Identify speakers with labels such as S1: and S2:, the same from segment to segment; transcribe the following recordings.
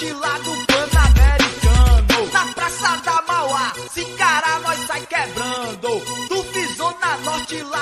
S1: de lá do pan-americano. Na praça da Mauá, se cara nós sai quebrando. Do pisou na norte lá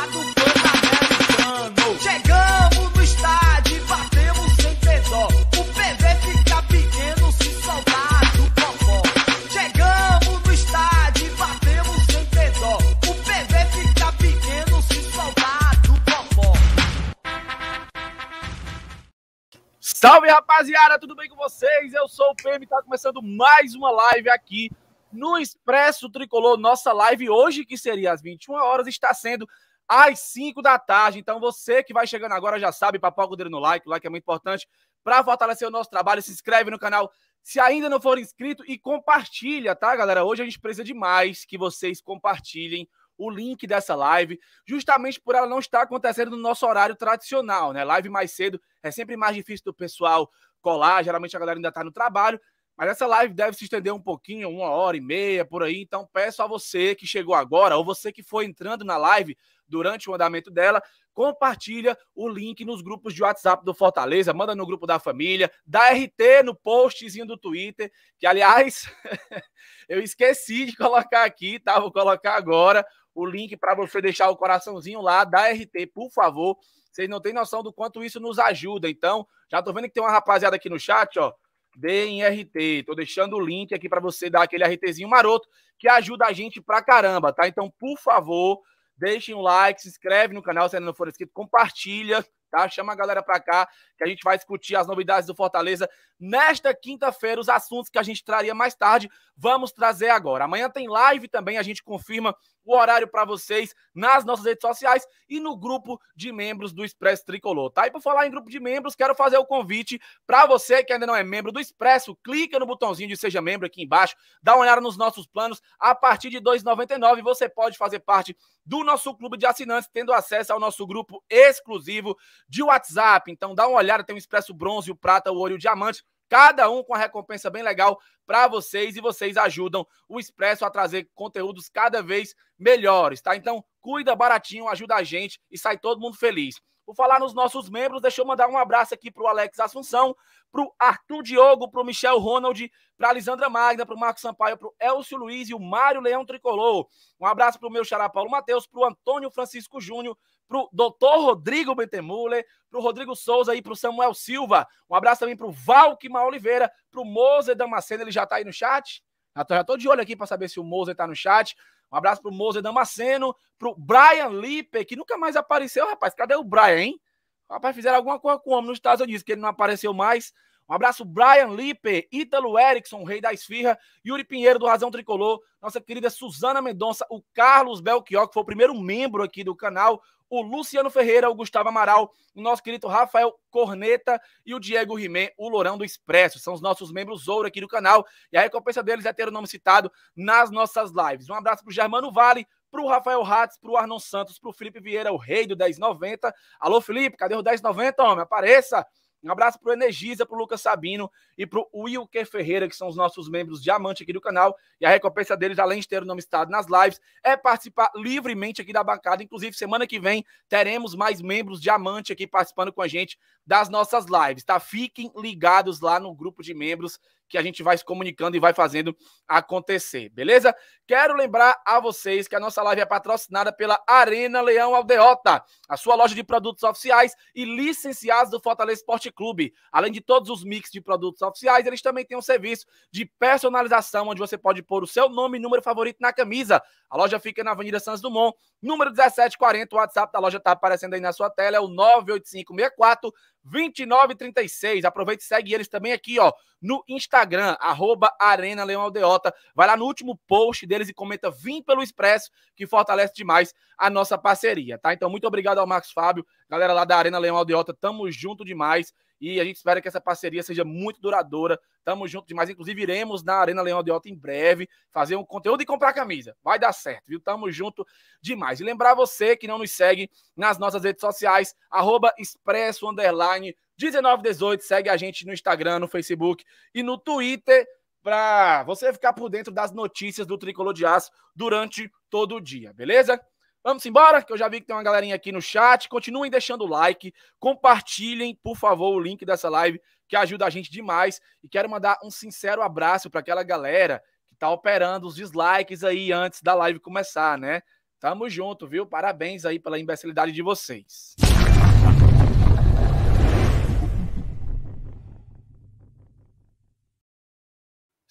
S1: Salve, rapaziada, tudo bem com vocês? Eu sou o PM, tá começando mais uma live aqui no Expresso Tricolor. Nossa live hoje, que seria às 21 horas, está sendo às 5 da tarde. Então você que vai chegando agora já sabe, papo o dedo no like, o like é muito importante para fortalecer o nosso trabalho. Se inscreve no canal se ainda não for inscrito e compartilha, tá, galera? Hoje a gente precisa demais que vocês compartilhem o link dessa live, justamente por ela não estar acontecendo no nosso horário tradicional, né? Live mais cedo é sempre mais difícil do pessoal colar, geralmente a galera ainda está no trabalho. Mas essa live deve se estender um pouquinho, uma hora e meia por aí. Então peço a você que chegou agora ou você que foi entrando na live durante o andamento dela, compartilha o link nos grupos de WhatsApp do Fortaleza, manda no grupo da família, dá RT no postzinho do Twitter, que aliás, eu esqueci de colocar aqui, tá? Vou colocar agora o link para você deixar o coraçãozinho lá, dá RT, por favor. Vocês não têm noção do quanto isso nos ajuda. Então, já tô vendo que tem uma rapaziada aqui no chat, ó. DRT. Tô deixando o link aqui para você dar aquele RTzinho maroto que ajuda a gente pra caramba, tá? Então, por favor, deixem um like, se inscreve no canal se ainda não for inscrito, compartilha, tá? Chama a galera pra cá que a gente vai discutir as novidades do Fortaleza nesta quinta-feira, os assuntos que a gente traria mais tarde, vamos trazer agora. Amanhã tem live também, a gente confirma o horário para vocês nas nossas redes sociais e no grupo de membros do Expresso Tricolor, tá? E por falar em grupo de membros, quero fazer o convite para você que ainda não é membro do Expresso, clica no botãozinho de seja membro aqui embaixo, dá uma olhada nos nossos planos, a partir de 2,99 você pode fazer parte do nosso clube de assinantes, tendo acesso ao nosso grupo exclusivo de WhatsApp. Então dá uma olhada olhada, tem o Expresso Bronze, o Prata, o Ouro e o Diamante. Cada um com a recompensa bem legal para vocês e vocês ajudam o Expresso a trazer conteúdos cada vez melhores, tá? Então, cuida baratinho, ajuda a gente e sai todo mundo feliz. Vou falar nos nossos membros, deixa eu mandar um abraço aqui pro Alex Assunção, pro Arthur Diogo, pro Michel Ronald, pra Lisandra Magna, pro Marco Sampaio, pro Elcio Luiz e o Mário Leão Tricolor. Um abraço pro meu xará Paulo Matheus, pro Antônio Francisco Júnior, pro doutor Rodrigo Bentemuller, pro Rodrigo Souza e pro Samuel Silva. Um abraço também pro Valky Ma Oliveira, pro o Moser Damasceno, ele já está aí no chat. Já tô de olho aqui para saber se o Moser está no chat. Um abraço pro o Moser Damasceno, pro Brian Lippe, que nunca mais apareceu, rapaz. Cadê o Brian, hein? Rapaz, fizeram alguma coisa com o homem nos Estados Unidos, que ele não apareceu mais. Um abraço, Brian Lipe, Ítalo Erickson, Rei da Esfirra, Yuri Pinheiro, do Razão Tricolor, nossa querida Suzana Mendonça, o Carlos Belchior, que foi o primeiro membro aqui do canal, o Luciano Ferreira, o Gustavo Amaral, o nosso querido Rafael Corneta e o Diego Rimé, o Lourão do Expresso. São os nossos membros ouro aqui do canal e a recompensa deles é ter o nome citado nas nossas lives. Um abraço para o Germano Vale, para o Rafael Ratz, para o Arnon Santos, para o Felipe Vieira, o rei do 1090. Alô, Felipe, cadê o 1090, homem? Apareça! Um abraço pro Energisa, pro Lucas Sabino e pro Wilker Ferreira, que são os nossos membros diamante aqui do canal. E a recompensa deles, além de ter o nome estado nas lives, é participar livremente aqui da bancada. Inclusive, semana que vem teremos mais membros diamante aqui participando com a gente das nossas lives, tá? Fiquem ligados lá no grupo de membros que a gente vai se comunicando e vai fazendo acontecer, beleza? Quero lembrar a vocês que a nossa live é patrocinada pela Arena Leão Aldeota, a sua loja de produtos oficiais e licenciados do Fortaleza Esporte Clube. Além de todos os mix de produtos oficiais, eles também têm um serviço de personalização onde você pode pôr o seu nome e número favorito na camisa. A loja fica na Avenida Santos Dumont, número 1740. O WhatsApp da loja está aparecendo aí na sua tela, é o 98564 2936. Aproveita e segue eles também aqui, ó, no Instagram, arroba Arena Leão Aldeota. Vai lá no último post deles e comenta Vim pelo Expresso, que fortalece demais a nossa parceria, tá? Então, muito obrigado ao Marcos Fábio, galera lá da Arena Leão Aldeota, tamo junto demais e a gente espera que essa parceria seja muito duradoura. Tamo junto demais. Inclusive, iremos na Arena Leão de Alta em breve fazer um conteúdo e comprar camisa. Vai dar certo, viu? Tamo junto demais. E lembrar você que não nos segue nas nossas redes sociais, arroba expresso 1918. Segue a gente no Instagram, no Facebook e no Twitter para você ficar por dentro das notícias do Tricolor de Aço durante todo o dia, beleza? Vamos embora, que eu já vi que tem uma galerinha aqui no chat. Continuem deixando o like, compartilhem, por favor, o link dessa live, que ajuda a gente demais. E quero mandar um sincero abraço para aquela galera que tá operando os dislikes aí antes da live começar, né? Tamo junto, viu? Parabéns aí pela imbecilidade de vocês.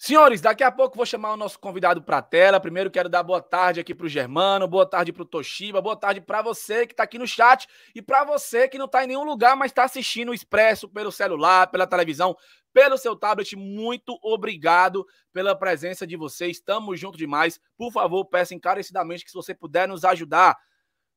S1: Senhores, daqui a pouco vou chamar o nosso convidado para a tela. Primeiro quero dar boa tarde aqui para o Germano, boa tarde para o Toshiba, boa tarde para você que está aqui no chat e para você que não está em nenhum lugar, mas está assistindo o Expresso pelo celular, pela televisão, pelo seu tablet. Muito obrigado pela presença de vocês. Estamos juntos demais. Por favor, peço encarecidamente que se você puder nos ajudar,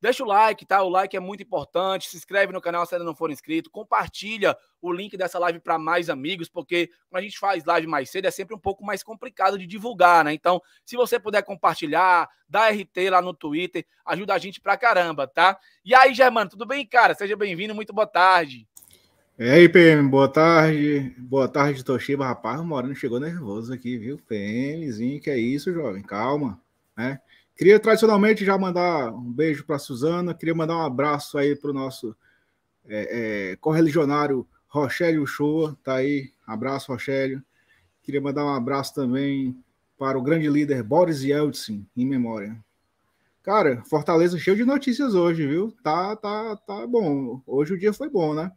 S1: Deixa o like, tá? O like é muito importante. Se inscreve no canal se ainda não for inscrito. Compartilha o link dessa live para mais amigos, porque quando a gente faz live mais cedo é sempre um pouco mais complicado de divulgar, né? Então, se você puder compartilhar, dá RT lá no Twitter, ajuda a gente pra caramba, tá? E aí, Germano, tudo bem, cara? Seja bem-vindo, muito boa tarde.
S2: E aí, PM, boa tarde. Boa tarde, Toshiba. Rapaz, o Moreno chegou nervoso aqui, viu? PMzinho, que é isso, jovem? Calma, né? Queria tradicionalmente já mandar um beijo para a Suzana, queria mandar um abraço aí para o nosso é, é, correligionário Rochelio Shoa, tá aí, abraço Rochelio. Queria mandar um abraço também para o grande líder Boris Yeltsin, em memória. Cara, Fortaleza cheio de notícias hoje, viu? Tá, tá, tá bom. Hoje o dia foi bom, né?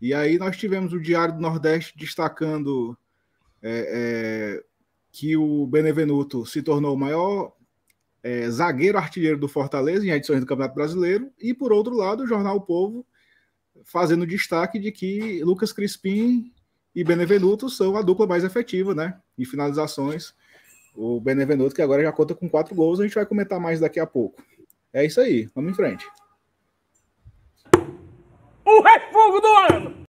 S2: E aí nós tivemos o Diário do Nordeste destacando é, é, que o Benevenuto se tornou o maior é, zagueiro artilheiro do Fortaleza em edições do Campeonato Brasileiro, e por outro lado, o jornal o Povo fazendo destaque de que Lucas Crispim e Benevenuto são a dupla mais efetiva, né? Em finalizações. O Benevenuto, que agora já conta com quatro gols, a gente vai comentar mais daqui a pouco. É isso aí, vamos em frente.
S1: O refugo do ano!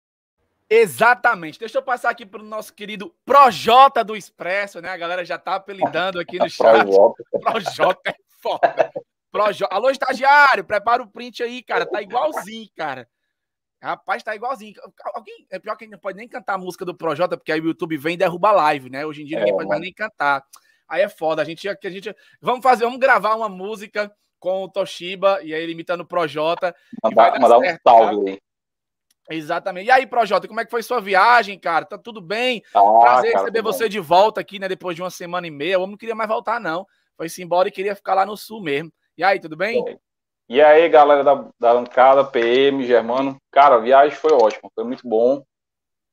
S1: Exatamente. Deixa eu passar aqui para o nosso querido Projota do Expresso, né? A galera já tá apelidando aqui no chat. Projota é foda. Alô, estagiário, prepara o print aí, cara. Tá igualzinho, cara. Rapaz, tá igualzinho. Alguém, é pior que não pode nem cantar a música do Projota, porque aí o YouTube vem e derruba a live, né? Hoje em dia é, ninguém pode né? nem cantar. Aí é foda. A gente, a gente. Vamos fazer, vamos gravar uma música com o Toshiba e aí ele imitando o Projota. Mandar, mandar certo, um salve tá? aí. Exatamente. E aí, Projota, como é que foi sua viagem, cara? Tá tudo bem? Ah, Prazer cara, receber você bem. de volta aqui, né? Depois de uma semana e meia. Eu não queria mais voltar, não. Foi-se embora e queria ficar lá no sul mesmo. E aí, tudo bem?
S3: E aí, galera da, da bancada, PM, Germano. Cara, a viagem foi ótima, foi muito bom.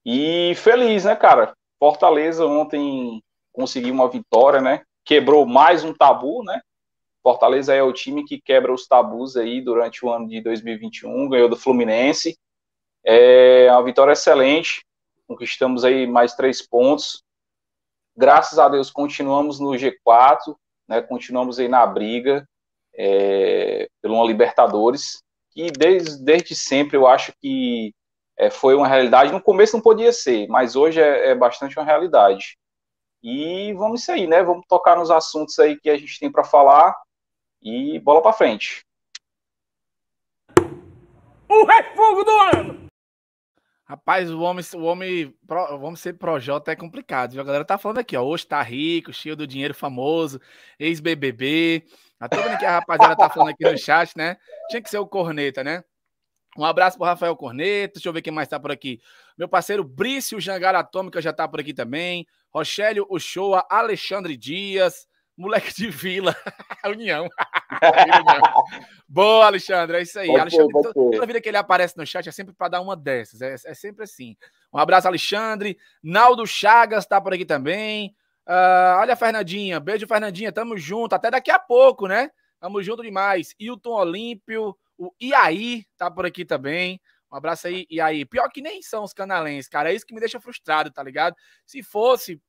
S3: E feliz, né, cara? Fortaleza ontem conseguiu uma vitória, né? Quebrou mais um tabu, né? Fortaleza é o time que quebra os tabus aí durante o ano de 2021, ganhou do Fluminense. É uma vitória excelente, conquistamos aí mais três pontos. Graças a Deus continuamos no G4, né, continuamos aí na briga é, pelo Libertadores, que desde, desde sempre eu acho que é, foi uma realidade. No começo não podia ser, mas hoje é, é bastante uma realidade. E vamos isso aí, né? Vamos tocar nos assuntos aí que a gente tem para falar e bola para frente.
S1: O refugo do ano! Rapaz, o homem, o homem, o homem ser projota é complicado, viu? A galera tá falando aqui, ó. Hoje tá rico, cheio do dinheiro famoso, ex-BBB. Até tá vendo que a rapaziada tá falando aqui no chat, né? Tinha que ser o Corneta, né? Um abraço pro Rafael Corneta. Deixa eu ver quem mais tá por aqui. Meu parceiro Brício Jangara Atômica já tá por aqui também. Rochelio Uchoa, Alexandre Dias, moleque de vila, União. Boa, Alexandre, é isso aí. Pode Alexandre, ser, toda, toda vida que ele aparece no chat é sempre para dar uma dessas. É, é, sempre assim. Um abraço, Alexandre. Naldo Chagas está por aqui também. Uh, olha a Fernandinha. Beijo, Fernandinha. Tamo junto. Até daqui a pouco, né? Tamo junto demais. Hilton Olímpio, o Iaí tá por aqui também. Um abraço aí, Iaí. Pior que nem são os canalenses, cara. É isso que me deixa frustrado, tá ligado? Se fosse,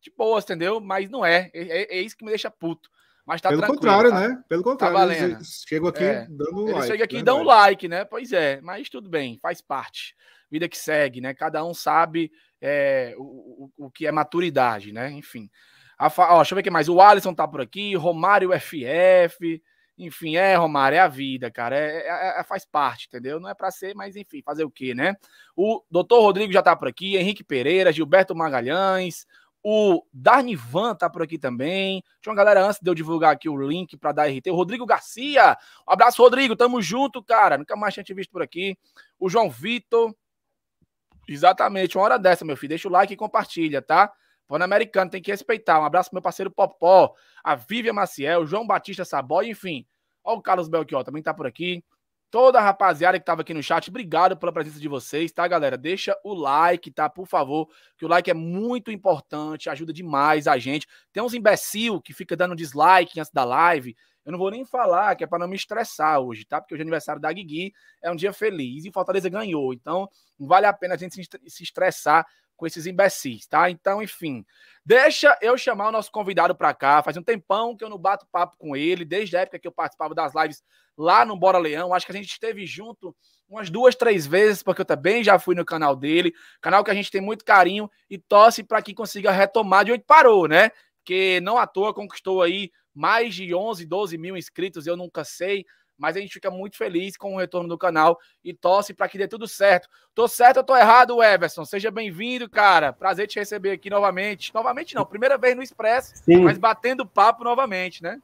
S1: de boas, entendeu? Mas não é. É, é, é isso que me deixa puto. Mas tá Pelo contrário, tá? né? Pelo
S2: tá contrário. Tá Eles, chegam aqui é. dando like. Chega aqui né, e dão
S1: um like, né? Pois é, mas tudo bem, faz parte. Vida que segue, né? Cada um sabe é, o, o, o que é maturidade, né? Enfim. A, ó, deixa eu ver o que mais. O Alisson tá por aqui, Romário FF. Enfim, é, Romário, é a vida, cara. É, é, é, é faz parte, entendeu? Não é para ser, mas enfim, fazer o quê, né? O doutor Rodrigo já tá por aqui, Henrique Pereira, Gilberto Magalhães, o Darnivan tá por aqui também. Tinha uma galera antes de eu divulgar aqui o link para dar RT. O Rodrigo Garcia. Um abraço, Rodrigo. Tamo junto, cara. Nunca mais tinha te visto por aqui. O João Vitor. Exatamente. Uma hora dessa, meu filho. Deixa o like e compartilha, tá? Pan-Americano, tem que respeitar. Um abraço pro meu parceiro Popó, a Vivian Maciel, João Batista Saboy, enfim. Ó, o Carlos Belchior também tá por aqui. Toda a rapaziada que estava aqui no chat, obrigado pela presença de vocês, tá, galera? Deixa o like, tá? Por favor, que o like é muito importante, ajuda demais a gente. Tem uns imbecil que fica dando dislike antes da live. Eu não vou nem falar, que é para não me estressar hoje, tá? Porque hoje é aniversário da Guigui, é um dia feliz e Fortaleza ganhou. Então, não vale a pena a gente se estressar com esses imbecis, tá? Então, enfim, deixa eu chamar o nosso convidado para cá. Faz um tempão que eu não bato papo com ele, desde a época que eu participava das lives lá no Bora Leão. Acho que a gente esteve junto umas duas, três vezes, porque eu também já fui no canal dele, canal que a gente tem muito carinho e torce para que consiga retomar de onde parou, né? Que não à toa conquistou aí mais de 11, 12 mil inscritos, eu nunca sei. Mas a gente fica muito feliz com o retorno do canal e torce para que dê tudo certo. Tô certo ou tô errado, Everson? Seja bem-vindo, cara. Prazer te receber aqui novamente. Novamente não, primeira vez no Expresso, Sim. mas batendo papo novamente, né?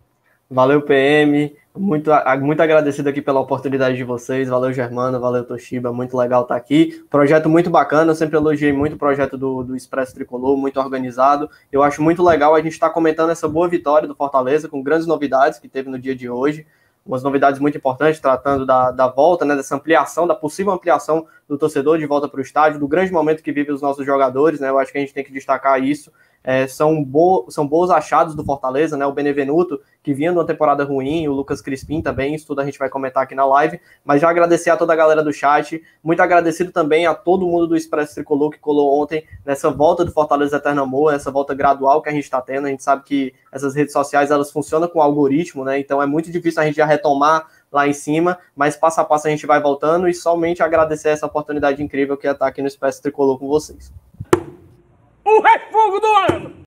S4: Valeu, PM. Muito, muito agradecido aqui pela oportunidade de vocês. Valeu, Germano. Valeu, Toshiba. Muito legal estar tá aqui. Projeto muito bacana. Eu sempre elogiei muito o projeto do, do Expresso Tricolor, muito organizado. Eu acho muito legal a gente estar tá comentando essa boa vitória do Fortaleza, com grandes novidades que teve no dia de hoje umas novidades muito importantes, tratando da, da volta, né, dessa ampliação, da possível ampliação do torcedor de volta para o estádio, do grande momento que vivem os nossos jogadores, né? Eu acho que a gente tem que destacar isso. É, são, bo são bons achados do Fortaleza, né? O Benevenuto, que vinha de uma temporada ruim, o Lucas Crispim também, isso tudo a gente vai comentar aqui na live. Mas já agradecer a toda a galera do chat, muito agradecido também a todo mundo do Expresso Tricolor que colou ontem nessa volta do Fortaleza Eterno Amor, essa volta gradual que a gente está tendo. A gente sabe que essas redes sociais elas funcionam com algoritmo, né? Então é muito difícil a gente já retomar lá em cima, mas passo a passo a gente vai voltando e somente agradecer essa oportunidade incrível que é estar aqui no Espécie Tricolor com vocês.
S1: O refugo do ano!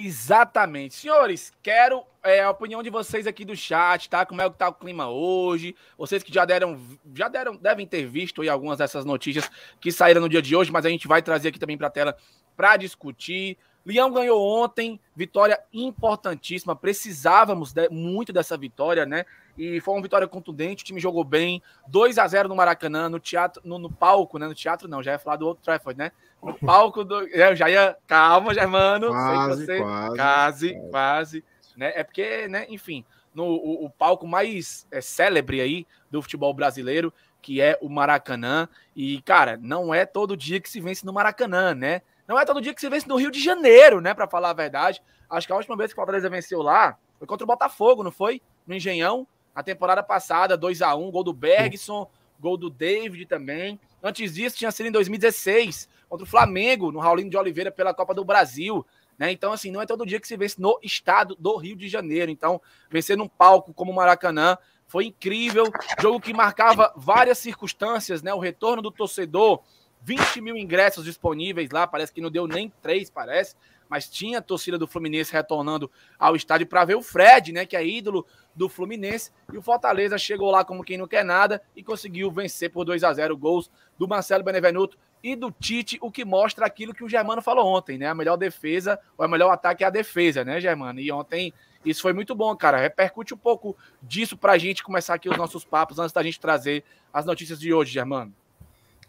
S1: Exatamente. Senhores, quero é, a opinião de vocês aqui do chat, tá? Como é que tá o clima hoje? Vocês que já deram, já deram, devem ter visto aí algumas dessas notícias que saíram no dia de hoje, mas a gente vai trazer aqui também para a tela para discutir. Leão ganhou ontem, vitória importantíssima. Precisávamos de, muito dessa vitória, né? E foi uma vitória contundente, o time jogou bem. 2 a 0 no Maracanã, no teatro, no, no palco, né? No teatro não, já ia falar do outro Trafford, né? No palco do. É, eu já ia. Calma, Germano. Quase, você... quase, quase, quase, é. quase. Né? É porque, né, enfim, no, o, o palco mais é, célebre aí do futebol brasileiro, que é o Maracanã. E, cara, não é todo dia que se vence no Maracanã, né? Não é todo dia que se vence no Rio de Janeiro, né? Para falar a verdade. Acho que a última vez que o Fortaleza venceu lá foi contra o Botafogo, não foi? No Engenhão. A temporada passada, 2 a 1 gol do Bergson, gol do David também. Antes disso, tinha sido em 2016, contra o Flamengo, no Raulino de Oliveira pela Copa do Brasil. Né? Então, assim, não é todo dia que se vence no estado do Rio de Janeiro. Então, vencer num palco como o Maracanã foi incrível. Jogo que marcava várias circunstâncias, né? O retorno do torcedor 20 mil ingressos disponíveis lá, parece que não deu nem três, parece, mas tinha a torcida do Fluminense retornando ao estádio para ver o Fred, né, que é ídolo do Fluminense, e o Fortaleza chegou lá como quem não quer nada e conseguiu vencer por 2 a 0 gols do Marcelo Benevenuto e do Tite, o que mostra aquilo que o Germano falou ontem, né? A melhor defesa, ou o melhor ataque é a defesa, né, Germano? E ontem isso foi muito bom, cara. Repercute um pouco disso para a gente começar aqui os nossos papos antes da gente trazer as notícias de hoje, Germano.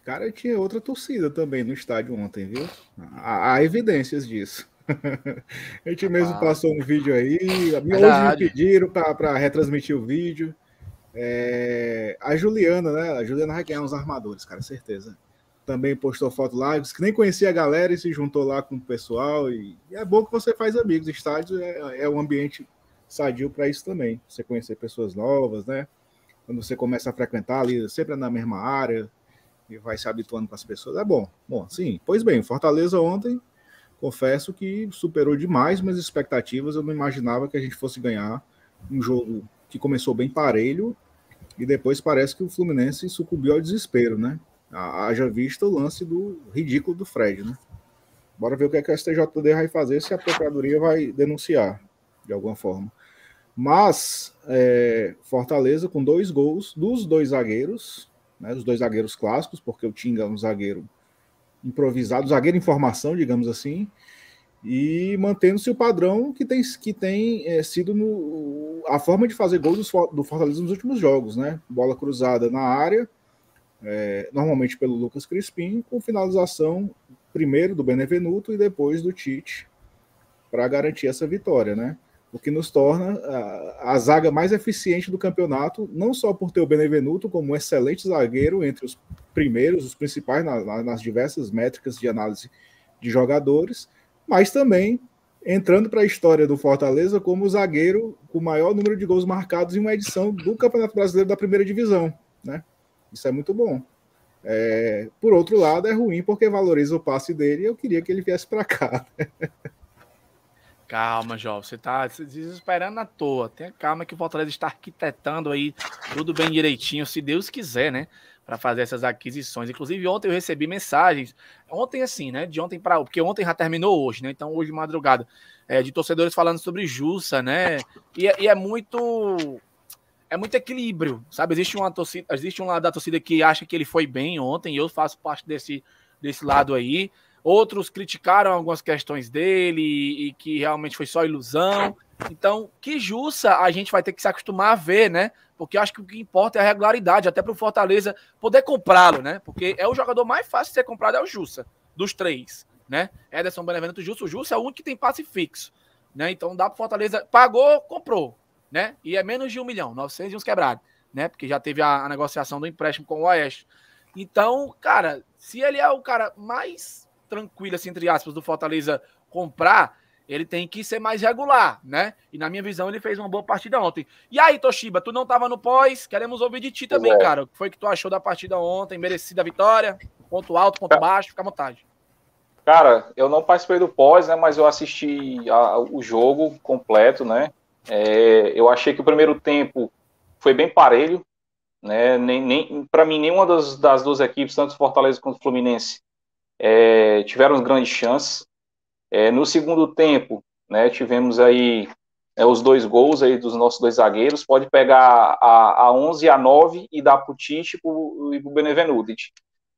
S2: Cara, tinha outra torcida também no estádio ontem, viu? Há, há evidências disso. a gente ah, mesmo passou um vídeo aí. Verdade. Hoje me pediram para retransmitir o vídeo. É, a Juliana, né? A Juliana vai ganhar uns armadores, cara, certeza. Também postou foto lá, disse que nem conhecia a galera e se juntou lá com o pessoal. E, e é bom que você faz amigos. Estádio é, é um ambiente sadio para isso também. Você conhecer pessoas novas, né? Quando você começa a frequentar ali, sempre na mesma área, e vai se habituando com as pessoas. É bom. Bom, sim. Pois bem, Fortaleza ontem, confesso que superou demais minhas expectativas. Eu não imaginava que a gente fosse ganhar um jogo que começou bem parelho e depois parece que o Fluminense sucumbiu ao desespero, né? Haja vista o lance do ridículo do Fred, né? Bora ver o que, é que a STJD vai fazer, se a Procuradoria vai denunciar de alguma forma. Mas é, Fortaleza com dois gols dos dois zagueiros, né, os dois zagueiros clássicos, porque o Tinga é um zagueiro improvisado, zagueiro em formação, digamos assim, e mantendo-se o padrão que tem, que tem é, sido no, a forma de fazer gols do Fortaleza nos últimos jogos, né? Bola cruzada na área, é, normalmente pelo Lucas Crispim, com finalização primeiro do Benevenuto e depois do Tite, para garantir essa vitória, né? o que nos torna a, a, zaga mais eficiente do campeonato, não só por ter o Benevenuto como um excelente zagueiro entre os primeiros, os principais na, na, nas diversas métricas de análise de jogadores, mas também entrando para a história do Fortaleza como o zagueiro com o maior número de gols marcados em uma edição do Campeonato Brasileiro da Primeira Divisão, né? Isso é muito bom. É, por outro lado, é ruim porque valoriza o passe dele e eu queria que ele viesse para cá. Né?
S1: Calma, João, você tá se desesperando à toa. Tenha calma que o Fortaleza está arquitetando aí tudo bem direitinho, se Deus quiser, né? Para fazer essas aquisições. Inclusive, ontem eu recebi mensagens. Ontem, assim, né? De ontem para. Porque ontem já terminou hoje, né? Então, hoje de madrugada. É, de torcedores falando sobre Jussa, né? E, é, e é muito é muito equilíbrio, sabe? Existe uma torcida, existe um lado da torcida que acha que ele foi bem ontem, e eu faço parte desse, desse lado aí. Outros criticaram algumas questões dele e que realmente foi só ilusão. Então, que Jussa a gente vai ter que se acostumar a ver, né? Porque eu acho que o que importa é a regularidade, até para o Fortaleza poder comprá-lo, né? Porque é o jogador mais fácil de ser comprado, é o Jussa, dos três, né? Ederson Benevento Jussa, o Jussa é o único que tem passe fixo, né? Então dá para Fortaleza, pagou, comprou, né? E é menos de um milhão, 900 e uns quebrados, né? Porque já teve a, a negociação do empréstimo com o Oeste. Então, cara, se ele é o cara mais tranquila, assim, entre aspas, do Fortaleza comprar, ele tem que ser mais regular, né? E na minha visão, ele fez uma boa partida ontem. E aí, Toshiba, tu não tava no pós, queremos ouvir de ti também, é. cara. O que foi que tu achou da partida ontem? Merecida a vitória? Ponto alto, ponto baixo, fica à vontade.
S3: Cara, eu não participei do pós, né? Mas eu assisti a, o jogo completo, né? É, eu achei que o primeiro tempo foi bem parelho, né? Nem, nem para mim nenhuma das, das duas equipes, tanto Fortaleza quanto Fluminense, é, tiveram grandes chances. É, no segundo tempo, né, tivemos aí é, os dois gols aí dos nossos dois zagueiros. Pode pegar a, a 11 a 9 e dar pro Tite pro, e o Benevenuti.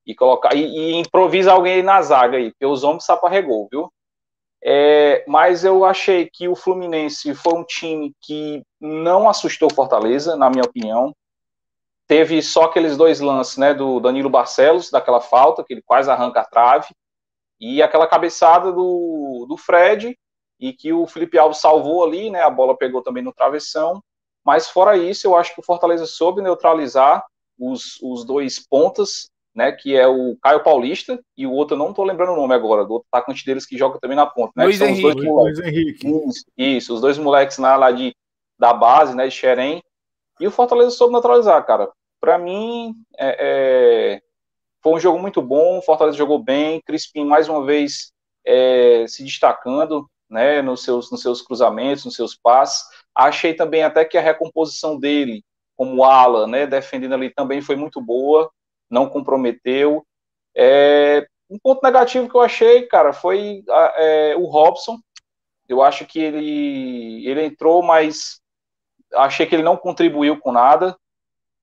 S3: E, colocar, e, e improvisa alguém aí na zaga aí, porque os homens saparregou, viu? É, mas eu achei que o Fluminense foi um time que não assustou Fortaleza, na minha opinião teve só aqueles dois lances, né, do Danilo Barcelos, daquela falta, que ele quase arranca a trave, e aquela cabeçada do, do Fred, e que o Felipe Alves salvou ali, né, a bola pegou também no travessão, mas fora isso, eu acho que o Fortaleza soube neutralizar os, os dois pontas, né, que é o Caio Paulista, e o outro, eu não estou lembrando o nome agora, do outro atacante deles que joga também na ponta, né, Luiz Henrique, Luiz Henrique. Isso, isso, os dois moleques na, lá de, da base, né, de Xerém, e o Fortaleza soube neutralizar, cara. Para mim, é, é, foi um jogo muito bom. O Fortaleza jogou bem. Crispim, mais uma vez, é, se destacando né, nos, seus, nos seus cruzamentos, nos seus passes. Achei também até que a recomposição dele, como ala, né, defendendo ali, também foi muito boa. Não comprometeu. É, um ponto negativo que eu achei, cara, foi é, o Robson. Eu acho que ele, ele entrou, mas achei que ele não contribuiu com nada.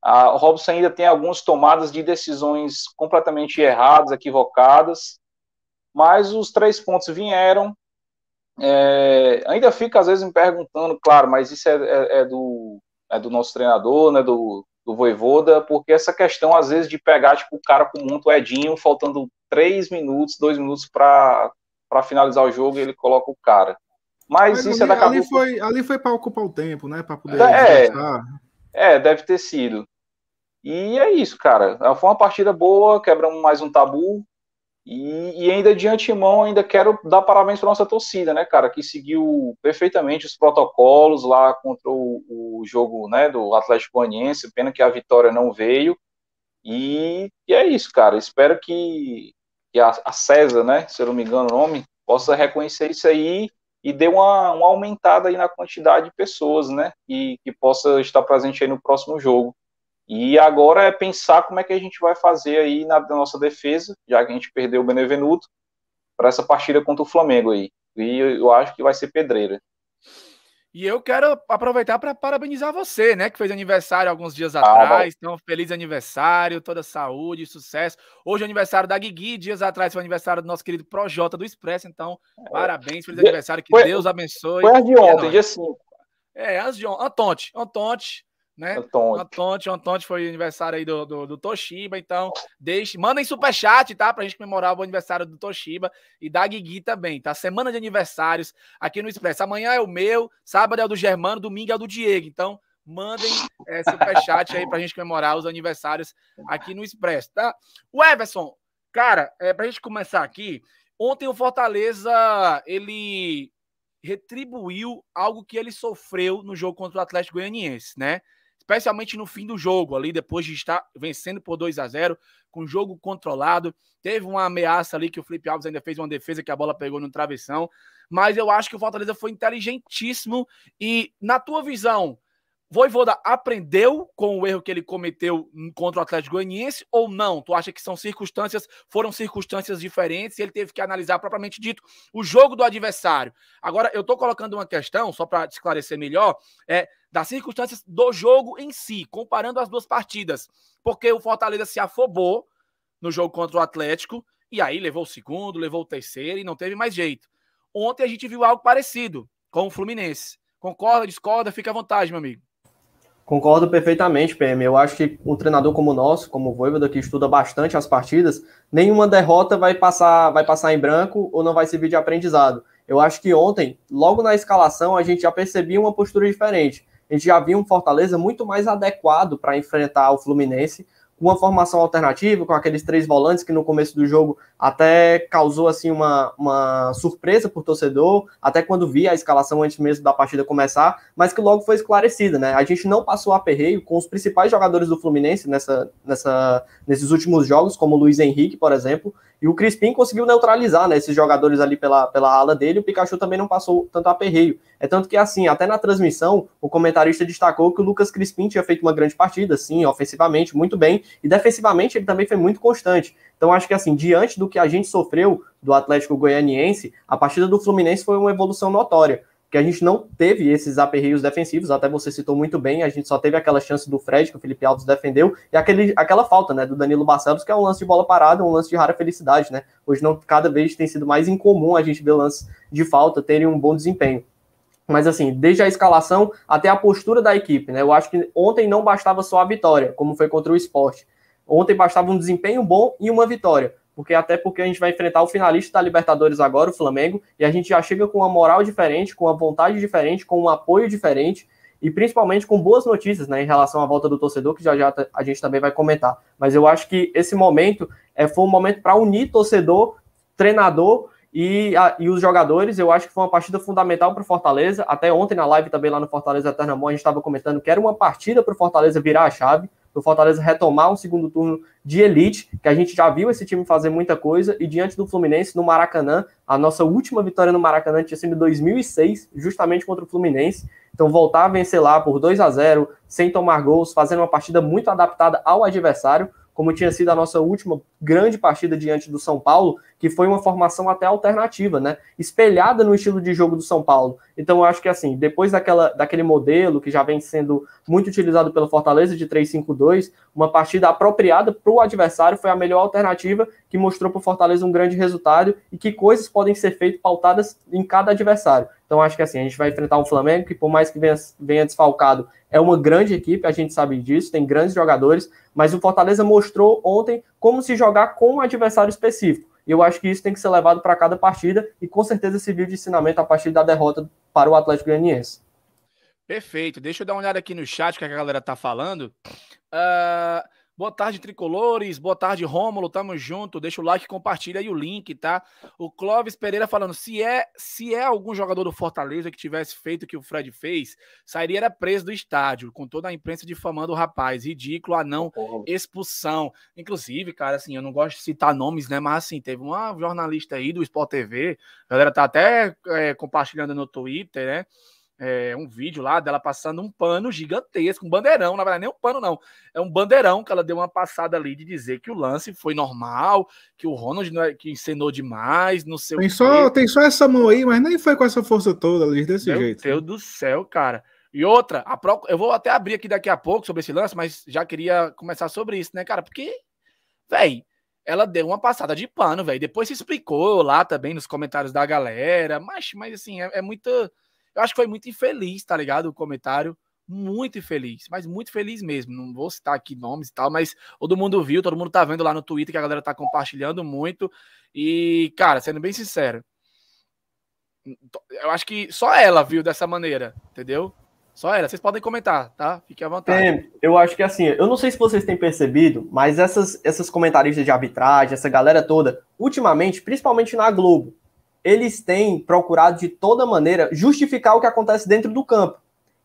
S3: A Robson ainda tem algumas tomadas de decisões completamente erradas, equivocadas, mas os três pontos vieram. É, ainda fica às vezes me perguntando, claro, mas isso é, é, é do, é do nosso treinador, né, do, do Voivoda, porque essa questão, às vezes, de pegar tipo, o cara com muito Edinho, faltando três minutos, dois minutos para finalizar o jogo, ele coloca o cara. Mas, Mas isso ali, é ali foi
S2: Ali foi para ocupar o tempo, né? Para poder. É, é.
S3: é, deve ter sido. E é isso, cara. É, foi uma partida boa, quebramos mais um tabu. E, e ainda de antemão, ainda quero dar parabéns para nossa torcida, né, cara, que seguiu perfeitamente os protocolos lá contra o, o jogo né, do Atlético Goianiense. Pena que a vitória não veio. E, e é isso, cara. Espero que, que a, a, César, né, se eu não me engano o nome, possa reconhecer isso aí e dê uma, uma aumentada aí na quantidade de pessoas, né? E que possa estar presente aí no próximo jogo. E agora é pensar como é que a gente vai fazer aí na, na nossa defesa, já que a gente perdeu o Benevenuto, para essa partida contra o Flamengo aí. E eu, eu acho que vai ser pedreira. E eu quero
S1: aproveitar para parabenizar você, né? Que fez aniversário alguns dias ah, atrás. Então, feliz aniversário, toda saúde, sucesso. Hoje é aniversário da Guigui, dias atrás foi aniversário do nosso querido Projota do Expresso. Então, é. parabéns, feliz aniversário, que foi, Deus abençoe. Foi as de é ontem, é dia 5. É, as de ontem. Antonte, Antonte né? Antonte. Antonte, foi aniversário aí do, do, do, Toshiba, então deixe, mandem superchat, tá? Pra gente comemorar o aniversário do Toshiba e da Guigui também, tá? Semana de aniversários aqui no Expresso. Amanhã é o meu, sábado é o do Germano, domingo é o do Diego, então mandem é, superchat aí pra gente comemorar os aniversários aqui no Expresso, tá? O Everson, cara, é, pra gente começar aqui, ontem o Fortaleza, ele retribuiu algo que ele sofreu no jogo contra o Atlético Goianiense, né? especialmente no fim do jogo, ali depois de estar vencendo por 2 a 0 com o jogo controlado. Teve uma ameaça ali que o Felipe Alves ainda fez uma defesa que a bola pegou no travessão, mas eu acho que o Fortaleza foi inteligentíssimo e na tua visão, Voivoda aprendeu com o erro que ele cometeu contra o Atlético Goianiense ou não? Tu acha que são circunstâncias, foram circunstâncias diferentes e ele teve que analisar propriamente dito o jogo do adversário? Agora, eu tô colocando uma questão, só para esclarecer melhor, é das circunstâncias do jogo em si, comparando as duas partidas. Porque o Fortaleza se afobou no jogo contra o Atlético e aí levou o segundo, levou o terceiro e não teve mais jeito. Ontem a gente viu algo parecido com o Fluminense. Concorda, discorda, fica à vontade, meu amigo.
S4: Concordo perfeitamente, PM. Eu acho que um treinador como o nosso, como o Voivoda, que estuda bastante as partidas, nenhuma derrota vai passar, vai passar em branco ou não vai servir de aprendizado. Eu acho que ontem, logo na escalação, a gente já percebia uma postura diferente. A gente já viu um Fortaleza muito mais adequado para enfrentar o Fluminense uma formação alternativa, com aqueles três volantes que no começo do jogo até causou assim uma, uma surpresa por torcedor, até quando via a escalação antes mesmo da partida começar, mas que logo foi esclarecida, né? A gente não passou aperreio com os principais jogadores do Fluminense nessa, nessa, nesses últimos jogos, como o Luiz Henrique, por exemplo, e o Crispim conseguiu neutralizar né, esses jogadores ali pela, pela ala dele. O Pikachu também não passou tanto aperreio. É tanto que, assim, até na transmissão, o comentarista destacou que o Lucas Crispim tinha feito uma grande partida, sim, ofensivamente, muito bem. E defensivamente, ele também foi muito constante. Então, acho que, assim, diante do que a gente sofreu do Atlético Goianiense, a partida do Fluminense foi uma evolução notória que a gente não teve esses aperreios defensivos, até você citou muito bem, a gente só teve aquela chance do Fred, que o Felipe Alves defendeu, e aquele, aquela falta, né, do Danilo Barcelos, que é um lance de bola parada, um lance de rara felicidade, né, hoje não, cada vez tem sido mais incomum a gente ver lances de falta terem um bom desempenho. Mas assim, desde a escalação até a postura da equipe, né, eu acho que ontem não bastava só a vitória, como foi contra o esporte, ontem bastava um desempenho bom e uma vitória, porque até porque a gente vai enfrentar o finalista da Libertadores agora, o Flamengo, e a gente já chega com uma moral diferente, com uma vontade diferente, com um apoio diferente e principalmente com boas notícias, né, em relação à volta do torcedor, que já já a gente também vai comentar. Mas eu acho que esse momento é, foi um momento para unir torcedor, treinador e, a, e os jogadores. Eu acho que foi uma partida fundamental para o Fortaleza. Até ontem na live também lá no Fortaleza Eternamon, a gente estava comentando que era uma partida para o Fortaleza virar a chave do Fortaleza retomar um segundo turno de elite, que a gente já viu esse time fazer muita coisa, e diante do Fluminense no Maracanã, a nossa última vitória no Maracanã tinha sido em 2006, justamente contra o Fluminense. Então, voltar a vencer lá por 2 a 0 sem tomar gols, fazendo uma partida muito adaptada ao adversário, como tinha sido a nossa última grande partida diante do São Paulo, que foi uma formação até alternativa, né? Espelhada no estilo de jogo do São Paulo. Então eu acho que assim, depois daquela, daquele modelo que já vem sendo muito utilizado pelo Fortaleza de 3-5-2, uma partida apropriada para o adversário foi a melhor alternativa que mostrou para o Fortaleza um grande resultado e que coisas podem ser feitas pautadas em cada adversário. Então acho que assim, a gente vai enfrentar um Flamengo que, por mais que venha, venha desfalcado, é uma grande equipe, a gente sabe disso, tem grandes jogadores, mas o Fortaleza mostrou ontem como se jogar com um adversário específico. E eu acho que isso tem que ser levado para cada partida e com certeza esse vídeo de ensinamento a partir da derrota para o Atlético Goianiense.
S1: Perfeito. Deixa eu dar uma olhada aqui no chat é que a galera tá falando. Uh, Boa tarde, tricolores. Boa tarde, Rômulo. Tamo junto. Deixa o like, compartilha aí o link, tá? O Clóvis Pereira falando: se é, se é algum jogador do Fortaleza que tivesse feito o que o Fred fez, sairia era preso do estádio, com toda a imprensa difamando o rapaz. Ridículo, anão, expulsão. Inclusive, cara, assim, eu não gosto de citar nomes, né? Mas assim, teve uma jornalista aí do Sport TV, a galera tá até é, compartilhando no Twitter, né? é, um vídeo lá dela passando um pano gigantesco, um bandeirão, na verdade, nem um pano, não. É um bandeirão que ela deu uma passada ali de dizer que o lance foi normal, que o Ronald é, que encenou demais, não sei tem o quê. só, Tem
S2: só essa mão aí, mas nem foi com essa força toda, ali desse Meu jeito.
S1: Meu Deus do céu, cara. E outra, proc... eu vou até abrir aqui daqui a pouco sobre esse lance, mas já queria começar sobre isso, né, cara? Porque, velho, ela deu uma passada de pano, velho. Depois se explicou lá também nos comentários da galera. Mas, mas assim, é, é muita eu acho que foi muito infeliz, tá ligado? O comentário. Muito infeliz, mas muito feliz mesmo. Não vou citar aqui nomes e tal, mas todo mundo viu, todo mundo tá vendo lá no Twitter que a galera tá compartilhando muito. E, cara, sendo bem sincero, eu acho que só ela viu dessa maneira, entendeu? Só ela. Vocês podem comentar, tá? Fique à vontade.
S4: É, eu acho que assim, eu não sei se vocês têm percebido, mas essas, essas comentaristas de arbitragem, essa galera toda, ultimamente, principalmente na Globo, eles têm procurado de toda maneira justificar o que acontece dentro do campo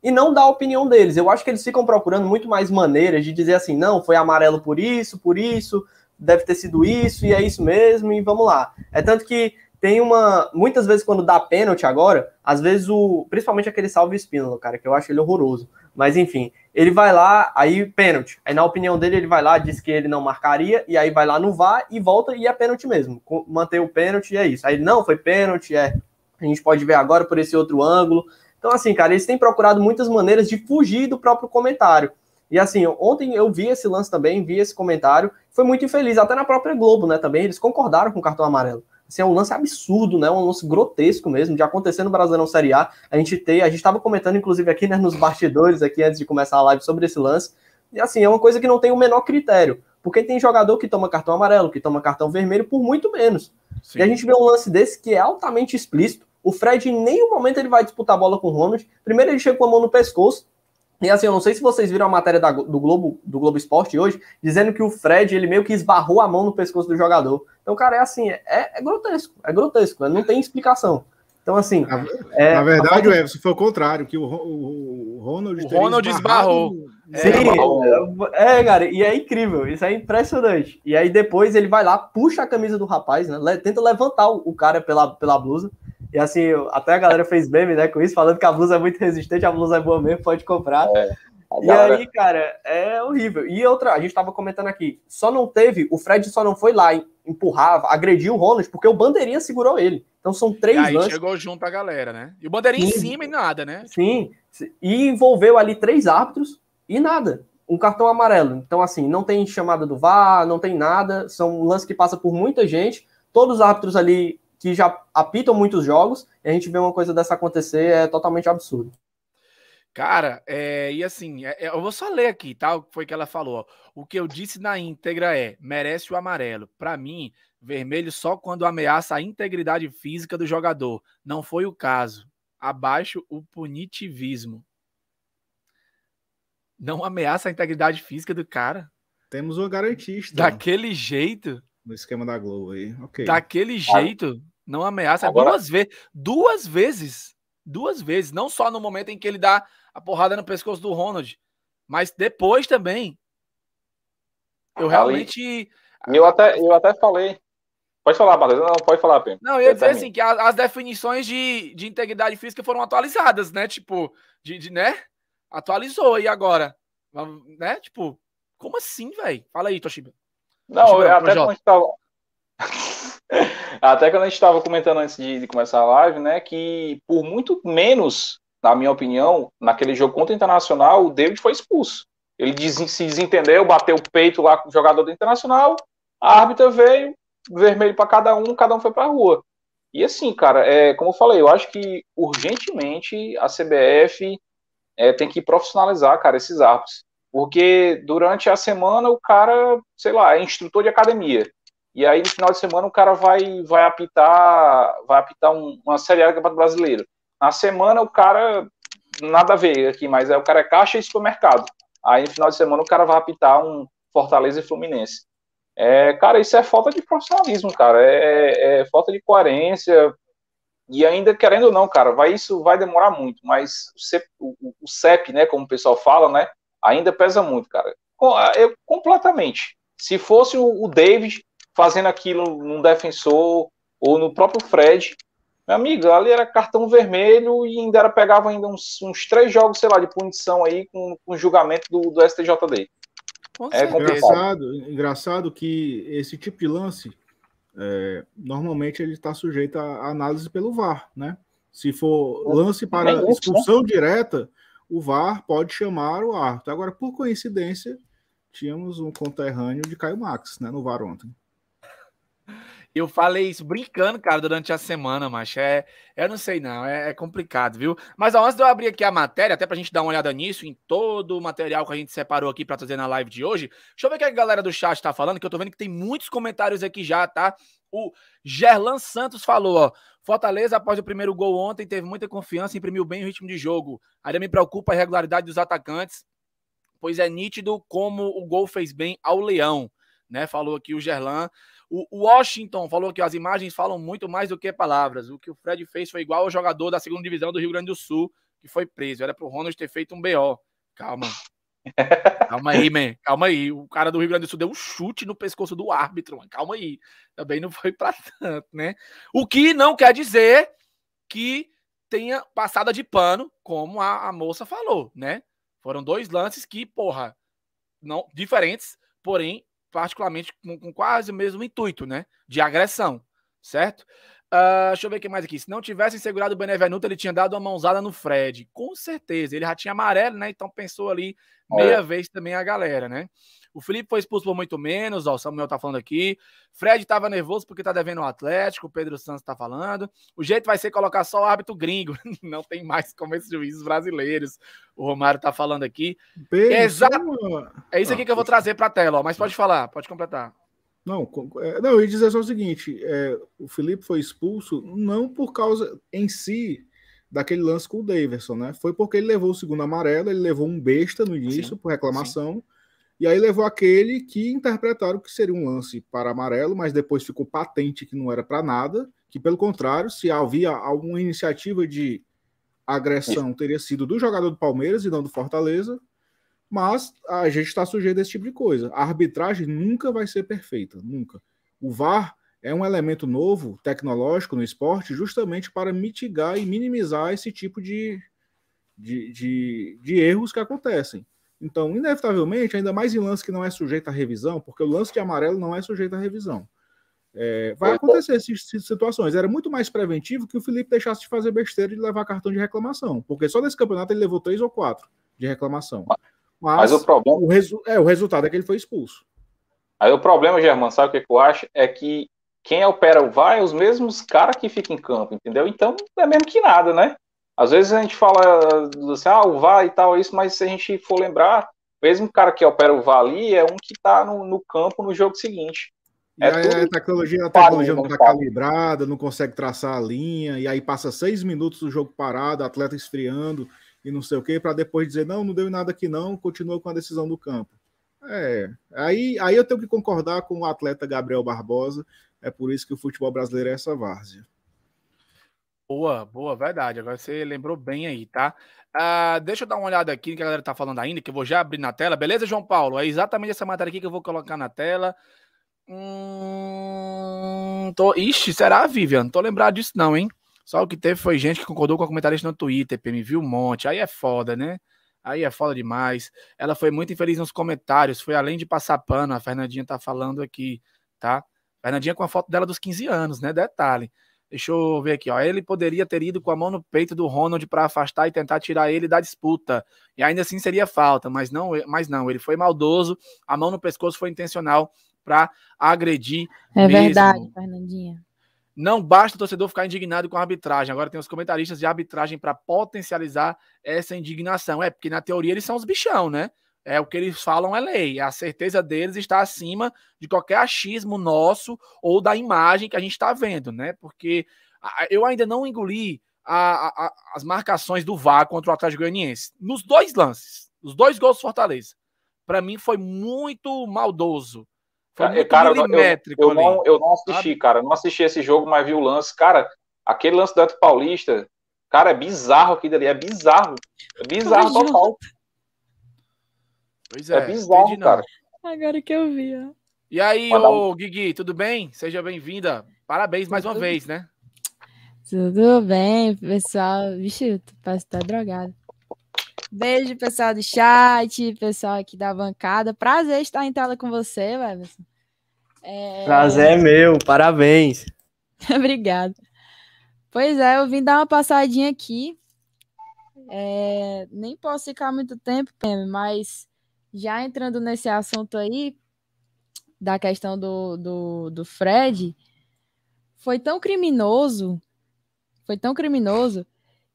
S4: e não dar a opinião deles. Eu acho que eles ficam procurando muito mais maneiras de dizer assim: não, foi amarelo por isso, por isso, deve ter sido isso, e é isso mesmo, e vamos lá. É tanto que tem uma. Muitas vezes, quando dá pênalti agora, às vezes o. Principalmente aquele salve espínola, cara, que eu acho ele horroroso. Mas enfim, ele vai lá, aí pênalti. Aí na opinião dele, ele vai lá, diz que ele não marcaria, e aí vai lá no VAR e volta e é pênalti mesmo. Manter o pênalti e é isso. Aí não, foi pênalti, é. A gente pode ver agora por esse outro ângulo. Então, assim, cara, eles têm procurado muitas maneiras de fugir do próprio comentário. E assim, ontem eu vi esse lance também, vi esse comentário, foi muito infeliz, até na própria Globo, né? Também eles concordaram com o cartão amarelo. Assim, é um lance absurdo, né? Um lance grotesco mesmo, de acontecer no Brasileirão Série A. A gente tem, a gente estava comentando, inclusive, aqui né, nos bastidores, aqui antes de começar a live sobre esse lance. E assim, é uma coisa que não tem o menor critério. Porque tem jogador que toma cartão amarelo, que toma cartão vermelho por muito menos. Sim. E a gente vê um lance desse que é altamente explícito. O Fred, em nenhum momento, ele vai disputar a bola com o Ronald. Primeiro ele chega com a mão no pescoço, e assim, eu não sei se vocês viram a matéria da, do Globo do Globo Esporte hoje, dizendo que o Fred, ele meio que esbarrou a mão no pescoço do jogador. Então, cara, é assim, é, é, é grotesco, é grotesco, né? não tem explicação. Então, assim. Na, é, na verdade, o Everson
S2: foi o contrário, que o, o,
S4: o Ronald. O Ronald esbarrou. esbarrou. É. Sim, é, é, cara, e é incrível, isso é impressionante. E aí depois ele vai lá, puxa a camisa do rapaz, né? Tenta levantar o cara pela, pela blusa. E assim, até a galera fez meme, né, com isso, falando que a blusa é muito resistente, a blusa é boa mesmo, pode comprar. É, e aí, cara, é horrível. E outra, a gente tava comentando aqui, só não teve, o Fred só não foi lá, empurrava, agrediu o Ronald, porque o Bandeirinha segurou ele. Então são três e aí lances. chegou
S1: junto a galera, né? E o Bandeirinha Sim. em cima e nada, né?
S4: Sim, e envolveu ali três árbitros e nada. Um cartão amarelo. Então, assim, não tem chamada do VAR, não tem nada. São lances que passa por muita gente. Todos os árbitros ali que já apitam muitos jogos, e a gente vê uma coisa dessa acontecer é totalmente absurdo.
S1: Cara, é, e assim, é, é eu vou só ler aqui, tá? O que foi que ela falou. O que eu disse na íntegra é: merece o amarelo. Para mim, vermelho só quando ameaça a integridade física do jogador. Não foi o caso. Abaixo o punitivismo. Não ameaça a integridade física do cara. Temos um garantista. Daquele
S2: jeito. No esquema da Globo aí. ok Daquele jeito.
S1: Não ameaça Agora... duas vezes. Duas vezes. Duas vezes. Não só no momento em que ele dá a porrada no pescoço do Ronald, mas depois também. Eu realmente.
S3: Eu até, eu até falei. Pode falar, Matheus. Não, pode falar, Não, eu ia dizer assim,
S1: que as definições de, de integridade física foram atualizadas, né? Tipo, de, de né? Atualizou aí agora. Né? Tipo, como assim, velho? Fala aí, Toshiba.
S3: Não, Toshiba, eu até quando até quando a gente estava comentando antes de, de, começar a live, né, que por muito menos, na minha opinião, naquele jogo contra o Internacional, o David foi expulso. Ele se desentendeu, bateu o peito lá com o jogador do Internacional, a árbitra veio, vermelho para cada um, cada um foi para a rua. E assim, cara, é, como eu falei, eu acho que urgentemente a CBF é, tem que profissionalizar, cara, esses árbitros. Porque durante a semana o cara, sei lá, é instrutor de academia. E aí no final de semana o cara vai vai apitar, vai apitar um, uma série A do Campeonato Brasileiro. Na semana o cara nada a ver aqui, mas é o cara é caixa e supermercado. Aí no final de semana o cara vai apitar um Fortaleza e Fluminense. É, cara, isso é falta de profissionalismo, cara. É, é, é falta de coerência. E ainda querendo ou não, cara, vai isso vai demorar muito, mas o CEP, o, o CEP né, como o pessoal fala, né, ainda pesa muito, cara. Eu, completamente. Se fosse o, o David, fazendo aquilo num defensor ou no próprio Fred. Meu amigo, ali era cartão vermelho e ainda era, pegava ainda uns, uns três jogos, sei lá, de punição aí com, o julgamento do, do STJD.
S2: É engraçado, engraçado que esse tipo de lance, é, normalmente ele está sujeito a análise pelo VAR, né? Se for lance é, para é expulsão né? direta, o VAR pode chamar o árbitro. Agora, por coincidência, tínhamos um conterrâneo de Caio Max, né, no VAR ontem.
S1: Eu falei isso brincando, cara, durante a semana, mas é, eu não sei não, é, é complicado, viu? Mas ó, antes de eu abrir aqui a matéria, até pra gente dar uma olhada nisso, em todo o material que a gente separou aqui pra trazer na live de hoje, deixa eu ver o que a galera do chat tá falando, que eu tô vendo que tem muitos comentários aqui já, tá? O Gerlan Santos falou, ó, Fortaleza, após o primeiro gol ontem, teve muita confiança, imprimiu bem o ritmo de jogo. Ainda me preocupa a regularidade dos atacantes, pois é nítido como o gol fez bem ao Leão, né? Falou aqui o Gerlan. O Washington falou que as imagens falam muito mais do que palavras. O que o Fred fez foi igual ao jogador da segunda divisão do Rio Grande do Sul, que foi preso. Era pro Ronald ter feito um BO. Calma. Calma aí, man. Calma aí. O cara do Rio Grande do Sul deu um chute no pescoço do árbitro, mano. Calma aí. Também não foi para tanto, né? O que não quer dizer que tenha passada de pano, como a, a moça falou, né? Foram dois lances que, porra, não diferentes, porém particularmente com, com quase o mesmo intuito, né? De agressão, certo? Uh, deixa eu ver o que mais aqui. Se não tivessem segurado o Benevenuto, ele tinha dado uma mãozada no Fred. Com certeza. Ele já tinha amarelo, né? Então pensou ali meia é. vez também a galera, né? O Felipe foi expulso por muito menos, ó, o Samuel tá falando aqui. Fred tava nervoso porque tá devendo o um Atlético, o Pedro Santos tá falando. O jeito vai ser colocar só o árbitro gringo. Não tem mais como esses juízes brasileiros. O Romário tá falando aqui. Beijo. É, é isso ah, aqui que eu vou trazer pra tela, ó, mas pode falar, pode completar.
S2: Não, é, não, eu ia dizer só o seguinte: é, o Felipe foi expulso não por causa em si daquele lance com o Davidson, né? Foi porque ele levou o segundo amarelo, ele levou um besta no início sim, por reclamação. Sim. E aí levou aquele que interpretaram que seria um lance para amarelo, mas depois ficou patente que não era para nada, que pelo contrário, se havia alguma iniciativa de agressão, teria sido do jogador do Palmeiras e não do Fortaleza. Mas a gente está sujeito a esse tipo de coisa. A arbitragem nunca vai ser perfeita, nunca. O VAR é um elemento novo, tecnológico no esporte, justamente para mitigar e minimizar esse tipo de, de, de, de erros que acontecem. Então, inevitavelmente, ainda mais em lance que não é sujeito à revisão, porque o lance de amarelo não é sujeito à revisão. É, vai acontecer essas situações. Era muito mais preventivo que o Felipe deixasse de fazer besteira de levar cartão de reclamação, porque só nesse campeonato ele levou três ou quatro de reclamação. Mas, Mas o problema. O, resu... é, o resultado é que ele foi expulso.
S3: Aí o problema, Germano, sabe o que, eu acho? É que quem opera o VAR é os mesmos caras que ficam em campo, entendeu? Então é mesmo que nada, né? Às vezes a gente fala assim, ah, o VAR e tal, isso, mas se a gente for lembrar, mesmo o cara que opera o VAR ali é um que está no, no, campo no jogo seguinte. É aí, a tecnologia, a tecnologia não está
S2: calibrada, não consegue traçar a linha, e aí passa seis minutos do jogo parado, atleta esfriando e não sei o quê, para depois dizer, não, não deu nada aqui não, continua com a decisão do campo. É, aí, aí eu tenho que concordar com o atleta Gabriel Barbosa, é por isso que o futebol brasileiro é essa várzea.
S1: Boa, boa, verdade. Agora você lembrou bem aí, tá? Ah, deixa eu dar uma olhada aqui que a galera tá falando ainda, que eu vou já abrir na tela. Beleza, João Paulo? É exatamente essa matéria aqui que eu vou colocar na tela. Hum, tô... Ixi, será, Vivian? Não tô lembrado disso não, hein? Só o que teve foi gente que concordou com a comentarista no Twitter, PM, viu um monte. Aí é foda, né? Aí é foda demais. Ela foi muito infeliz nos comentários, foi além de passar pano, a Fernandinha tá falando aqui, tá? Fernandinha com a foto dela dos 15 anos, né? Detalhe. Deixa eu ver aqui, ó. Ele poderia ter ido com a mão no peito do Ronald para afastar e tentar tirar ele da disputa. E ainda assim seria falta, mas não, mas não, ele foi maldoso, a mão no pescoço foi intencional para agredir. É mesmo. verdade,
S5: Fernandinha.
S1: Não basta o torcedor ficar indignado com a arbitragem. Agora tem os comentaristas de arbitragem para potencializar essa indignação. É, porque na teoria eles são os bichão, né? É, o que eles falam é lei. A certeza deles está acima de qualquer achismo nosso ou da imagem que a gente está vendo, né? Porque eu ainda não engoli a, a, as marcações do VAR contra o Atlético Goianiense. Nos dois lances, os dois gols do Fortaleza. Para mim foi muito maldoso.
S3: Foi cara, muito cara, milimétrico. Eu, eu, não, eu não assisti, sabe? cara. Não assisti esse jogo, mas vi o lance. Cara, aquele lance do Eto Paulista, cara, é bizarro aquilo ali. É bizarro. É bizarro total. Pois
S4: é, é bizarro, cara. Agora que eu vi, ó.
S1: E aí, ô Guigui, tudo bem? Seja bem-vinda. Parabéns mais uma vez, né?
S5: Tudo bem, pessoal. Vixe, parece que tá drogado. Beijo, pessoal do chat, pessoal aqui da bancada. Prazer estar em tela com você, Everson. É... Prazer é
S4: meu, parabéns.
S5: Obrigado. Pois é, eu vim dar uma passadinha aqui. É... Nem posso ficar muito tempo, mas já entrando nesse assunto aí, da questão do, do, do Fred, foi tão criminoso, foi tão criminoso,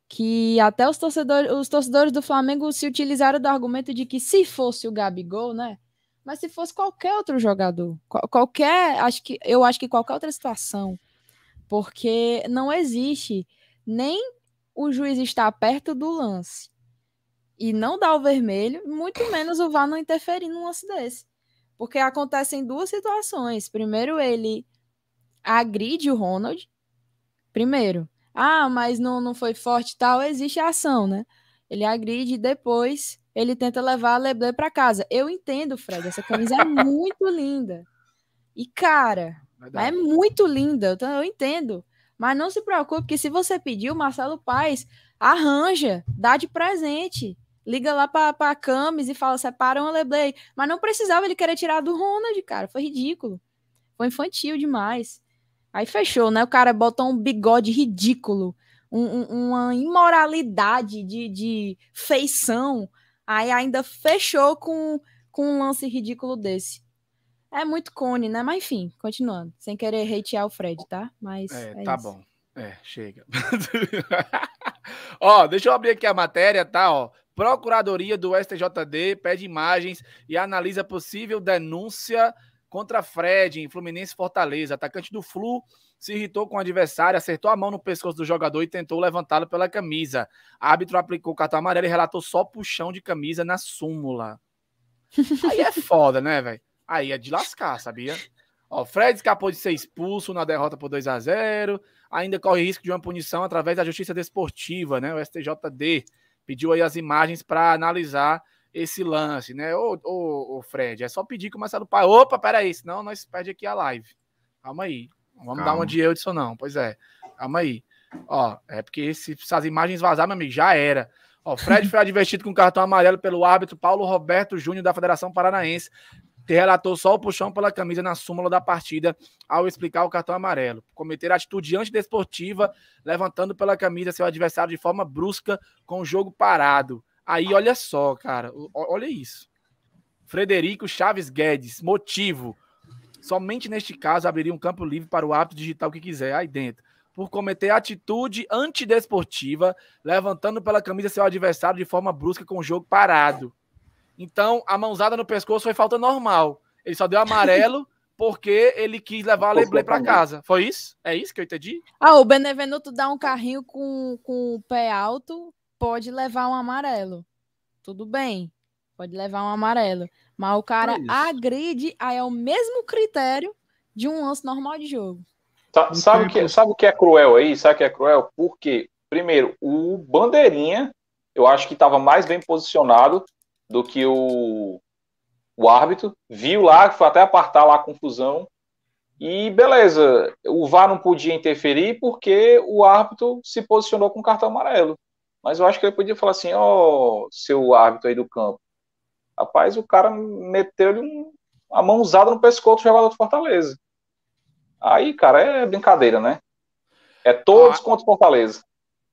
S5: que até os torcedores, os torcedores do Flamengo se utilizaram do argumento de que se fosse o Gabigol, né? Mas se fosse qualquer outro jogador, qualquer, acho que eu acho que qualquer outra situação, porque não existe nem o juiz estar perto do lance, e não dar o vermelho, muito menos o VAR não interferir num lance desse. Porque acontecem duas situações. Primeiro, ele agride o Ronald. Primeiro, ah, mas não, não foi forte tal, existe a ação, né? Ele agride e depois ele tenta levar a Leblé para casa. Eu entendo, Fred, essa camisa é muito linda. E cara, é muito linda, eu entendo. Mas não se preocupe, que se você pedir, o Marcelo Paz arranja, dá de presente. Liga lá pra, pra Camis e fala, separa o Leblay. Mas não precisava ele querer tirar do Ronald, cara. Foi ridículo. Foi infantil demais. Aí fechou, né? O cara botou um bigode ridículo, um, um, uma imoralidade de, de feição. Aí ainda fechou com, com um lance ridículo desse. É muito cone, né? Mas enfim, continuando. Sem querer hatear o Fred, tá? Mas. É, é tá isso. bom.
S1: É, chega. Ó, deixa eu abrir aqui a matéria, tá? Ó, Procuradoria do STJD pede imagens e analisa possível denúncia contra Fred em Fluminense Fortaleza. Atacante do Flu se irritou com o adversário, acertou a mão no pescoço do jogador e tentou levantá-lo pela camisa. A árbitro aplicou o cartão amarelo e relatou só puxão de camisa na súmula. Aí é foda, né, velho? Aí é de lascar, sabia? Ó, Fred escapou de ser expulso na derrota por 2 a 0 ainda corre risco de uma punição através da Justiça Desportiva, né, o STJD pediu aí as imagens para analisar esse lance, né? Ô, ô, ô, Fred, é só pedir que o Marcelo Pai. Opa, peraí, senão nós perde aqui a live. Calma aí. Vamos Calma. dar uma de eu disso, não. Pois é. Calma aí. Ó, é porque se as imagens vazar, meu amigo, já era. Ó, Fred foi advertido com cartão amarelo pelo árbitro Paulo Roberto Júnior da Federação Paranaense ter relatou só o puxão pela camisa na súmula da partida ao explicar o cartão amarelo. Cometer atitude antidesportiva, levantando pela camisa seu adversário de forma brusca, com o jogo parado. Aí, olha só, cara, olha isso. Frederico Chaves Guedes, motivo. Somente neste caso abriria um campo livre para o árbitro digital que quiser, aí dentro. Por cometer atitude antidesportiva, levantando pela camisa seu adversário de forma brusca com o jogo parado. Então, a mãozada no pescoço foi falta normal. Ele só deu amarelo porque ele quis levar a Leblay para casa. Foi isso? É isso que eu entendi?
S5: Ah, o Benevenuto dá um carrinho com, com o pé alto, pode levar um amarelo. Tudo bem, pode levar um amarelo. Mas o cara é agride, aí é o mesmo critério de um lance normal de jogo.
S3: sabe o que, sabe que é cruel aí? Sabe o que é cruel? Porque, primeiro, o Bandeirinha, eu acho que estava mais bem posicionado do que o, o árbitro. Viu lá, foi até apartar lá a confusão. E beleza, o VAR não podia interferir porque o árbitro se posicionou com cartão amarelo. Mas eu acho que ele podia falar assim: ó, oh, seu árbitro aí do campo. Rapaz, o cara meteu-lhe um, a mão usada no pescoço do jogador do Fortaleza. Aí, cara, é brincadeira, né? É todos ah, contra o Fortaleza.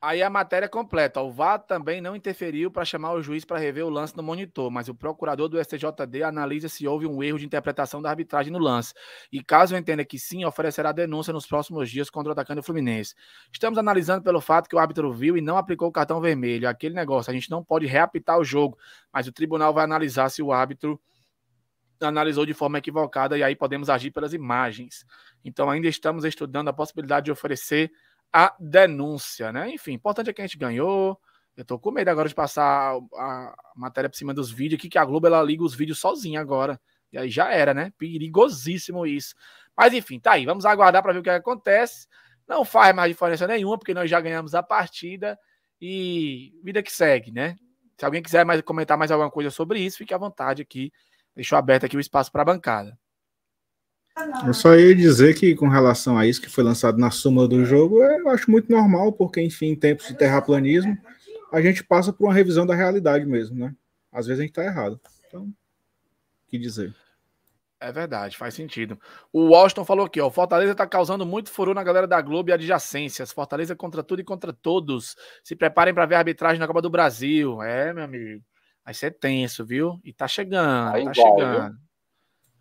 S1: Aí a matéria é completa. O VAR também não interferiu para chamar o juiz para rever o lance no monitor, mas o procurador do STJD analisa se houve um erro de interpretação da arbitragem no lance. E caso entenda que sim, oferecerá denúncia nos próximos dias contra o atacante Fluminense. Estamos analisando pelo fato que o árbitro viu e não aplicou o cartão vermelho. Aquele negócio, a gente não pode reapitar o jogo, mas o tribunal vai analisar se o árbitro analisou de forma equivocada e aí podemos agir pelas imagens. Então ainda estamos estudando a possibilidade de oferecer a denúncia, né? Enfim, importante é que a gente ganhou. Eu tô com medo agora de passar a matéria por cima dos vídeos aqui, que a Globo ela liga os vídeos sozinha agora. E aí já era, né? Perigosíssimo isso. Mas enfim, tá aí. Vamos aguardar para ver o que acontece. Não faz mais diferença nenhuma, porque nós já ganhamos a partida. E vida que segue, né? Se alguém quiser mais comentar mais alguma coisa sobre isso, fique à vontade aqui. Deixou aberto aqui o espaço para a bancada.
S2: Eu só ia dizer que, com relação a isso que foi lançado na súmula do jogo, é, eu acho muito normal, porque, enfim, em tempos de terraplanismo, a gente passa por uma revisão da realidade mesmo, né? Às vezes a gente está errado. Então, que dizer.
S1: É verdade, faz sentido. O Washington falou aqui, ó, Fortaleza está causando muito furor na galera da Globo e adjacências. Fortaleza é contra tudo e contra todos. Se preparem para ver a arbitragem na Copa do Brasil. É, meu amigo. Vai ser tenso, viu? E tá chegando, tá, tá igual, chegando. Viu?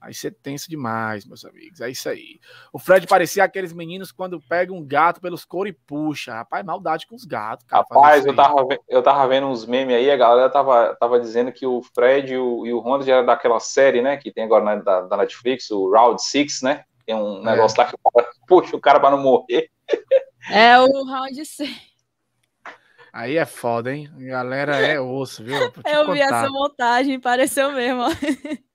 S1: Aí você tenso demais, meus amigos. É isso aí. O Fred parecia aqueles meninos quando pega um gato pelos coros e puxa. Rapaz, maldade com os gatos. Cara,
S3: Rapaz, eu tava, eu tava vendo uns memes aí, a galera tava, tava dizendo que o Fred e o, e o Ronald era daquela série, né? Que tem agora na, da, da Netflix, o Round Six, né? Tem um é. negócio lá que puxa o cara pra não morrer.
S5: É o Round Six.
S1: Aí é foda, hein? A galera é osso, viu? Eu vi essa
S5: montagem, pareceu mesmo.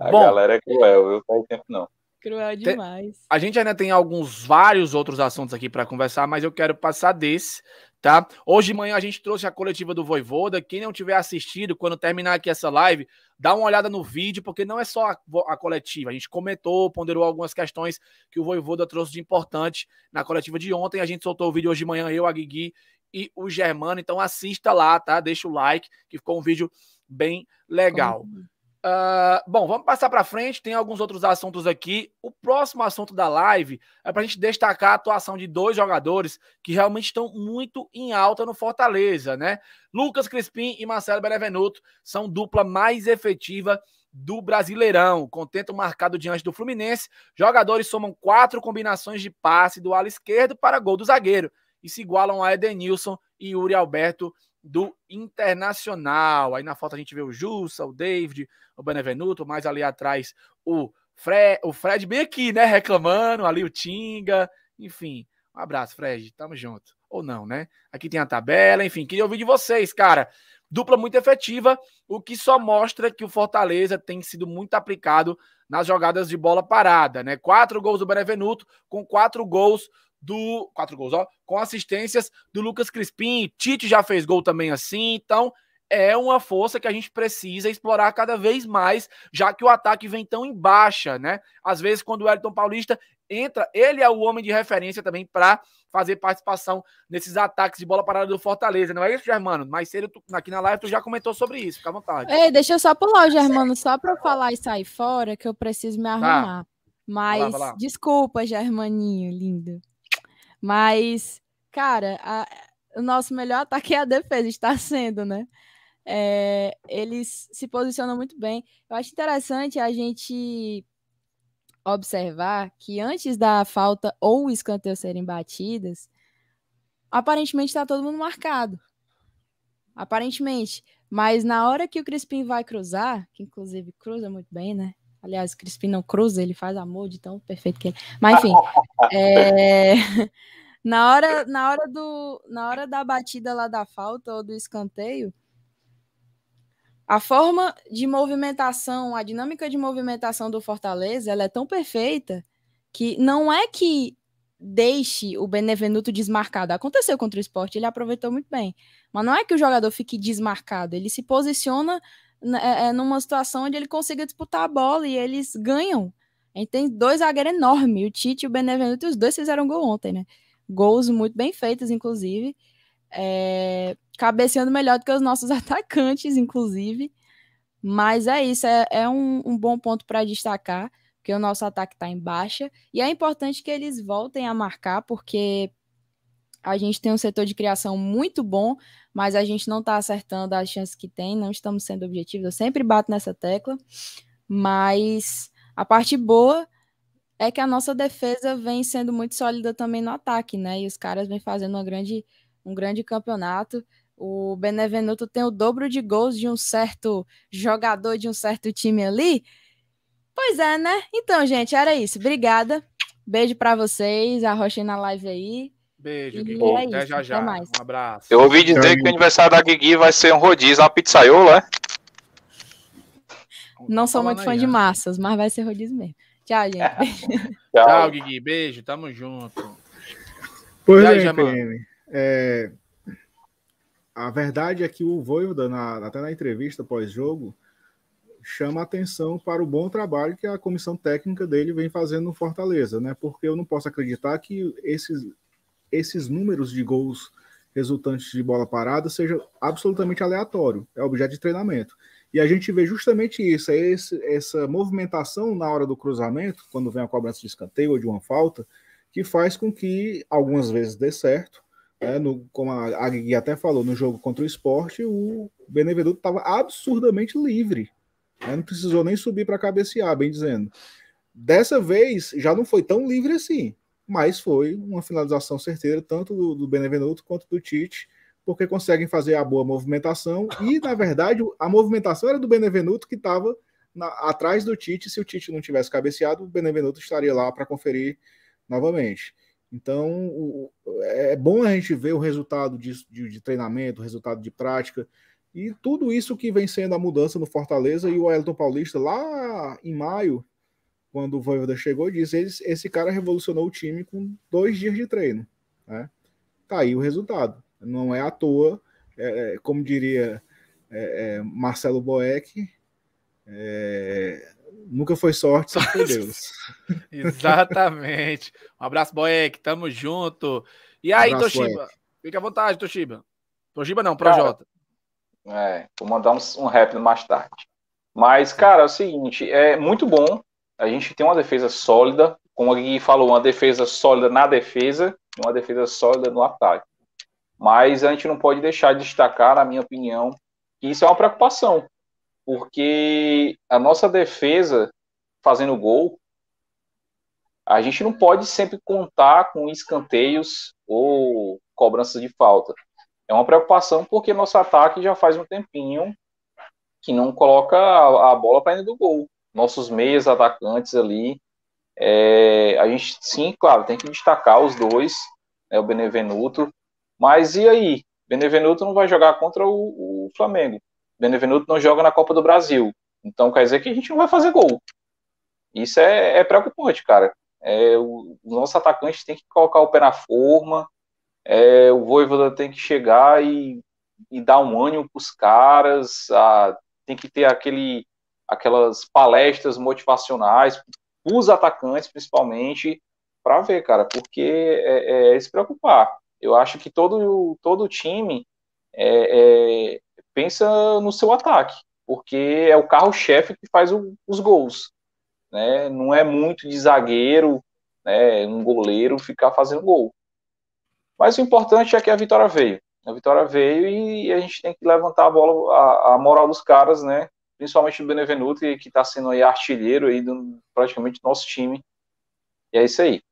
S5: A Bom,
S3: galera é cruel, eu faz tempo não.
S5: Cruel demais.
S1: A gente ainda tem alguns vários outros assuntos aqui para conversar, mas eu quero passar desse, tá? Hoje de manhã a gente trouxe a coletiva do Voivoda. Quem não tiver assistido, quando terminar aqui essa live, dá uma olhada no vídeo, porque não é só a, a coletiva. A gente comentou, ponderou algumas questões que o Voivoda trouxe de importante na coletiva de ontem. A gente soltou o vídeo hoje de manhã, eu, a Guigui e o Germano. Então assista lá, tá? Deixa o like, que ficou um vídeo bem legal. Como? Uhum. Uh, bom, vamos passar para frente. Tem alguns outros assuntos aqui. O próximo assunto da live é para a gente destacar a atuação de dois jogadores que realmente estão muito em alta no Fortaleza, né? Lucas Crispim e Marcelo Benevenuto são dupla mais efetiva do Brasileirão, com tento marcado diante do Fluminense. Jogadores somam quatro combinações de passe do ala esquerdo para gol do zagueiro e se igualam a Edenilson e Yuri Alberto do Internacional. Aí na foto a gente vê o Jussa, o David, o Benevenuto, mais ali atrás o Fred, o Fred bem aqui, né, reclamando, ali o Tinga, enfim. Um abraço, Fred, tamo junto. Ou não, né? Aqui tem a tabela, enfim, queria ouvir de vocês, cara. Dupla muito efetiva, o que só mostra que o Fortaleza tem sido muito aplicado nas jogadas de bola parada, né? Quatro gols do Benevenuto, com quatro gols do. Quatro gols, ó. Com assistências do Lucas Crispim. Tite já fez gol também assim. Então, é uma força que a gente precisa explorar cada vez mais, já que o ataque vem tão em baixa, né? Às vezes, quando o Elton Paulista entra, ele é o homem de referência também para fazer participação nesses ataques de bola parada do Fortaleza, não é isso, Germano? Mais cedo, tu, aqui na live, tu já comentou sobre isso, fica à vontade. Ei,
S5: deixa eu só pular, tá Germano, só para falar e sair fora, que eu preciso me tá. arrumar. Tá. Mas, vai lá, vai lá. desculpa, Germaninho, lindo. Mas, cara, a, o nosso melhor ataque é a defesa, está sendo, né? É, eles se posicionam muito bem. Eu acho interessante a gente observar que antes da falta ou escanteio serem batidas, aparentemente está todo mundo marcado. Aparentemente. Mas na hora que o Crispim vai cruzar, que inclusive cruza muito bem, né? Aliás, não cruza, ele faz amor de tão perfeito que ele. Mas enfim. é... na, hora, na, hora do, na hora da batida lá da falta ou do escanteio, a forma de movimentação, a dinâmica de movimentação do Fortaleza, ela é tão perfeita que não é que deixe o Benevenuto desmarcado. Aconteceu contra o esporte, ele aproveitou muito bem. Mas não é que o jogador fique desmarcado, ele se posiciona né, é, é, numa situação onde ele consiga disputar a bola e eles ganham. A gente tem dois zagueiros enormes, o Tite e o Benevenuto, os dois fizeram gol ontem, né? Gols muito bem feitos, inclusive. É, cabeceando melhor do que os nossos atacantes, inclusive. Mas é isso, é, é um, um, bom ponto para destacar, porque o nosso ataque está em baixa. E é importante que eles voltem a marcar, porque a gente tem um setor de criação muito bom, mas a gente não está acertando as chances que tem, não estamos sendo objetivos. Eu sempre bato nessa tecla, mas a parte boa é que a nossa defesa vem sendo muito sólida também no ataque, né? E os caras vêm fazendo uma grande, um grande campeonato. O Benevenuto tem o dobro de gols de um certo jogador de um certo time ali. Pois é, né? Então, gente, era isso. Obrigada. Beijo para vocês. Arrochem na live aí. Beijo, Gui. É até isso, já já. Um abraço.
S3: Eu ouvi dizer que o aniversário da Gui vai ser um rodízio, uma pizzaiola, é?
S5: Não sou muito fã aí, de né? massas, mas vai ser rodízio mesmo. Tchau, gente. É.
S1: Tchau, Tchau Gui. Beijo, tamo junto. Pois aí, é, PM.
S2: É, a verdade é que o Voivoda, na, até na entrevista pós-jogo, chama atenção para o bom trabalho que a comissão técnica dele vem fazendo no Fortaleza, né? Porque eu não posso acreditar que esses esses números de gols resultantes de bola parada seja absolutamente aleatório, é objeto de treinamento. E a gente vê justamente isso, é esse, essa movimentação na hora do cruzamento, quando vem a cobrança de escanteio ou de uma falta, que faz com que algumas vezes dê certo. Né? No, como a Agui até falou, no jogo contra o esporte, o Beneveduto estava absurdamente livre. Né? Não precisou nem subir para cabecear, bem dizendo. Dessa vez já não foi tão livre assim mas foi uma finalização certeira, tanto do, do Benevenuto quanto do Tite, porque conseguem fazer a boa movimentação. E, na verdade, a movimentação era do Benevenuto que estava atrás do Tite. Se o Tite não tivesse cabeceado, o Benevenuto estaria lá para conferir novamente. Então, o, é, é bom a gente ver o resultado de, de, de, treinamento, o resultado de prática. E tudo isso que vem sendo a mudança no Fortaleza e o Elton Paulista lá em maio quando o Voivoda chegou, disse: esse cara revolucionou o time com dois dias de treino. Né? Tá aí o resultado. Não é à toa, é, é como diria é, é, Marcelo
S1: Boeck, é, nunca
S2: foi sorte, só foi Deus.
S1: Exatamente. Um abraço, Boeck, tamo junto. E aí, abraço, Toshiba? Boeck. Fica à vontade, Toshiba. Toshiba não, Projota.
S3: É, vou mandar um, um rap mais tarde. Mas, cara, é o seguinte, é muito bom a gente tem uma defesa sólida, como a Gui falou, uma defesa sólida na defesa e uma defesa sólida no ataque. Mas a gente não pode deixar de destacar, na minha opinião, que isso é uma preocupação, porque a nossa defesa fazendo gol, a gente não pode sempre contar com escanteios ou cobranças de falta. É uma preocupação porque nosso ataque já faz um tempinho que não coloca a bola para dentro do gol nossos meias atacantes ali. É, a gente, sim, claro, tem que destacar os dois, né, o Benevenuto. Mas e aí? Benevenuto não vai jogar contra o, o Flamengo. Benevenuto não joga na Copa do Brasil. Então quer dizer que a gente não vai fazer gol. Isso é, é preocupante, cara. É, o, o nosso atacante tem que colocar o pé na forma. É, o Voivoda tem que chegar e, e dar um ânimo para os caras. A, tem que ter aquele aquelas palestras motivacionais, os atacantes principalmente, para ver, cara, porque é, é, é, se preocupar. Eu acho que todo, todo time é, é, pensa no seu ataque, porque é o carro-chefe que faz o, os gols. Né? Não é muito de zagueiro, né, um goleiro ficar fazendo gol. Mas o importante é que a vitória veio. A vitória veio e a gente tem que levantar a bola, a, a moral dos caras, né? principalmente o Benevenuto, que está sendo aí artilheiro aí do, praticamente nosso time. E é isso aí.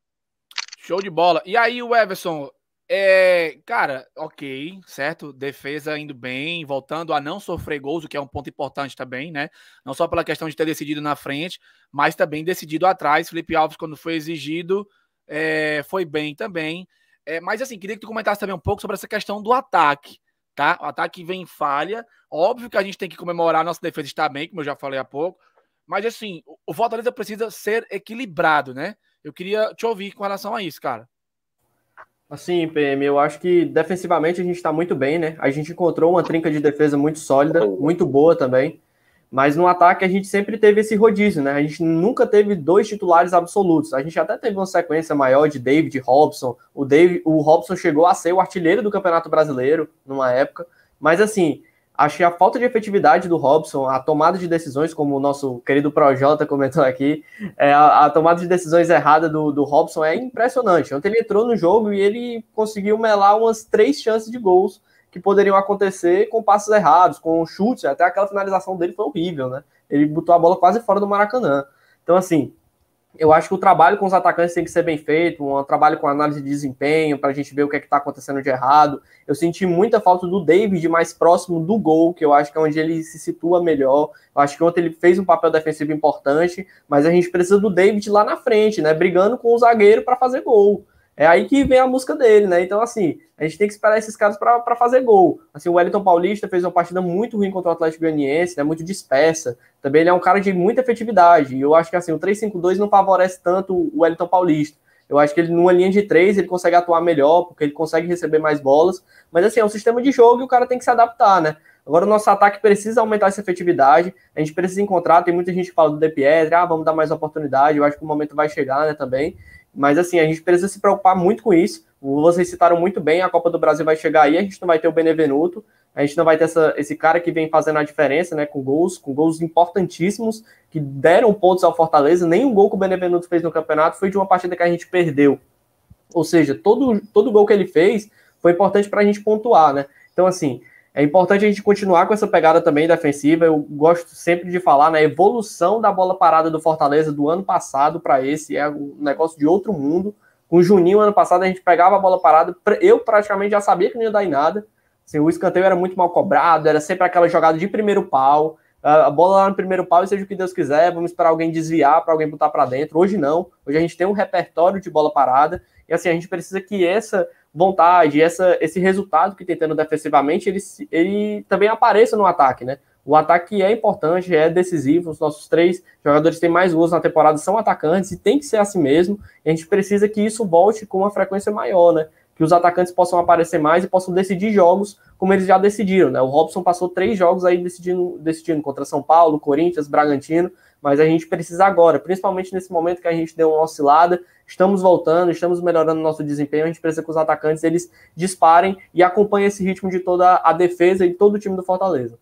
S1: Show de bola. E aí, o Everson, é, cara, ok, certo? Defesa indo bem, voltando a não sofrer gols, o que é um ponto importante também, né? Não só pela questão de ter decidido na frente, mas também decidido atrás. Felipe Alves, quando foi exigido, é, foi bem também. É, mas assim, queria que tu comentasse também um pouco sobre essa questão do ataque tá? O ataque vem em falha. Óbvio que a gente tem que comemorar, a nossa defesa está bem, como eu já falei há pouco. Mas assim, o Fortaleza precisa ser equilibrado, né? Eu queria te ouvir com relação a isso, cara.
S4: Assim, PM, eu acho que defensivamente a gente está muito bem, né? A gente encontrou uma trinca de defesa muito sólida, muito boa também. Mas no ataque a gente sempre teve esse rodízio, né? A gente nunca teve dois titulares absolutos. A gente até teve uma sequência maior de David Robson. O, David, o Robson chegou a ser o artilheiro do Campeonato Brasileiro numa época. Mas assim, achei a falta de efetividade do Robson, a tomada de decisões, como o nosso querido Projota comentou aqui, é, a, a, tomada de decisões errada do, do Robson é impressionante. Ontem ele entrou no jogo e ele conseguiu melar umas três chances de gols que poderiam acontecer com passos errados, com chutes, até aquela finalização dele foi horrível, né? Ele botou a bola quase fora do Maracanã. Então, assim, eu acho que o trabalho com os atacantes tem que ser bem feito, um trabalho com análise de desempenho, para a gente ver o que é está acontecendo de errado. Eu senti muita falta do David mais próximo do gol, que eu acho que é onde ele se situa melhor. Eu acho que ontem ele fez um papel defensivo importante, mas a gente precisa do David lá na frente, né? Brigando com o zagueiro para fazer gol. É aí que vem a música dele, né? Então, assim, a gente tem que esperar esses caras para fazer gol. Assim, o Wellington Paulista fez uma partida muito ruim contra o Atlético Goianiense, né? Muito dispersa. Também ele é um cara de muita efetividade. E eu acho que assim, o 3-5-2 não favorece tanto o Wellington Paulista. Eu acho que ele, numa linha de três, ele consegue atuar melhor, porque ele consegue receber mais bolas. Mas assim, é um sistema de jogo e o cara tem que se adaptar, né? Agora o nosso ataque precisa aumentar essa efetividade, a gente precisa encontrar, tem muita gente que fala do De Pietri, ah, vamos dar mais oportunidade, eu acho que o momento vai chegar, né, também. Mas assim, a gente precisa se preocupar muito com isso. Vocês citaram muito bem, a Copa do Brasil vai chegar aí, a gente não vai ter o Benevenuto, a gente não vai ter essa, esse cara que vem fazendo a diferença, né? Com gols, com gols importantíssimos, que deram pontos ao Fortaleza. Nenhum gol que o Benevenuto fez no campeonato foi de uma partida que a gente perdeu. Ou seja, todo, todo gol que ele fez foi importante para a gente pontuar, né? Então, assim, é importante a gente continuar com essa pegada também defensiva. Eu gosto sempre de falar na né, evolução da bola parada do Fortaleza do ano passado para esse. É um negócio de outro mundo. Com o Juninho, ano passado, a gente pegava a bola parada. Eu praticamente já sabia que não ia dar em nada. Assim, o escanteio era muito mal cobrado, era sempre aquela jogada de primeiro pau a bola lá no primeiro pau e seja o que Deus quiser, vamos esperar alguém desviar para alguém botar para dentro. Hoje não, hoje a gente tem um repertório de bola parada e assim a gente precisa que essa vontade, essa, esse resultado que tentando defensivamente, ele, ele também apareça no ataque, né? O ataque é importante, é decisivo. Os nossos três jogadores têm mais gols na temporada, são atacantes e tem que ser assim mesmo. a gente precisa que isso volte com uma frequência maior, né? que os atacantes possam aparecer mais e possam decidir jogos como eles já decidiram, né? O Robson passou três jogos aí decidindo, decidindo contra São Paulo, Corinthians, Bragantino, mas a gente precisa agora, principalmente nesse momento que a gente deu uma oscilada, estamos voltando, estamos melhorando nosso desempenho, a gente precisa que os atacantes eles disparem e acompanhem esse ritmo de toda a defesa e de todo o time do Fortaleza.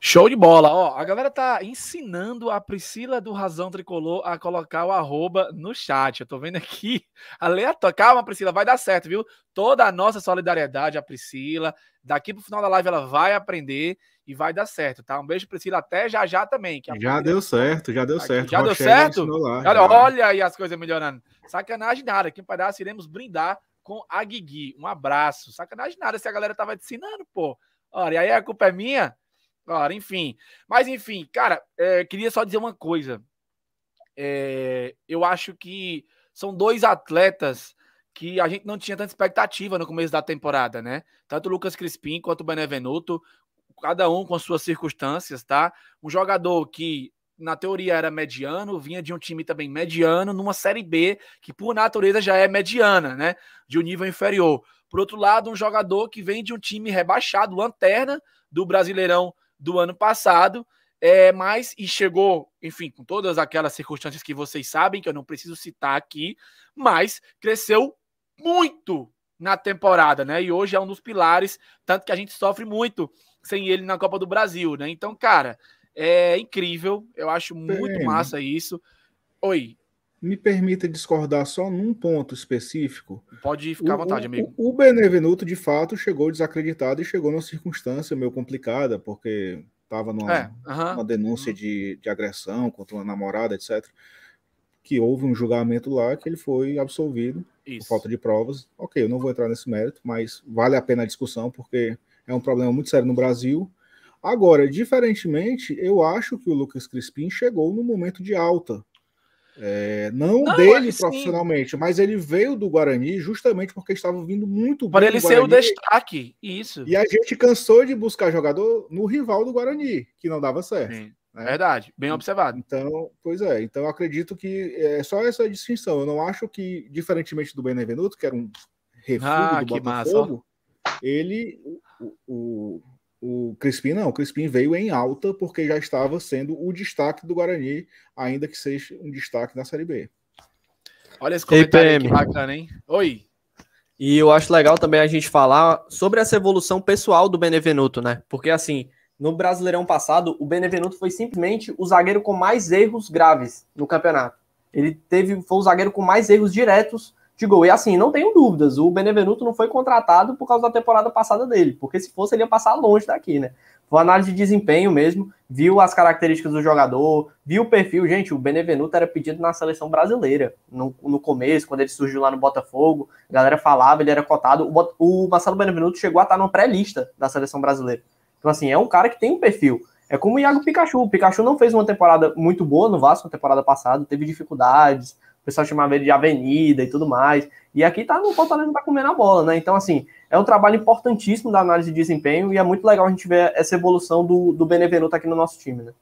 S4: Show
S1: de bola. Ó, a galera tá ensinando a Priscila do Razão Tricolor a colocar o arroba no chat. Eu tô vendo aqui. Aleatório. Calma, Priscila, vai dar certo, viu? Toda a nossa solidariedade à Priscila. Daqui pro final da live ela vai aprender e vai dar certo, tá? Um beijo, Priscila, até já já também. já
S2: deu certo, já deu tá certo. Já deu certo? Lá, olha, já. olha
S1: aí as coisas melhorando. Sacanagem nada. Aqui em Palhaço iremos brindar com a Guigui. Um abraço. Sacanagem nada se a galera tava te ensinando, pô. Olha, e aí a culpa é minha? Claro, enfim. Mas, enfim, cara, é, queria só dizer uma coisa. É, eu acho que são dois atletas que a gente não tinha tanta expectativa no começo da temporada, né? Tanto o Lucas Crispim quanto o Benevenuto, cada um com as suas circunstâncias, tá? Um jogador que na teoria era mediano, vinha de um time também mediano, numa Série B, que por natureza já é mediana, né? De um nível inferior. Por outro lado, um jogador que vem de um time rebaixado, lanterna do Brasileirão do ano passado, é, mas e chegou, enfim, com todas aquelas circunstâncias que vocês sabem, que eu não preciso citar aqui, mas cresceu muito na temporada, né? E hoje é um dos pilares, tanto que a gente sofre muito sem ele na Copa do Brasil, né? Então, cara, é incrível, eu acho muito Sim. massa isso. Oi.
S2: Me permita discordar só num ponto específico.
S1: Pode ficar à vontade, o, amigo.
S2: O, o Benevenuto, de fato, chegou desacreditado e chegou numa circunstância meio complicada, porque estava numa, é, uh -huh, denúncia de, de agressão contra uma namorada, etc. Que houve um julgamento lá que ele foi absolvido Isso. por falta de provas. Ok, eu não vou entrar nesse mérito, mas vale a pena a discussão, porque é um problema muito sério no Brasil. Agora, diferentemente, eu acho que o Lucas Crispim chegou no momento de alta é, não, não, dele profissionalmente, sim. mas ele veio do Guarani justamente porque estava vindo muito bem. Para ele ser o
S1: destaque, isso. E a gente
S2: cansou de buscar jogador no rival do Guarani, que não dava certo. Né? Verdade, bem então, observado. Então, pois é, então eu acredito que é só essa distinção. Eu não acho que, diferentemente do Benevenuto, que era um refúgio ah, do Botafogo, massa. ele, o, o o Crispim não, o Crispim veio em alta porque já estava sendo o destaque do Guarani, ainda que seja um destaque na Série B.
S4: Olha esse comentário EPM. bacana, hein? Oi. E eu acho legal também a gente falar sobre essa evolução pessoal do Benevenuto, né? Porque assim, no Brasileirão passado, o Benevenuto foi simplesmente o zagueiro com mais erros graves no campeonato. Ele teve foi o zagueiro com mais erros diretos de tipo, gol. E assim, não tenho dúvidas, o Benevenuto não foi contratado por causa da temporada passada dele, porque se fosse ele ia passar longe daqui, né? Foi análise de desempenho mesmo, viu as características do jogador, viu o perfil. Gente, o Benevenuto era pedido na seleção brasileira no, no começo, quando ele surgiu lá no Botafogo, a galera falava, ele era cotado. O, o Marcelo Benevenuto chegou a estar na pré-lista da seleção brasileira. Então, assim, é um cara que tem um perfil. É como o Iago Pikachu. O Pikachu não fez uma temporada muito boa no Vasco na temporada passada, teve dificuldades, pessoal chamava ele de avenida e tudo mais. E aqui tá no Fortaleza tá comendo a bola, né? Então, assim, é um trabalho importantíssimo da análise de desempenho e é muito legal a gente ver essa evolução do, do Benevenuto aqui no nosso time, né?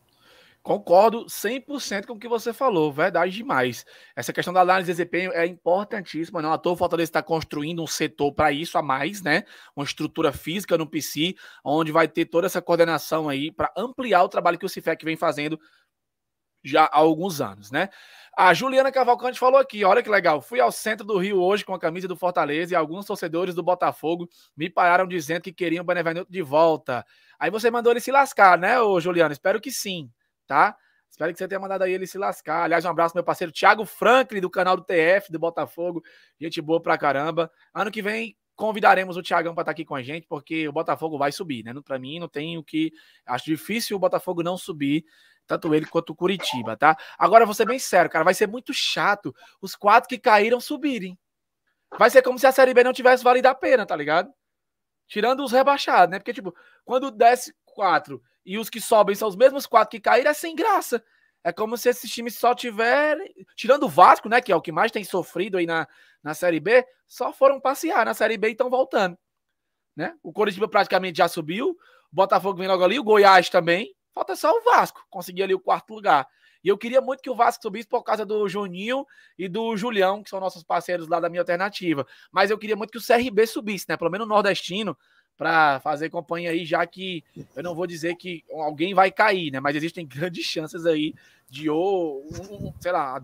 S1: Concordo 100% com o que você falou, verdade demais. Essa questão da análise de desempenho é importantíssima, não a é toa Fortaleza está construindo um setor para isso a mais, né? Uma estrutura física no PC, onde vai ter toda essa coordenação aí para ampliar o trabalho que o Cifec vem fazendo já há alguns anos, né? A Juliana Cavalcante falou aqui, olha que legal. Fui ao centro do Rio hoje com a camisa do Fortaleza e alguns torcedores do Botafogo me pararam dizendo que queriam o Benevenuto de volta. Aí você mandou ele se lascar, né, ô Juliana? Espero que sim, tá? Espero que você tenha mandado aí ele se lascar. Aliás, um abraço meu parceiro Thiago Franklin, do canal do TF, do Botafogo. Gente boa pra caramba. Ano que vem convidaremos o Thiagão para estar tá aqui com a gente, porque o Botafogo vai subir, né? Para mim, não tem o que. Acho difícil o Botafogo não subir tanto ele quanto o Curitiba, tá? Agora, vou ser bem sério, cara. Vai ser muito chato os quatro que caíram subirem. Vai ser como se a Série B não tivesse valido a pena, tá ligado? Tirando os rebaixados, né? Porque, tipo, quando desce quatro e os que sobem são os mesmos quatro que caíram, é sem graça. É como se esses times só tiverem. Tirando o Vasco, né? Que é o que mais tem sofrido aí na, na Série B, só foram passear na Série B e estão voltando. Né? O Curitiba praticamente já subiu. O Botafogo vem logo ali, o Goiás também, Falta só o Vasco conseguir ali o quarto lugar. E eu queria muito que o Vasco subisse por causa do Juninho e do Julião, que são nossos parceiros lá da minha alternativa. Mas eu queria muito que o CRB subisse, né? Pelo menos o nordestino, para fazer companhia aí, já que eu não vou dizer que alguém vai cair, né? Mas existem grandes chances aí de ou, um, sei lá,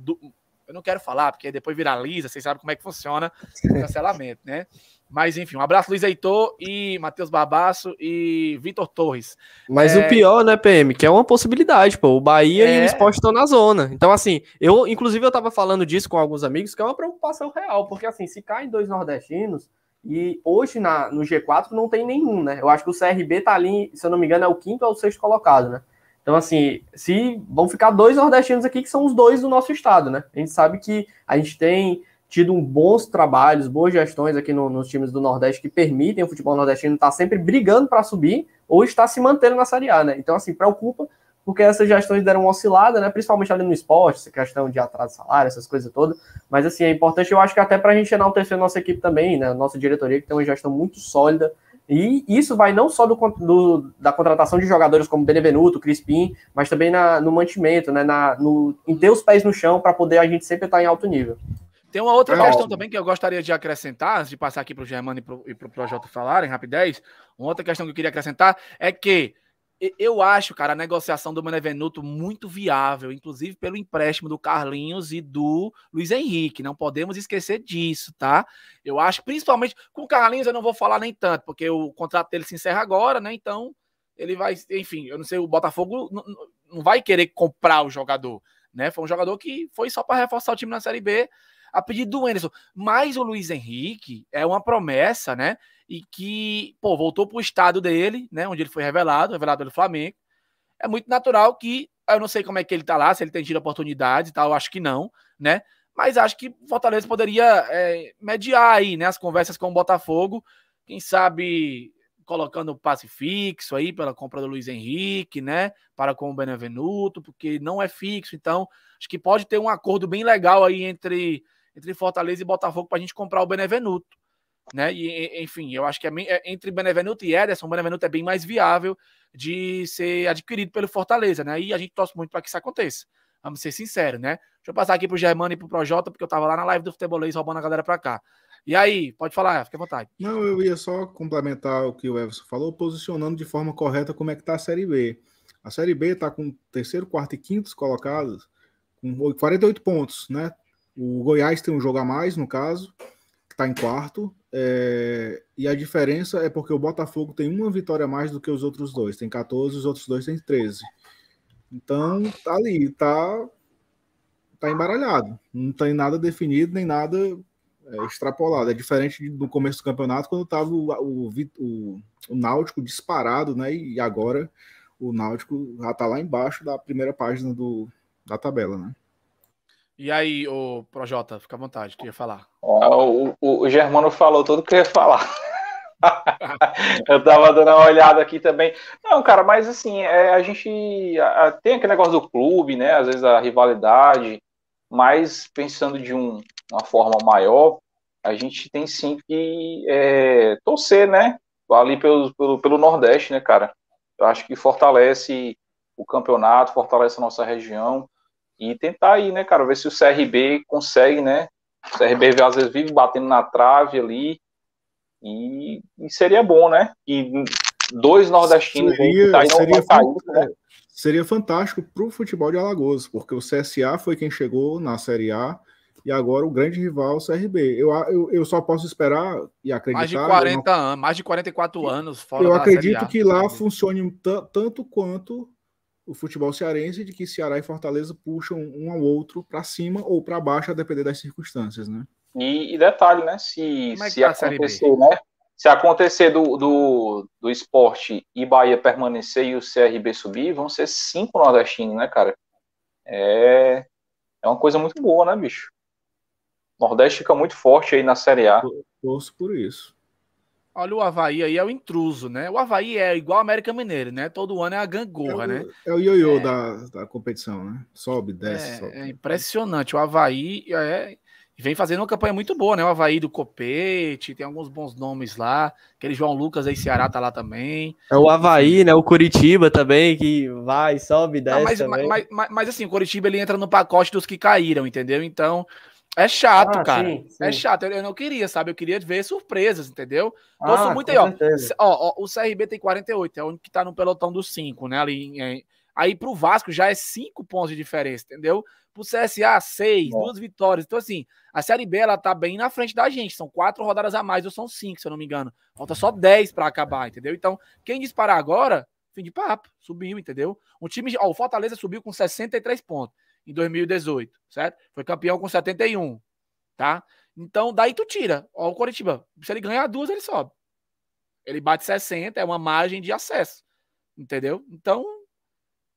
S1: eu não quero falar, porque depois viraliza, vocês sabem como é que funciona o cancelamento, né? Mas enfim, um abraço Luiz Heitor e Matheus Barbaço e Vitor Torres. Mas é... o pior,
S4: né, PM, que é uma possibilidade, pô. O Bahia é... e o é. esporte estão na zona. Então, assim, eu, inclusive, eu tava falando disso com alguns amigos, que é uma preocupação real, porque assim, se caem dois nordestinos, e hoje na, no G4 não tem nenhum, né? Eu acho que o CRB tá ali, se eu não me engano, é o quinto ou o sexto colocado, né? Então, assim, se vão ficar dois nordestinos aqui, que são os dois do nosso estado, né? A gente sabe que a gente tem tido bons trabalhos, boas gestões aqui no, nos times do Nordeste que permitem o futebol nordestino estar tá sempre brigando para subir ou estar se mantendo na Série A, né? Então, assim, preocupa porque essas gestões deram uma oscilada, né? Principalmente ali no esporte, essa questão de atraso de salário, essas coisas todas. Mas, assim, é importante, eu acho que até para a gente enaltecer nossa equipe também, né? Nossa diretoria, que tem uma gestão muito sólida. E isso vai não só do, do da contratação de jogadores como Benevenuto, Crispim, mas também na, no mantimento, né? Na, no, em ter os pés no chão para poder a gente sempre estar tá em alto nível.
S1: Tem uma outra é questão óbvio. também que eu gostaria de acrescentar, antes de passar aqui para o Germano e para o Projota falarem, rapidez. Uma outra questão que eu queria acrescentar é que eu acho, cara, a negociação do Manevenuto muito viável, inclusive pelo empréstimo do Carlinhos e do Luiz Henrique. Não podemos esquecer disso, tá? Eu acho, principalmente com o Carlinhos, eu não vou falar nem tanto, porque o contrato dele se encerra agora, né? Então ele vai, enfim, eu não sei, o Botafogo não, não vai querer comprar o jogador, né? Foi um jogador que foi só para reforçar o time na Série B a pedido do Enderson. Mas o Luiz Henrique é uma promessa, né? E que, pô, voltou para o estado dele, né? Onde ele foi revelado, revelado pelo Flamengo. É muito natural que. Eu não sei como é que ele está lá, se ele tem tido oportunidade e tal, eu acho que não, né? Mas acho que Fortaleza poderia é, mediar aí, né? As conversas com o Botafogo. Quem sabe colocando o passe fixo aí pela compra do Luiz Henrique, né? Para com o Benevenuto, porque não é fixo. Então, acho que pode ter um acordo bem legal aí entre entre Fortaleza e Botafogo para a gente comprar o Benevenuto. Né? E, enfim, eu acho que é, é, entre Benevenuto e Ederson, o Benevenuto é bem mais viável de ser adquirido pelo Fortaleza, né? E a gente torce muito para que isso aconteça. Vamos ser sinceros, né? Deixa eu passar aqui pro Germano e pro Projota, porque eu estava lá na live do futebolês roubando a galera para cá. E aí, pode falar, fica à vontade. Não, eu ia só
S2: complementar o que o Everson falou, posicionando de forma correta como é que tá a Série B. A Série B está com terceiro, quarto e quinto colocados, com 48 pontos, né? O Goiás tem um jogo a mais, no caso, que está em quarto. É, e a diferença é porque o Botafogo tem uma vitória a mais do que os outros dois. Tem 14, os outros dois têm 13. Então, tá ali, tá, tá embaralhado. Não tem nada definido, nem nada é, extrapolado. É diferente do começo do campeonato, quando estava o, o, o, o, Náutico disparado, né? E agora o Náutico já está lá embaixo da primeira página do, da tabela, né?
S1: E aí, o Projota, fica à vontade, queria falar.
S3: O, o, o Germano falou tudo que eu ia falar. eu tava dando uma olhada aqui também. Não, cara, mas assim, é, a gente a, a, tem aquele negócio do clube, né? Às vezes a rivalidade, mas pensando de um, uma forma maior, a gente tem sim que é, torcer, né? Ali pelo, pelo, pelo Nordeste, né, cara? Eu acho que fortalece o campeonato, fortalece a nossa região e tentar aí, né, cara, ver se o CRB consegue, né? O CRB às vezes vive batendo na trave ali. E, e seria bom, né? E dois nordestinos seria, tá seria, fantástico,
S2: né? seria fantástico para o futebol de Alagoas, porque o CSA foi quem chegou na Série A e agora o grande rival, é o CRB. Eu, eu, eu só posso esperar e acreditar. Mais de 40
S1: não... anos, mais de 44 anos fora Eu acredito que
S2: lá funcione tanto quanto o futebol cearense de que Ceará e Fortaleza puxam um ao outro para cima ou para baixo, a depender das circunstâncias, né?
S3: E, e detalhe, né? Se, é se tá acontecer, né? Se acontecer do, do, do esporte e Bahia permanecer e o CRB subir, vão ser cinco nordestinos, né, cara? É, é uma coisa muito boa, né, bicho? O Nordeste fica muito forte aí na Série A. Torço por isso.
S1: Olha, o Havaí aí é o intruso, né? O Havaí é igual a América Mineiro, né? Todo ano é a gangorra, é o, né? É o
S2: ioiô é... da, da competição, né? Sobe, desce, é, sobe. É
S1: impressionante. O Havaí é, vem fazendo uma campanha muito boa, né? O Havaí do Copete, tem alguns bons nomes lá. Aquele João Lucas aí, Ceará tá lá também.
S4: É o Havaí, né? O Curitiba também, que vai, sobe, desce. Ah, mas, mas,
S1: mas, mas, assim, o Curitiba ele entra no pacote dos que caíram, entendeu? Então, é chato, ah, cara. Sim, é sim. É chato. Eu, eu, não queria, sabe? Eu queria ver surpresas, entendeu? Então, ah, muito aí, ó, ó, ó, O CRB tem 48, é o único que tá no pelotão dos 5, né? Ali, é, aí pro Vasco já é 5 pontos de diferença, entendeu? Pro CSA, 6, duas vitórias. Então, assim, a Série B, ela tá bem na frente da gente. São quatro rodadas a mais, ou são cinco, se eu não me engano. Falta só 10 para acabar, entendeu? Então, quem disparar agora, fim de papo, subiu, entendeu? O time, ó, o Fortaleza subiu com 63 pontos em 2018, certo? Foi campeão com 71, tá? Então, daí tu tira. Ó, o Coritiba, se ele ganhar duas, ele sobe. Ele bate 60, é uma margem de acesso, entendeu? Então,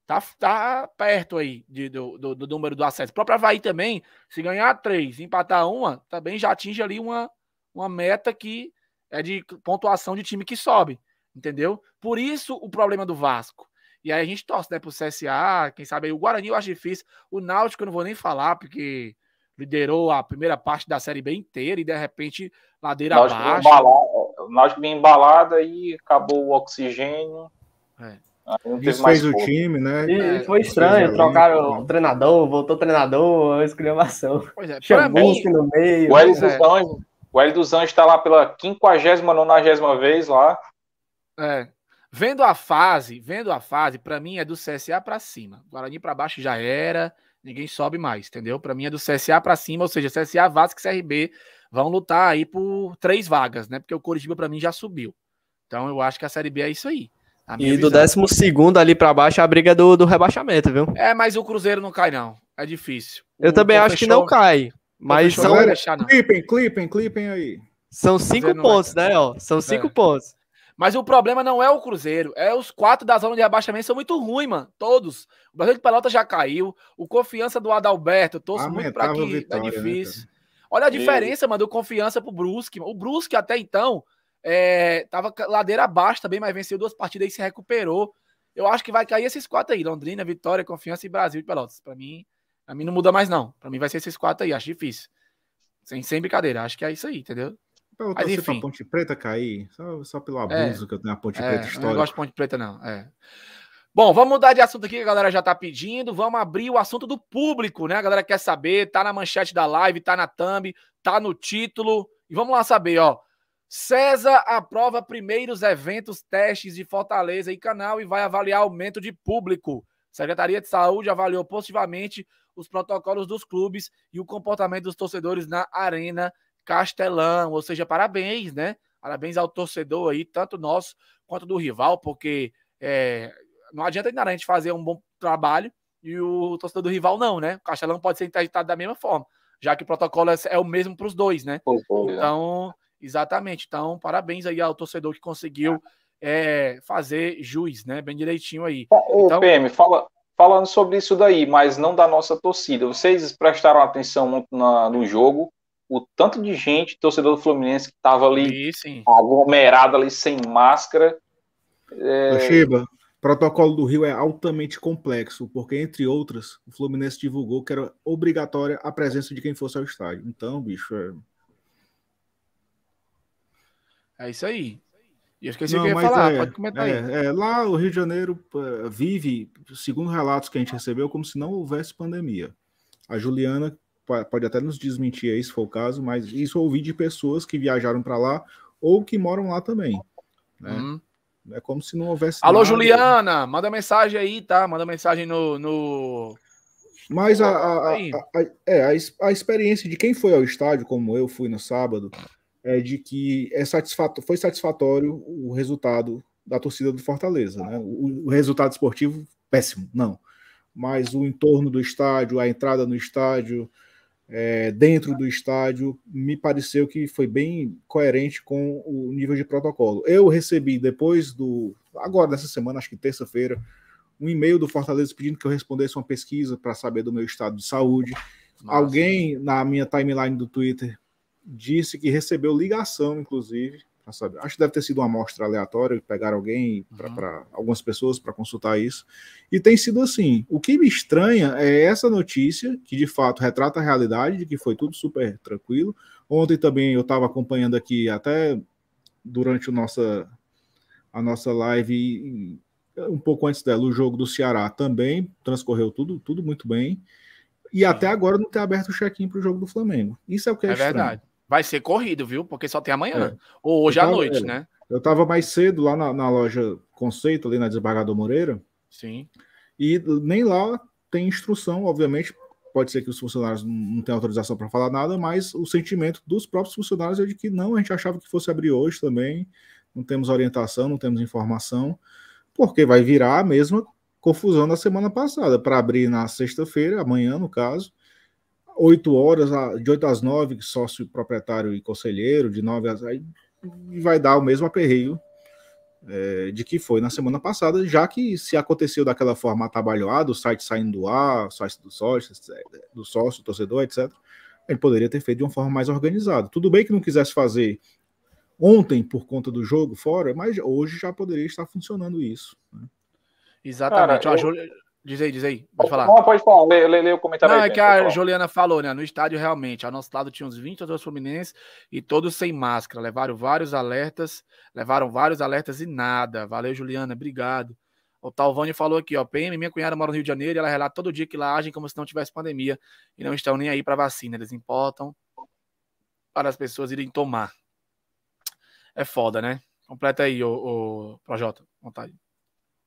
S1: tá, tá perto aí de, do, do, do, número do acesso. O próprio Havaí também, se ganhar três, empatar uma, também já atinge ali uma, uma meta que é de pontuação de time que sobe, entendeu? Por isso o problema do Vasco. E aí a gente torce, né, pro CSA, quem sabe aí o Guarani eu acho difícil. O Náutico eu não vou nem falar, porque liderou a primeira parte da Série B inteira e de repente ladeira Náutico abaixo.
S3: O Náutico bem embalado e acabou o oxigênio. É.
S4: Isso fez o time, né? E, é, foi estranho, trocaram ali, o treinador, voltou o treinador, exclamação. Pois é, Chamou mim, assim no meio. O
S3: Hélio é. dos Anjos está lá pela 59 vez lá.
S1: É, Vendo a fase, vendo a fase, para mim é do CSA para cima. Guarani para baixo já era, ninguém sobe mais, entendeu? Para mim é do CSA para cima, ou seja, CSA, Vasco e CRB vão lutar aí por três vagas, né? Porque o Coritiba para mim já subiu. Então eu acho que a Série B é isso aí. E do
S4: décimo segundo ali para baixo é a briga do, do rebaixamento, viu?
S1: É, mas o Cruzeiro não cai não, é difícil. Eu o também acho fechou, que não
S4: cai, mas são...
S1: Clipem, clipem, clipem aí.
S4: São cinco pontos, né, ó? São cinco é.
S1: pontos. Mas o problema não é o Cruzeiro, é os quatro da zona de rebaixamento são muito ruins, mano. Todos. O Brasil de Pelota já caiu, o confiança do Adalberto, eu torço muito pra aqui, é vitória, né, difícil. Né, Olha a diferença, e... mano, do confiança pro Brusque. O Brusque até então é, tava ladeira abaixo também, mas venceu duas partidas e se recuperou. Eu acho que vai cair esses quatro aí: Londrina, Vitória, Confiança e Brasil de Pelotas. Para mim, a mim não muda mais, não. Para mim vai ser esses quatro aí, acho difícil. Sem, sem brincadeira, acho que é isso aí, entendeu? Pra eu Mas, enfim. pra
S2: Ponte Preta cair,
S1: só, só pelo é, abuso é, que eu tenho a Ponte é, Preta história. Não gosto de Ponte Preta, não. É. Bom, vamos mudar de assunto aqui, que a galera já tá pedindo. Vamos abrir o assunto do público, né? A galera quer saber, tá na manchete da live, tá na thumb, tá no título. E vamos lá saber, ó. César aprova primeiros eventos, testes de Fortaleza e canal e vai avaliar aumento de público. Secretaria de Saúde avaliou positivamente os protocolos dos clubes e o comportamento dos torcedores na Arena Castelão. Ou seja, parabéns, né? Parabéns ao torcedor aí, tanto nosso quanto do rival, porque é, não adianta nada a gente fazer um bom trabalho e o torcedor do rival não, né? O Castelão pode ser interditado da mesma forma, já que o protocolo é, é o mesmo para os dois, né? É. Então, exatamente. Então, parabéns aí ao torcedor que conseguiu é, fazer juiz, né? Bem direitinho aí. Ô, então, PM, fala,
S3: falando sobre isso daí, mas não da nossa torcida. Vocês prestaram atenção na, no jogo o tanto de gente, torcedor do Fluminense, que estava ali aglomerado ali sem máscara. É... O
S2: protocolo do Rio é altamente complexo, porque, entre outras, o Fluminense divulgou que era obrigatória a presença de quem fosse ao estádio. Então, bicho. É,
S1: é isso aí. E eu esqueci o que eu ia falar, é, pode comentar é,
S2: aí. É, lá o Rio de Janeiro vive, segundo relatos que a gente recebeu, como se não houvesse pandemia. A Juliana pode até nos desmentir aí se for o caso, mas isso eu ouvi de pessoas que viajaram para lá ou que moram lá também. Né? Uhum. É como se não houvesse. Alô, nada.
S1: Juliana, manda mensagem aí, tá? Manda mensagem no. no...
S2: Mas a, a, a, a é, a, experiência de quem foi ao estádio, como eu fui no sábado, é de que é satisfato, foi satisfatório o resultado da torcida do Fortaleza. Né? O, o resultado esportivo, péssimo, não. Mas o entorno do estádio, a entrada no estádio, é, dentro do estádio, me pareceu que foi bem coerente com o nível de protocolo. Eu recebi depois do. agora dessa semana, acho que terça-feira, um e-mail do Fortaleza pedindo que eu respondesse uma pesquisa para saber do meu estado de saúde. Nossa. Alguém na minha timeline do Twitter disse que recebeu ligação, inclusive, Tá, Acho que deve ter sido uma amostra aleatória, pegar alguém, uhum. algumas pessoas para consultar isso. E tem sido assim. O que me estranha é essa notícia, que de fato retrata a realidade, de que foi tudo super tranquilo. Ontem também eu estava acompanhando aqui até durante o nossa, a nossa live, um pouco antes dela, o jogo do Ceará também transcorreu tudo, tudo muito bem. E até agora não tem aberto o check-in para o jogo do Flamengo.
S1: Isso é o que é, é estranho. verdade. Vai ser corrido, viu? Porque só tem amanhã. É. Ou hoje tava, à noite, é. né? Eu
S2: tava mais cedo lá na, na, loja Conceito, ali na Desembargador Moreira. Sim. E nem lá tem instrução, obviamente. Pode ser que os funcionários não tenham autorização para falar nada, mas o sentimento dos próprios funcionários é de que não, a gente achava que fosse abrir hoje também. Não temos orientação, não temos informação, porque vai virar a mesma confusão da semana passada, para abrir na sexta-feira, amanhã no caso, 8 horas, de 8 às 9, sócio proprietário e conselheiro, de 9 às. Aí vai dar o mesmo aperreio é, de que foi na semana passada, já que se aconteceu daquela forma atabalhoada, o site saindo do ar, o site do sócio, do sócio, torcedor, etc., ele poderia ter feito de uma forma mais organizada. Tudo bem que não quisesse fazer ontem por conta do jogo fora, mas hoje já poderia estar funcionando isso. Né?
S1: Exatamente. Cara, eu... Diz aí, diz aí. Pode falar. Não,
S3: pode falar, lê, lê, lê o comentário Não, aí, é que a
S1: Juliana falou, né? No estádio, realmente, ao nosso lado tinha uns 20 outros fluminenses e todos sem máscara. Levaram vários alertas, levaram vários alertas e nada. Valeu, Juliana, obrigado. O Talvani falou aqui, ó, PM, minha cunhada mora no Rio de Janeiro e ela relata todo dia que lá agem como se não tivesse pandemia e não estão nem aí para vacina. Eles importam para as pessoas irem tomar. É foda, né? Completa aí, o, o Projota, vontade.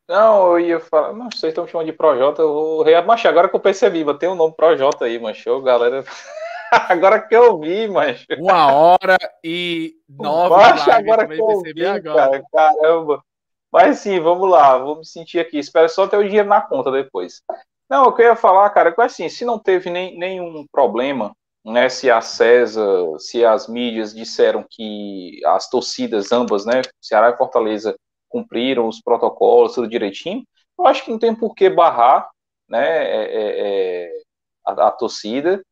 S3: Não, eu ia falar. Não, vocês estão chamando de Projota, eu vou reabachar. Agora que eu percebi, tem um nome Projota aí, manchou, galera. agora que eu vi, Mancho. Uma hora e nove. Baixa agora que eu vi, agora. Cara, caramba. Mas sim, vamos lá, vou me sentir aqui. Espero só ter o dinheiro na conta depois. Não, eu queria falar, cara, é que assim, se não teve nem, nenhum problema, né, se a César, se as mídias disseram que as torcidas ambas, né, Ceará e Fortaleza, cumpriram os protocolos, tudo direitinho, eu acho que não tem por que barrar né, é, é, é a, a, torcida.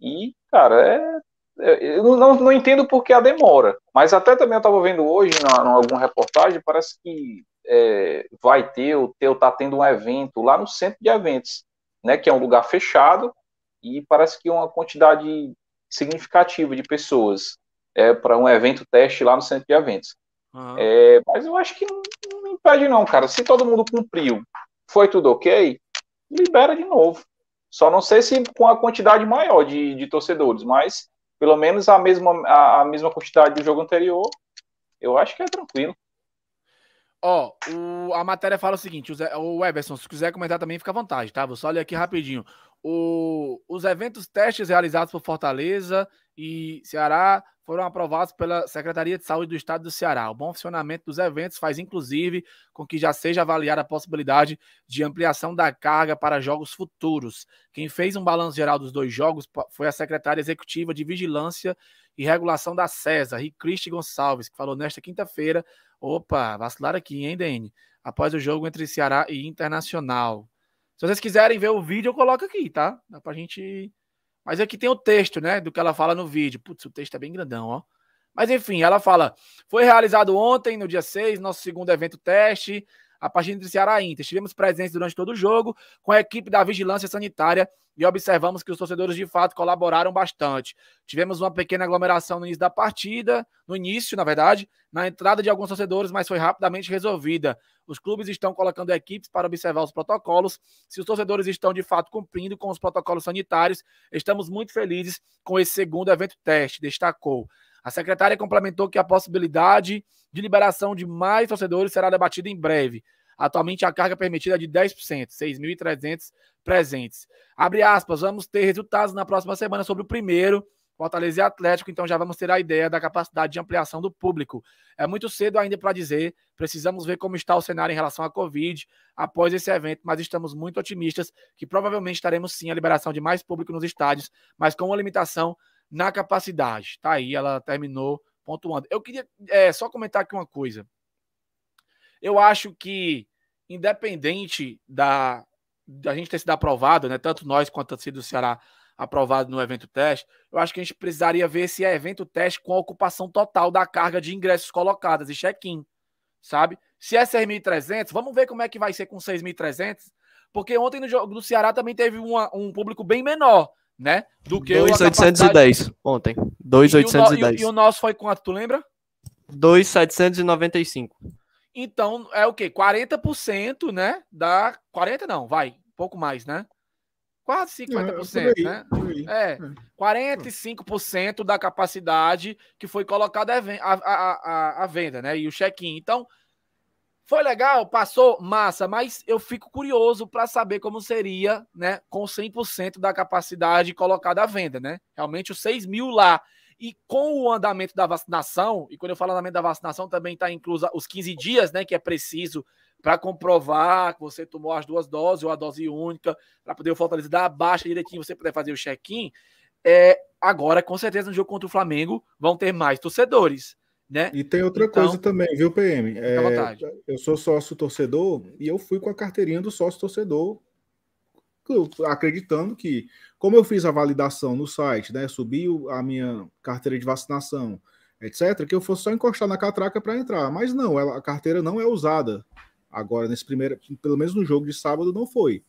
S3: E, cara, é, é eu não, não entendo por que a demora. Mas até também eu estava vendo hoje em alguma reportagem, parece que é, vai ter, ou está tendo um evento lá no centro de eventos, né, que é um lugar fechado, e parece que uma quantidade significativa de pessoas é, para um evento teste lá no centro de eventos. Uhum. É, mas eu acho que não, não impede, não, cara. Se todo mundo cumpriu, foi tudo ok, libera de novo. Só não sei se com a quantidade maior de, de torcedores, mas pelo menos a mesma, a, a mesma quantidade do jogo anterior, eu acho que é tranquilo.
S1: Ó, a matéria fala o seguinte: o, Zé, o Everson, se quiser comentar também, fica à vontade, tá? Vou só ler aqui rapidinho o, os eventos testes realizados por Fortaleza e Ceará foram aprovados pela Secretaria de Saúde do Estado do Ceará. O bom funcionamento dos eventos faz, inclusive, com que já seja avaliada a possibilidade de ampliação da carga para jogos futuros. Quem fez um balanço geral dos dois jogos foi a secretária executiva de Vigilância e Regulação da CESA, Ricriste Gonçalves, que falou nesta quinta-feira. Opa, vacilar aqui, hein, Dene? Após o jogo entre Ceará e Internacional. Se vocês quiserem ver o vídeo, eu coloco aqui, tá? Dá pra gente. Mas aqui tem o texto, né? Do que ela fala no vídeo. Putz, o texto é bem grandão, ó. Mas enfim, ela fala: foi realizado ontem, no dia 6, nosso segundo evento teste a partida entre Ceará e Inter. Estivemos presentes durante todo o jogo com a equipe da Vigilância Sanitária e observamos que os torcedores de fato colaboraram bastante. Tivemos uma pequena aglomeração no início da partida, no início, na verdade, na entrada de alguns torcedores, mas foi rapidamente resolvida. Os clubes estão colocando equipes para observar os protocolos. Se os torcedores estão de fato cumprindo com os protocolos sanitários, estamos muito felizes com esse segundo evento teste, destacou. A secretária complementou que a possibilidade de liberação de mais torcedores será debatida em breve. Atualmente a carga permitida é de 10%, 6.300 presentes. Abre aspas, vamos ter resultados na próxima semana sobre o primeiro, Fortaleza e Atlético, então já vamos ter a ideia da capacidade de ampliação do público. É muito cedo ainda para dizer, precisamos ver como está o cenário em relação à Covid após esse evento, mas estamos muito otimistas que provavelmente estaremos sim a liberação de mais público nos estádios, mas com uma limitação na capacidade. Tá aí, ela terminou pontuando. Eu queria é, só comentar aqui uma coisa. Eu acho que, independente da, da gente ter sido aprovado, né, tanto nós quanto a torcida do Ceará aprovado no evento teste, eu acho que a gente precisaria ver se é evento teste com a ocupação total da carga de ingressos colocadas e check-in, sabe? Se é 6.300, vamos ver como é que vai ser com 6.300, porque ontem no jogo do Ceará também teve uma, um público bem menor né? Do que 2,810
S4: ontem. 2,810. E, e, e o
S1: nosso foi quanto, tu lembra?
S4: 2,795.
S1: Então, é o quê? 40%, né? Da 40 não, vai, um pouco mais, né? Quase 50%, é, é né? É, 45% é, da capacidade que foi colocada a à venda, né? E o check-in. Então, foi legal, passou massa, mas eu fico curioso para saber como seria, né, com 100% da capacidade colocada à venda, né? Realmente os 6 mil lá. E com o andamento da vacinação, e quando eu falo andamento da vacinação, também está inclusa os 15 dias, né, que é preciso para comprovar que você tomou as duas doses ou a dose única, para poder o Fortaleza dar a baixa direitinho, você poder fazer o check-in. É, agora, com certeza, no jogo contra o Flamengo, vão ter mais torcedores. Né? E tem outra então, coisa
S2: também, viu, PM? É, eu sou sócio torcedor e eu fui com a carteirinha do sócio torcedor, acreditando que, como eu fiz a validação no site, né, subi a minha carteira de vacinação, etc., que eu fosse só encostar na catraca para entrar. Mas não, ela, a carteira não é usada. Agora, nesse primeiro, pelo menos no jogo de sábado, não foi.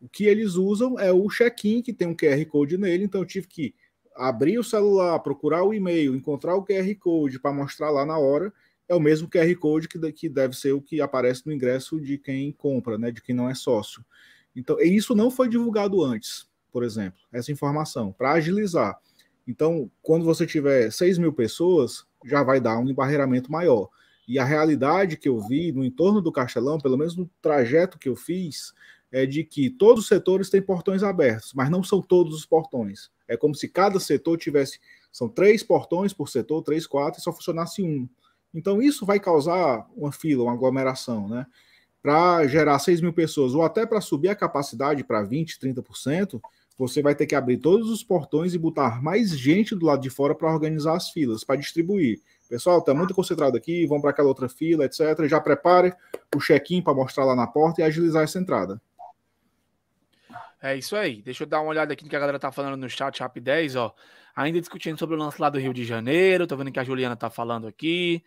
S2: O que eles usam é o check-in, que tem um QR Code nele, então eu tive que abrir o celular, procurar o e-mail, encontrar o QR Code para mostrar lá na hora, é o mesmo QR Code que, deve ser o que aparece no ingresso de quem compra, né, de quem não é sócio. Então, e isso não foi divulgado antes, por exemplo, essa informação, para agilizar. Então, quando você tiver 6 mil pessoas, já vai dar um embarreiramento maior. E a realidade que eu vi no entorno do Castelão, pelo menos no trajeto que eu fiz, é de que todos os setores têm portões abertos, mas não são todos os portões. É como se cada setor tivesse. São três portões por setor, três, quatro, e só funcionasse um. Então, isso vai causar uma fila, uma aglomeração, né? Para gerar 6 mil pessoas, ou até para subir a capacidade para 20%, 30%, você vai ter que abrir todos os portões e botar mais gente do lado de fora para organizar as filas, para distribuir. Pessoal, está muito concentrado aqui, vão para aquela outra fila, etc. Já prepare o check-in para mostrar lá na porta e agilizar essa entrada.
S1: É isso aí. Deixa eu dar uma olhada aqui no que a galera tá falando no chat 10, ó. Ainda discutindo sobre o lance lá do Rio de Janeiro. Tô vendo que a Juliana tá falando aqui.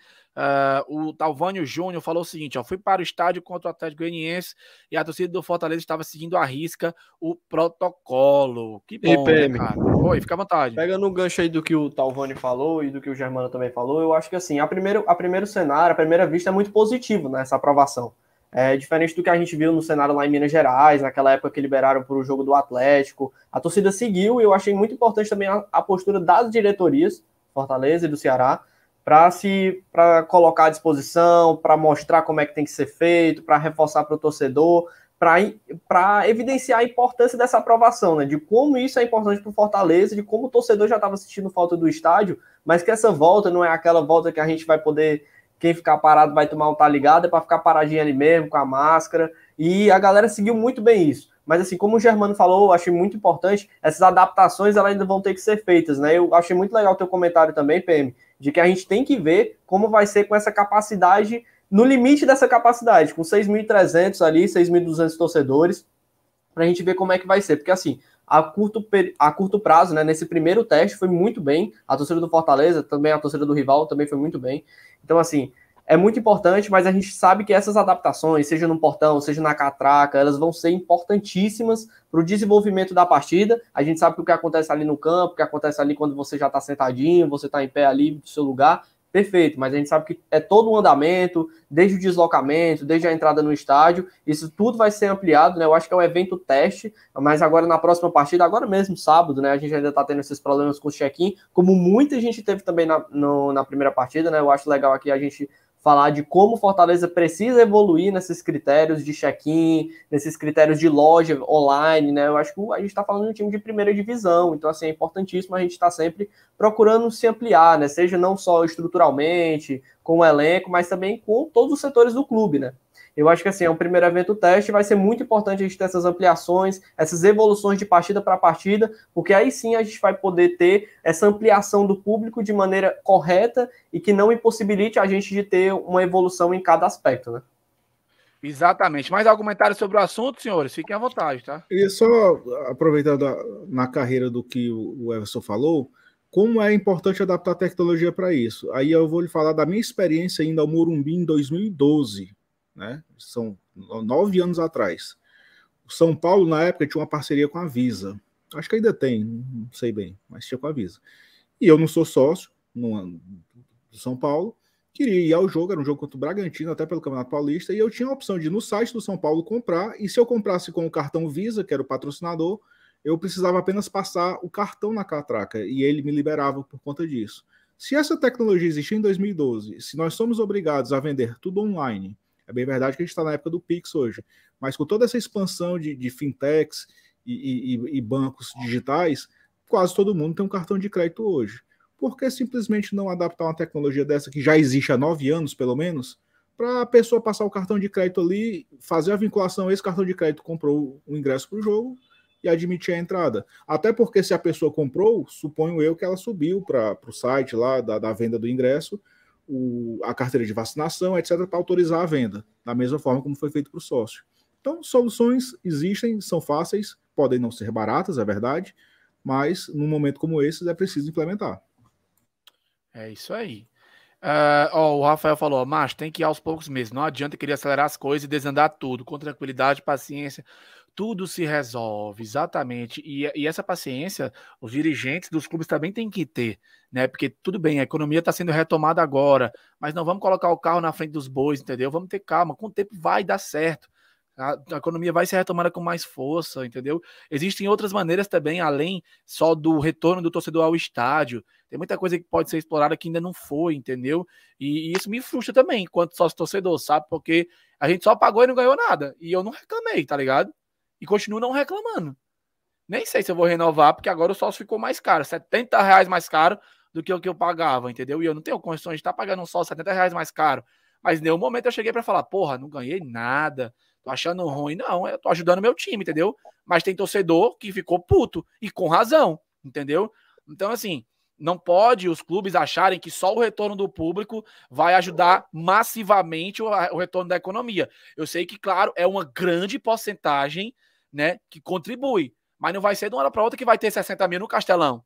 S1: Uh, o Talvânio Júnior falou o seguinte: ó, fui para o estádio contra o Atlético Goianiense e a torcida do Fortaleza estava seguindo a
S4: risca o protocolo. Que bom, IPM. né, cara? Oi, fica à vontade. Pegando um gancho aí do que o Talvani falou e do que o Germano também falou, eu acho que assim, a primeiro, a primeiro cenário, a primeira vista é muito positivo nessa né, aprovação. É, diferente do que a gente viu no cenário lá em Minas Gerais, naquela época que liberaram para o jogo do Atlético, a torcida seguiu e eu achei muito importante também a, a postura das diretorias, Fortaleza e do Ceará, para se para colocar à disposição, para mostrar como é que tem que ser feito, para reforçar para o torcedor, para evidenciar a importância dessa aprovação, né? De como isso é importante para o Fortaleza, de como o torcedor já estava sentindo falta do estádio, mas que essa volta não é aquela volta que a gente vai poder quem ficar parado vai tomar um tá ligado, é para ficar paradinho ali mesmo, com a máscara. E a galera seguiu muito bem isso. Mas assim, como o Germano falou, eu achei muito importante, essas adaptações elas ainda vão ter que ser feitas, né? Eu achei muito legal o teu comentário também, PM, de que a gente tem que ver como vai ser com essa capacidade, no limite dessa capacidade, com 6.300 ali, 6.200 torcedores, para a gente ver como é que vai ser. Porque assim, a curto, a curto prazo, né, nesse primeiro teste, foi muito bem. A torcida do Fortaleza, também a torcida do rival, também foi muito bem. Então, assim, é muito importante, mas a gente sabe que essas adaptações, seja no portão, seja na catraca, elas vão ser importantíssimas para o desenvolvimento da partida. A gente sabe que o que acontece ali no campo, o que acontece ali quando você já está sentadinho, você está em pé ali do seu lugar, Perfeito, mas a gente sabe que é todo o andamento, desde o deslocamento, desde a entrada no estádio, isso tudo vai ser ampliado, né? Eu acho que é um evento teste, mas agora na próxima partida, agora mesmo sábado, né? A gente ainda tá tendo esses problemas com o check-in, como muita gente teve também na, no, na primeira partida, né? Eu acho legal aqui a gente falar de como Fortaleza precisa evoluir nesses critérios de check-in, nesses critérios de loja online, né? Eu acho que a gente está falando de um time de primeira divisão, então assim é importantíssimo a gente estar tá sempre procurando se ampliar, né? Seja não só estruturalmente com o elenco, mas também com todos os setores do clube, né? Eu acho que assim, é um primeiro evento teste, vai ser muito importante a gente ter essas ampliações, essas evoluções de partida para partida, porque aí sim a gente vai poder ter essa ampliação do público de maneira correta e que não impossibilite a gente de ter uma evolução em cada aspecto, né? Exatamente. Mais algum
S1: comentário sobre o assunto, senhores? Fiquem à vontade, tá?
S2: E só aproveitando na carreira do que o Everson falou, como é importante adaptar a tecnologia para isso. Aí eu vou lhe falar da minha experiência ainda ao Morumbi em 2012 né? São nove anos atrás. O São Paulo, na época, tinha uma parceria com a Visa. Acho que ainda tem, não sei bem, mas tinha com a Visa. E eu não sou sócio no, do São Paulo, queria ir ao jogo, era um jogo contra o Bragantino, até pelo Campeonato Paulista, e eu tinha a opção de ir no site do São Paulo comprar, e se eu comprasse com o cartão Visa, que era o patrocinador, eu precisava apenas passar o cartão na catraca, e ele me liberava por conta disso. Se essa tecnologia existia em 2012, se nós somos obrigados a vender tudo online, é bem verdade que a gente está na época do Pix hoje, mas com toda essa expansão de, de fintechs e, e, e bancos digitais, quase todo mundo tem um cartão de crédito hoje. Por que simplesmente não adaptar uma tecnologia dessa que já existe há nove anos, pelo menos, para a pessoa passar o cartão de crédito ali, fazer a vinculação, esse cartão de crédito comprou o ingresso para o jogo e admitir a entrada. Até porque se a pessoa comprou, suponho eu que ela subiu para o site lá da, da, venda do ingresso o, a carteira de vacinação, etc., para autorizar a venda, da mesma forma como foi feito para o sócio. Então, soluções existem, são fáceis, podem não ser baratas, é verdade, mas num momento como esse é preciso implementar.
S1: É isso aí. Uh, ó, o Rafael falou, mas tem que ir aos poucos mesmo. Não adianta querer acelerar as coisas e desandar tudo. Com tranquilidade, paciência tudo se resolve, exatamente. E, e, essa paciência, os dirigentes dos clubes também têm que ter, né? Porque tudo bem, a economia está sendo retomada agora, mas não vamos colocar o carro na frente dos bois, entendeu? Vamos ter calma, com o tempo vai dar certo. A, a economia vai ser retomada com mais força, entendeu? Existem outras maneiras também, além só do retorno do torcedor ao estádio. Tem muita coisa que pode ser explorada que ainda não foi, entendeu? E, e isso me frustra também, enquanto sócio torcedor, sabe? Porque a gente só pagou e não ganhou nada. E eu não reclamei, tá ligado? e continuo não reclamando. Nem sei se eu vou renovar, porque agora o sócio ficou mais caro, 70 reais mais caro do que o que eu pagava, entendeu? E eu não tenho condições de estar tá pagando um sócio 70 reais mais caro. Mas em nenhum momento eu cheguei para falar, porra, não ganhei nada, tô achando ruim. Não, eu tô ajudando meu time, entendeu? Mas tem torcedor que ficou puto, e com razão, entendeu? Então, assim, não pode os clubes acharem que só o retorno do público vai ajudar massivamente o, retorno da economia. Eu sei que, claro, é uma grande porcentagem né? Que contribui. Mas não vai ser de uma hora para outra que vai ter 60 mil no Castelão.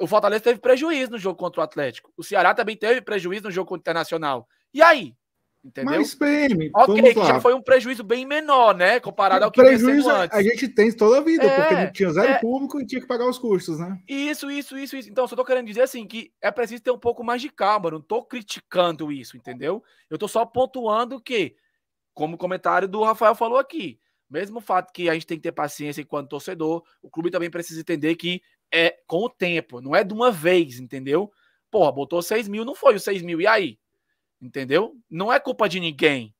S1: O Fortaleza teve prejuízo no jogo contra o Atlético. O Ceará também teve prejuízo no jogo contra o Internacional. E aí? Entendeu? Mas, bem,
S2: ok, que já foi um
S1: prejuízo bem menor, né? Comparado ao que prejuízo antes. A gente
S2: tem toda a vida, é, porque não tinha zero é... público e tinha que pagar os custos, né?
S1: Isso, isso, isso, isso. Então, só tô querendo dizer assim que é preciso ter um pouco mais de calma. Não tô criticando isso, entendeu? Eu tô só pontuando que, como o comentário do Rafael falou aqui, mesmo o fato que a gente tem que ter paciência enquanto torcedor, o clube também precisa entender que é com o tempo, não é de uma vez, entendeu? Porra, botou 6 mil, não foi os 6 mil, e aí? Entendeu? Não é culpa de ninguém.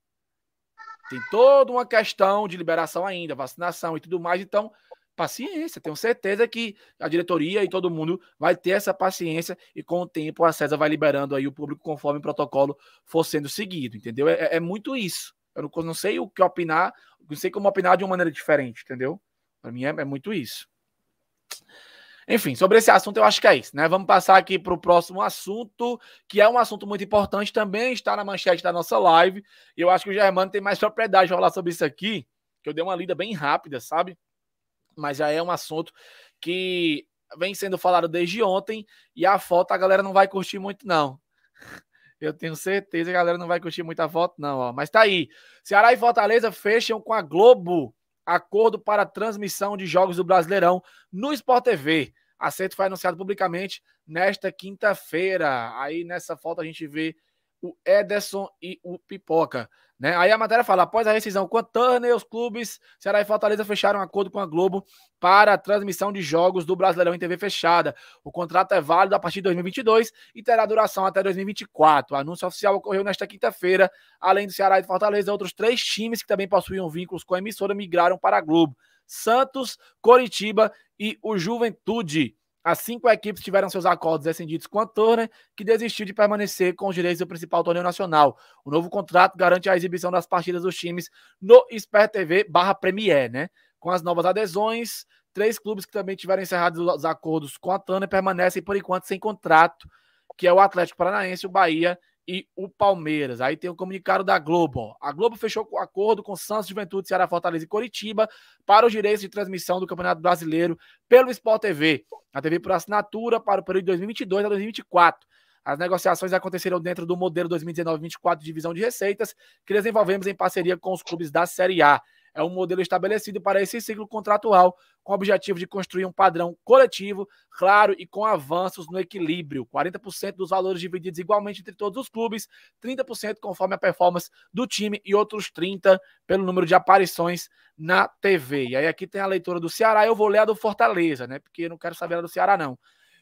S1: Tem toda uma questão de liberação ainda, vacinação e tudo mais, então paciência. Tenho certeza que a diretoria e todo mundo vai ter essa paciência e com o tempo a César vai liberando aí o público conforme o protocolo for sendo seguido, entendeu? É, é, é muito isso. Eu não, não sei o que opinar, não sei como opinar de uma maneira diferente, entendeu? Para mim é, é, muito isso. Enfim, sobre esse assunto eu acho que é isso, né? Vamos passar aqui para o próximo assunto, que é um assunto muito importante, também está na manchete da nossa live. E eu acho que o Germano tem mais propriedade de falar sobre isso aqui, que eu dei uma lida bem rápida, sabe? Mas já é um assunto que vem sendo falado desde ontem e a foto a galera não vai curtir muito, não. Eu tenho certeza que a galera não vai curtir muita foto, não, ó. Mas tá aí. Ceará e Fortaleza fecham com a Globo acordo para transmissão de jogos do Brasileirão no Sport TV. Acerto foi anunciado publicamente nesta quinta-feira. Aí nessa foto a gente vê o Ederson e o Pipoca. Né? Aí a matéria fala: após a rescisão com a Turner, os clubes Ceará e Fortaleza fecharam um acordo com a Globo para a transmissão de jogos do Brasileirão em TV fechada. O contrato é válido a partir de 2022 e terá duração até 2024. O anúncio oficial ocorreu nesta quinta-feira. Além do Ceará e Fortaleza, outros três times que também possuíam vínculos com a emissora migraram para a Globo. Santos, Coritiba e o Juventude. As cinco equipes tiveram seus acordos rescindidos com a Turner, que desistiu de permanecer com os direitos do principal torneio nacional. O novo contrato garante a exibição das partidas dos times no Sport TV barra Premier, né? Com as novas adesões, três clubes que também tiveram encerrados os acordos com a Turner permanecem por enquanto sem contrato, que é o Atlético Paranaense, o Bahia e o Palmeiras. Aí tem o um comunicado da Globo. A Globo fechou o acordo com Santos, Juventude, Ceará, Fortaleza e Coritiba para os direitos de transmissão do Campeonato Brasileiro pelo Sport TV. A TV por assinatura para o período de 2022 a 2024. As negociações aconteceram dentro do modelo 2019-24 divisão de receitas que desenvolvemos em parceria com os clubes da Série A. É um modelo estabelecido para esse ciclo contratual, com o objetivo de construir um padrão coletivo, claro e com avanços no equilíbrio. 40% dos valores divididos igualmente entre todos os clubes, 30% conforme a performance do time e outros 30% pelo número de aparições na TV. E aí aqui tem a leitura do Ceará, eu vou ler a do Fortaleza, né? Porque eu não quero saber a do Ceará, não.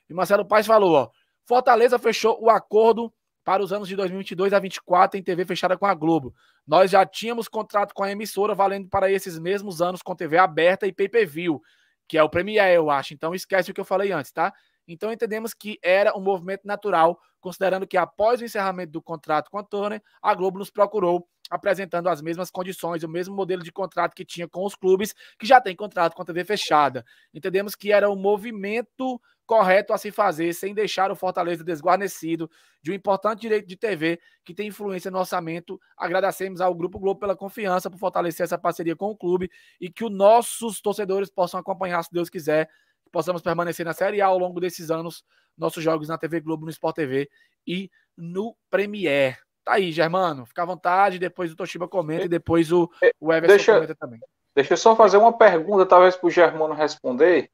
S1: E Marcelo Paes falou, ó. Fortaleza fechou o acordo para os anos de 2022 a 24 em TV fechada com a Globo. Nós já tínhamos contrato com a emissora valendo para esses mesmos anos com TV aberta e pay-per-view, que é o Premiere, eu acho. Então esquece o que eu falei antes, tá? Então entendemos que era um movimento natural, considerando que após o encerramento do contrato com a Turner, a Globo nos procurou apresentando as mesmas condições, o mesmo modelo de contrato que tinha com os clubes que já tem contrato com a TV fechada. Entendemos que era o movimento correto a se fazer, sem deixar o Fortaleza desguarnecido de um importante direito de TV que tem influência no orçamento. Agradecemos ao Grupo Globo pela confiança por fortalecer essa parceria com o clube e que os nossos torcedores possam acompanhar, se Deus quiser, que possamos permanecer na Série A ao longo desses anos, nossos jogos na TV Globo, no Sport TV e no Premier. Tá aí, Germano. Fica à vontade, depois o Toshiba comenta e depois o, é, o Everson deixa, comenta
S3: também. Deixa eu só fazer uma pergunta, talvez, para o Germano responder.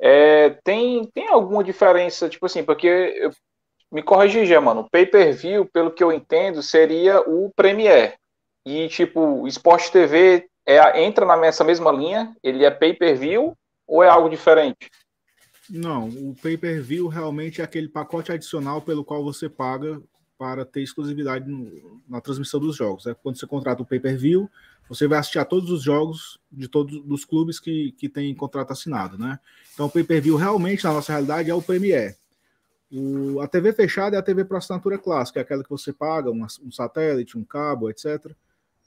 S3: É, tem, tem alguma diferença, tipo assim, porque eu, me corrigir, Germano, pay-per-view, pelo que eu entendo, seria o Premier. E, tipo, Sport TV é, entra nessa mesma linha? Ele é pay-per-view ou é algo diferente?
S2: Não, o pay-per-view realmente é aquele pacote adicional pelo qual você paga para ter exclusividade no, na transmissão dos jogos. Né? Quando você contrata o pay-per-view, você vai assistir a todos os jogos de todos os clubes que, que tem contrato assinado, né? Então o pay-per-view realmente, na nossa realidade, é o Premier. O, a TV fechada é a TV para assinatura clássica, é aquela que você paga, um, um satélite, um cabo, etc.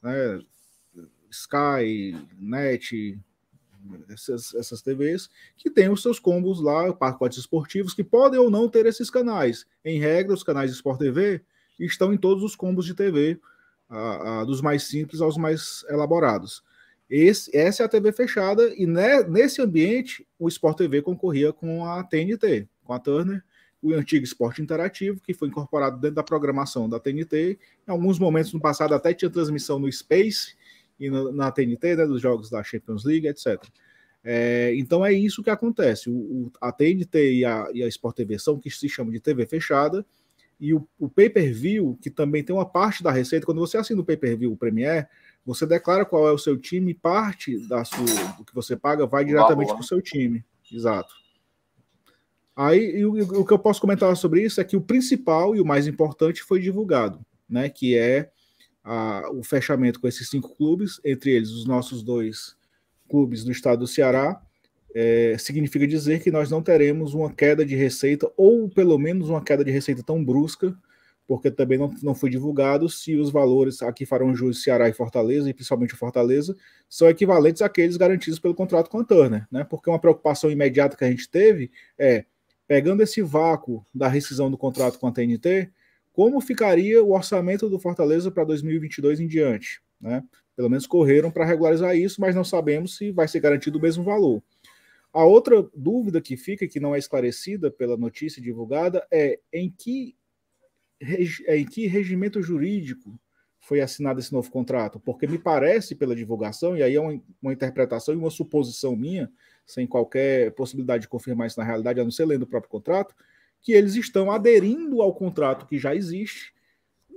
S2: Né? Sky, Net, essas, essas TVs que têm os seus combos lá, pacotes esportivos, que podem ou não ter esses canais. Em regra, os canais de Sport TV estão em todos os combos de TV, a, a, dos mais simples aos mais elaborados. Esse, essa é a TV fechada, e ne, né, nesse ambiente o Sport TV concorria com a TNT, com a Turner, o antigo esporte interativo, que foi incorporado dentro da programação da TNT. Em alguns momentos no passado até tinha transmissão no Space, e na, na TNT, né, dos jogos da Champions League, etc. É, então é isso que acontece. O, o, a TNT e a, e a Sport TV são que se chama de TV fechada, e o, o pay-per-view, que também tem uma parte da receita, quando você assina o pay-per-view, o Premier, você declara qual é o seu time, parte da sua, do que você paga vai diretamente para o seu time. Exato. Aí o, o que eu posso comentar sobre isso é que o principal e o mais importante foi divulgado, né? Que é a, o fechamento com esses cinco clubes, entre eles os nossos dois clubes do estado do Ceará, é, significa dizer que nós não teremos uma queda de receita, ou pelo menos uma queda de receita tão brusca, porque também não, não foi divulgado se os valores aqui farão jus Ceará e Fortaleza, e principalmente o Fortaleza, são equivalentes àqueles garantidos pelo contrato com a Turner, né? Porque uma preocupação imediata que a gente teve é, pegando esse vácuo da rescisão do contrato com a TNT, como ficaria o orçamento do Fortaleza para 2022 em diante. Né? Pelo menos correram para regularizar isso, mas não sabemos se vai ser garantido o mesmo valor. A outra dúvida que fica, que não é esclarecida pela notícia divulgada, é em que, é em que regimento jurídico foi assinado esse novo contrato? Porque me parece, pela divulgação, e aí é uma, uma interpretação e uma suposição minha, sem qualquer possibilidade de confirmar isso na realidade, a não ser lendo o próprio contrato, que eles estão aderindo ao contrato que já existe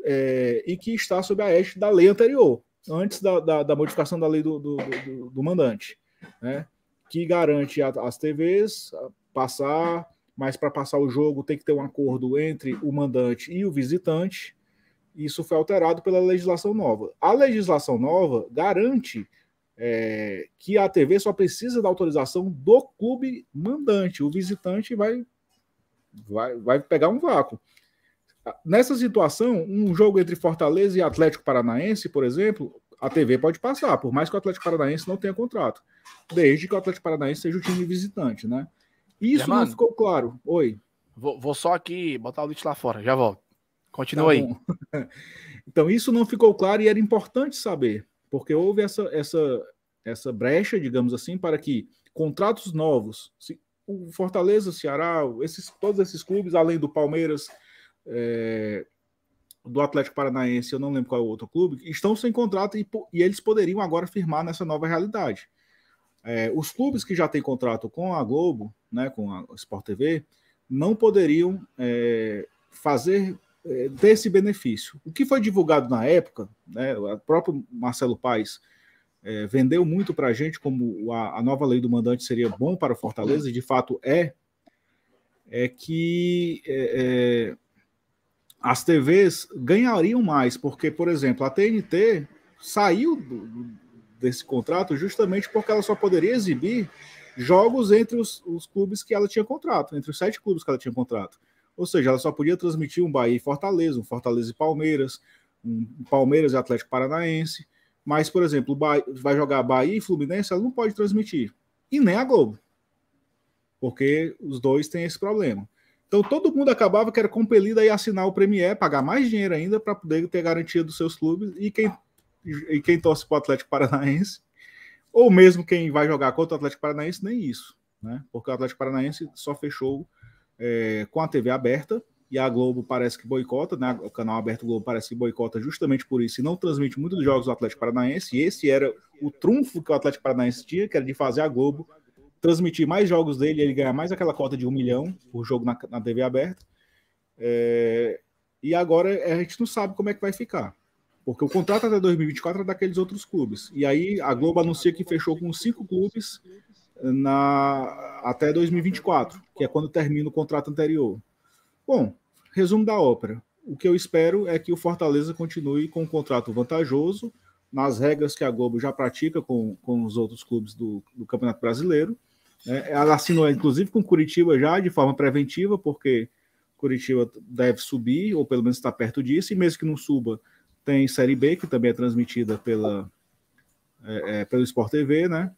S2: é, e que está sob a égide da lei anterior, antes da, da, da modificação da lei do, do, do, do mandante, né? que garante às TVs passar, mas para passar o jogo tem que ter um acordo entre o mandante e o visitante. Isso foi alterado pela legislação nova. A legislação nova garante é, que a TV só precisa da autorização do clube mandante. O visitante vai vai, vai pegar um vácuo. Nessa situação, um jogo entre Fortaleza e Atlético Paranaense, por exemplo, a TV pode passar, por mais que o Atlético Paranaense não tenha contrato, desde que o Atlético Paranaense seja o time visitante, né? Isso Germano, não ficou claro. Oi. Vou,
S1: vou, só aqui botar o lixo lá fora, já volto.
S2: Continua tá aí. então, isso não ficou claro e era importante saber, porque houve essa, essa, essa brecha, digamos assim, para que contratos novos, se, o Fortaleza, o Ceará, esses, todos esses clubes, além do Palmeiras, é, do Atlético Paranaense, eu não lembro qual é o outro clube, estão sem contrato e, e eles poderiam agora firmar nessa nova realidade. É, os clubes que já têm contrato com a Globo, né, com a Sport TV, não poderiam é, fazer desse é, benefício. O que foi divulgado na época, né, o próprio Marcelo Paes é, vendeu muito para a gente como a, a, nova lei do mandante seria bom para o Fortaleza, e de fato é, é que é, é as TVs ganhariam mais, porque, por exemplo, a TNT saiu do, desse contrato justamente porque ela só poderia exibir jogos entre os, os clubes que ela tinha contrato, entre os sete clubes que ela tinha contrato. Ou seja, ela só podia transmitir um Bahia e Fortaleza, um Fortaleza e Palmeiras, um Palmeiras e Atlético Paranaense. Mas, por exemplo, vai jogar Bahia e Fluminense, ela não pode transmitir. E nem a Globo. Porque os dois têm esse problema. Então todo mundo acabava que era compelido a assinar o Premier, pagar mais dinheiro ainda para poder ter garantia dos seus clubes. E quem, e quem torce para o Atlético Paranaense, ou mesmo quem vai jogar contra o Atlético Paranaense, nem isso. Né? Porque o Atlético Paranaense só fechou é, com a TV aberta e a Globo parece que boicota, né? O canal aberto Globo parece que boicota justamente por isso e não transmite muitos jogos do Atlético Paranaense. E esse era o trunfo que o Atlético Paranaense tinha, que era de fazer a Globo transmitir mais jogos dele, ele ganhar mais aquela cota de um milhão por jogo na, na TV aberta. É, e agora a gente não sabe como é que vai ficar. Porque o contrato até 2024 é daqueles outros clubes. E aí a Globo anuncia que fechou com cinco clubes na, até 2024, que é quando termina o contrato anterior. Bom, resumo da ópera. O que eu espero é que o Fortaleza continue com um contrato vantajoso, nas regras que a Globo já pratica com, com os outros clubes do, do Campeonato Brasileiro. É, ela assinou, inclusive, com Curitiba já de forma preventiva, porque Curitiba deve subir, ou pelo menos está perto disso, e mesmo que não suba, tem Série B, que também é transmitida pela, é, é, pelo Sport TV, né?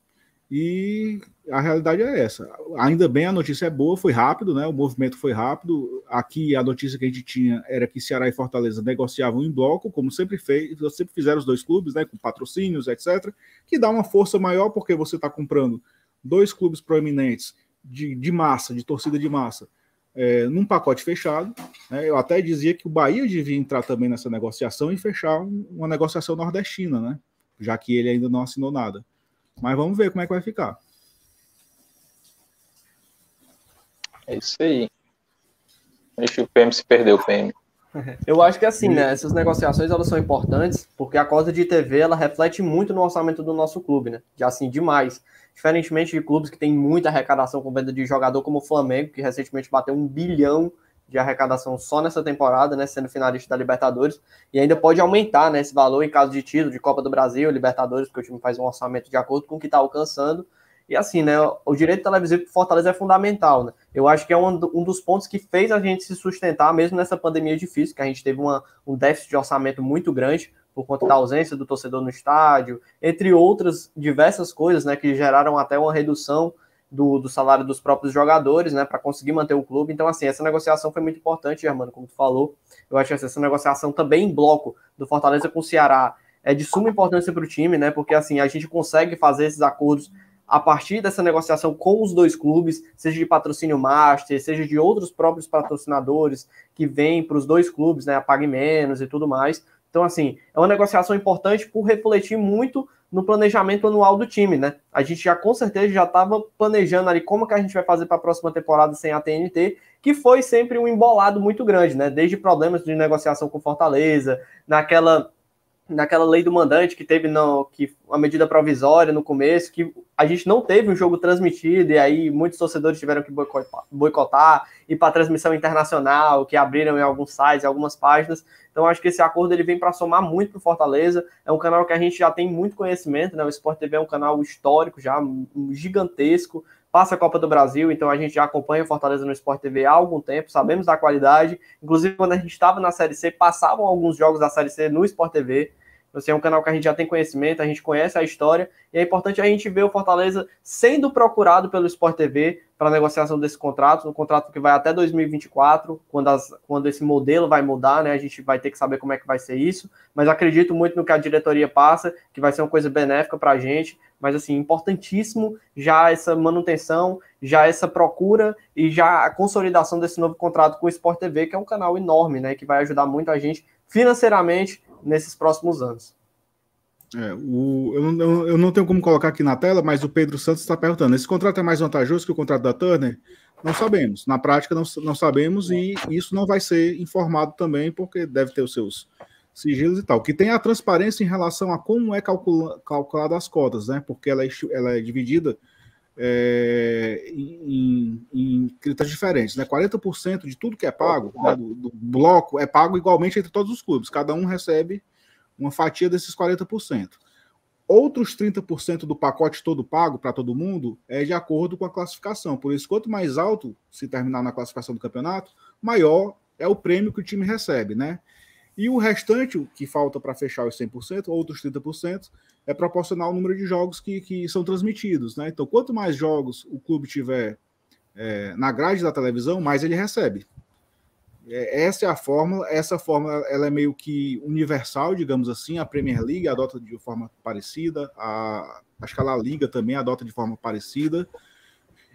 S2: E a realidade é essa. Ainda bem a notícia é boa, foi rápido, né? O movimento foi rápido. Aqui a notícia que a gente tinha era que Ceará e Fortaleza negociavam em bloco, como sempre fez, sempre fizeram os dois clubes, né? Com patrocínios, etc. Que dá uma força maior porque você está comprando dois clubes proeminentes de, de massa, de torcida de massa, é, num pacote fechado. Né? Eu até dizia que o Bahia devia entrar também nessa negociação e fechar um, uma negociação nordestina, né? Já que ele ainda não assinou nada. Mas vamos ver como é que vai ficar.
S3: É isso aí. Deixa o PM se perder o PM.
S4: Eu acho que assim, né? Essas negociações elas são importantes porque a cota de TV ela reflete muito no orçamento do nosso clube, né? De assim demais. Diferentemente de clubes que têm muita arrecadação com venda de jogador, como o Flamengo, que recentemente bateu um bilhão de arrecadação só nessa temporada, né, sendo finalista da Libertadores, e ainda pode aumentar né, esse valor em caso de título de Copa do Brasil, Libertadores, porque o time faz um orçamento de acordo com o que está alcançando. E assim, né, o direito televisivo para Fortaleza é fundamental. Né? Eu acho que é um, um dos pontos que fez a gente se sustentar, mesmo nessa pandemia difícil, que a gente teve uma, um déficit de orçamento muito grande por conta da ausência do torcedor no estádio, entre outras diversas coisas né, que geraram até uma redução do, do salário dos próprios jogadores, né, para conseguir manter o clube. Então, assim, essa negociação foi muito importante, Germano, como tu falou. Eu acho que essa negociação também em bloco do Fortaleza com o Ceará é de suma importância para o time, né, porque assim, a gente consegue fazer esses acordos a partir dessa negociação com os dois clubes, seja de patrocínio master, seja de outros próprios patrocinadores que vêm para os dois clubes, né, a Pague Menos e tudo mais. Então, assim, é uma negociação importante por refletir muito no planejamento anual do time, né? A gente já com certeza já estava planejando ali como que a gente vai fazer para a próxima temporada sem a TNT, que foi sempre um embolado muito grande, né? Desde problemas de negociação com Fortaleza, naquela naquela lei do mandante que teve no, que a medida provisória no começo, que a gente não teve um jogo transmitido, e aí muitos torcedores tiveram que boicotar, boicotar ir para transmissão internacional, que abriram em alguns sites, em algumas páginas. Então acho que esse acordo ele vem para somar muito para o Fortaleza. É um canal que a gente já tem muito conhecimento, né? O Sport TV é um canal histórico já, gigantesco, passa a Copa do Brasil, então a gente já acompanha o Fortaleza no Sport TV há algum tempo, sabemos da qualidade. Inclusive, quando a gente estava na Série C, passavam alguns jogos da Série C no Sport TV. Assim, é um canal que a gente já tem conhecimento, a gente conhece a história, e é importante a gente ver o Fortaleza sendo procurado pelo Sport TV para negociação desse contrato, um contrato que vai até 2024, quando, as, quando esse modelo vai mudar, né? A gente vai ter que saber como é que vai ser isso, mas acredito muito no que a diretoria passa, que vai ser uma coisa benéfica para a gente, mas assim, importantíssimo já essa manutenção, já essa procura e já a consolidação desse novo contrato com o Sport TV, que é um canal enorme, né? Que vai ajudar muito a gente financeiramente nesses próximos anos.
S2: É, o, eu, não, eu, não, tenho como colocar aqui na tela, mas o Pedro Santos está perguntando: esse contrato é mais vantajoso que o contrato da Turner? Não sabemos. Na prática, não, não sabemos, e isso não vai ser informado também, porque deve ter os seus sigilos e tal. Que tem a transparência em relação a como é calcula, calculada as cotas, né? Porque ela é, ela é dividida é, em, em, critérios diferentes. Né? 40% de tudo que é pago, né, do, do, bloco, é pago igualmente entre todos os clubes. Cada um recebe uma fatia desses 40%. Outros 30% do pacote todo pago para todo mundo é de acordo com a classificação. Por isso, quanto mais alto se terminar na classificação do campeonato, maior é o prêmio que o time recebe, né? E o restante, o que falta para fechar os 100%, outros 30%, é proporcional ao número de jogos que, que são transmitidos. Né? Então, quanto mais jogos o clube tiver é, na grade da televisão, mais ele recebe. É, essa é a fórmula. Essa fórmula ela é meio que universal, digamos assim. A Premier League adota de forma parecida, a, acho que a La Liga também adota de forma parecida.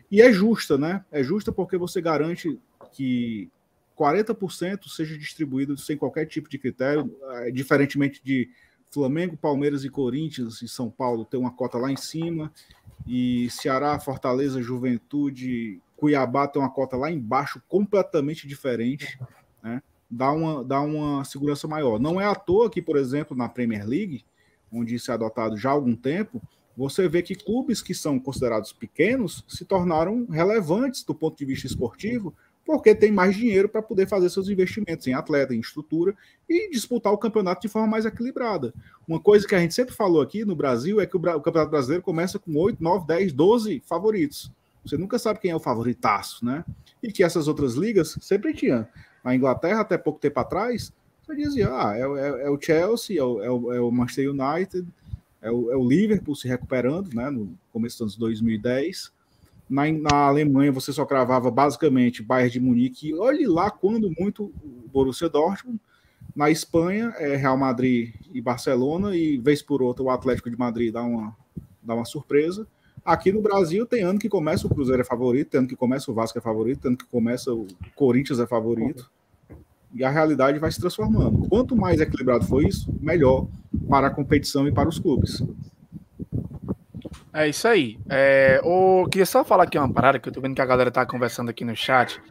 S2: E é justa, né? É justa porque você garante que 40% seja distribuído sem qualquer tipo de critério, eh, diferentemente de Flamengo, Palmeiras e Corinthians e São Paulo ter uma cota lá em cima, e Ceará, Fortaleza, Juventude, Cuiabá ter uma cota lá embaixo completamente diferente, né? Dá uma, dá uma segurança maior. Não é à toa que, por exemplo, na Premier League, onde isso é adotado já há algum tempo, você vê que clubes que são considerados pequenos se tornaram relevantes do ponto de vista esportivo, porque tem mais dinheiro para poder fazer seus investimentos em atleta, em estrutura e disputar o campeonato de forma mais equilibrada. Uma coisa que a gente sempre falou aqui no Brasil é que o, o Campeonato Brasileiro começa com 8, 9, 10, 12 favoritos. Você nunca sabe quem é o favoritaço, né? E que essas outras ligas sempre tinham. Na Inglaterra, até pouco tempo atrás, você dizia: ah, é, é, é o Chelsea, é o, é o, é Manchester United, é o, é o Liverpool se recuperando, né? No começo dos anos 2010 na, na, Alemanha você só cravava basicamente Bayern de Munique, olhe lá quando muito Borussia Dortmund. Na Espanha é Real Madrid e Barcelona, e vez por outra o Atlético de Madrid dá uma, dá uma surpresa. Aqui no Brasil tem ano que começa o Cruzeiro é favorito, tem ano que começa o Vasco é favorito, tem ano que começa o Corinthians é favorito. E a realidade vai se transformando. Quanto mais equilibrado for isso, melhor para a competição e para os clubes.
S1: É isso aí. É, eu queria só falar aqui uma parada que eu tô vendo que a galera tá conversando aqui no chat.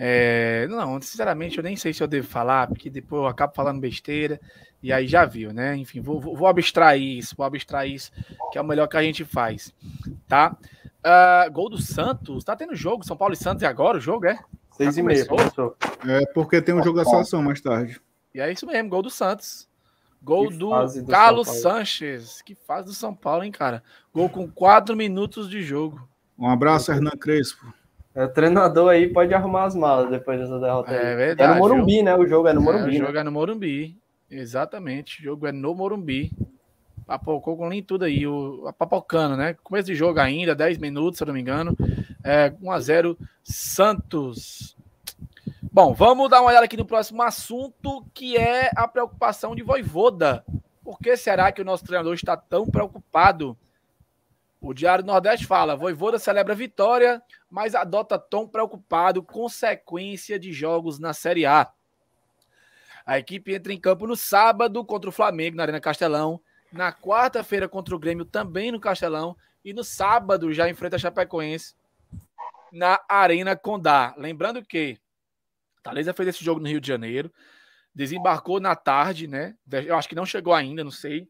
S1: É, não, sinceramente, eu nem sei se eu devo falar, porque depois eu acabo falando besteira e aí já viu, né? Enfim, vou, vou abstrair isso, vou abstrair isso, que é o melhor que a gente faz, tá? Uh, gol do Santos, tá tendo jogo, São Paulo e Santos, e agora o jogo é? Seis e meia, professor.
S2: É, porque tem um tá jogo da seleção mais tarde.
S1: E é isso mesmo, gol do Santos. Gol do, do, Carlos Sanches. Que fase do São Paulo, hein, cara? Gol com quatro minutos de jogo. Um
S2: abraço, Hernan Crespo. É,
S1: o treinador aí pode arrumar as malas depois dessa derrota. É aí. verdade. É no Morumbi, né? O jogo é no é, Morumbi. É, o né? jogo né? é no Morumbi. Exatamente. O jogo é no Morumbi. Papocou com nem tudo aí. O, a né? Começo de jogo ainda, 10 minutos, se eu não me engano. É, 1x0 Santos. Bom, vamos dar uma olhada aqui no próximo assunto, que é a preocupação de Voivoda. Por que será que o nosso treinador está tão preocupado? O Diário Nordeste fala: Voivoda celebra vitória, mas adota tom preocupado, consequência de jogos na Série A. A equipe entra em campo no sábado contra o Flamengo, na Arena Castelão. Na quarta-feira contra o Grêmio, também no Castelão. E no sábado já enfrenta a Chapecoense na Arena Condá. Lembrando que Fortaleza fez esse jogo no Rio de Janeiro, desembarcou na tarde, né? Eu acho que não chegou ainda, não sei.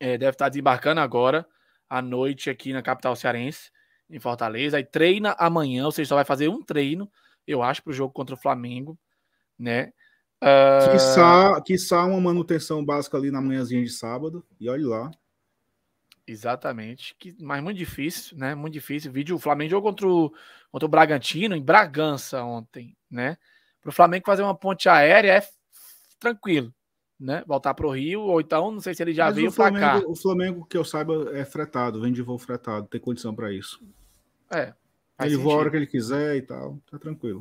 S1: É, deve estar desembarcando agora, à noite, aqui na capital cearense, em Fortaleza. E treina amanhã, ou seja, só vai fazer um treino, eu acho, para o jogo contra o Flamengo, né? Uh... que ah,
S2: quiçá uma manutenção básica ali na manhãzinha de
S1: sábado, e olhe lá. Exatamente. Que, mas muito difícil, né? Muito difícil. O vídeo, o Flamengo jogou contra o, contra o Bragantino em Bragança ontem, né? Para o Flamengo fazer uma ponte aérea é tranquilo, né? Voltar para o Rio, ou então, não sei se ele já Mas veio para cá.
S2: O Flamengo, que eu saiba, é fretado, vende voo fretado, tem condição para isso.
S1: É. Ele sentido. voa a hora que
S2: ele quiser e tal, tá tranquilo.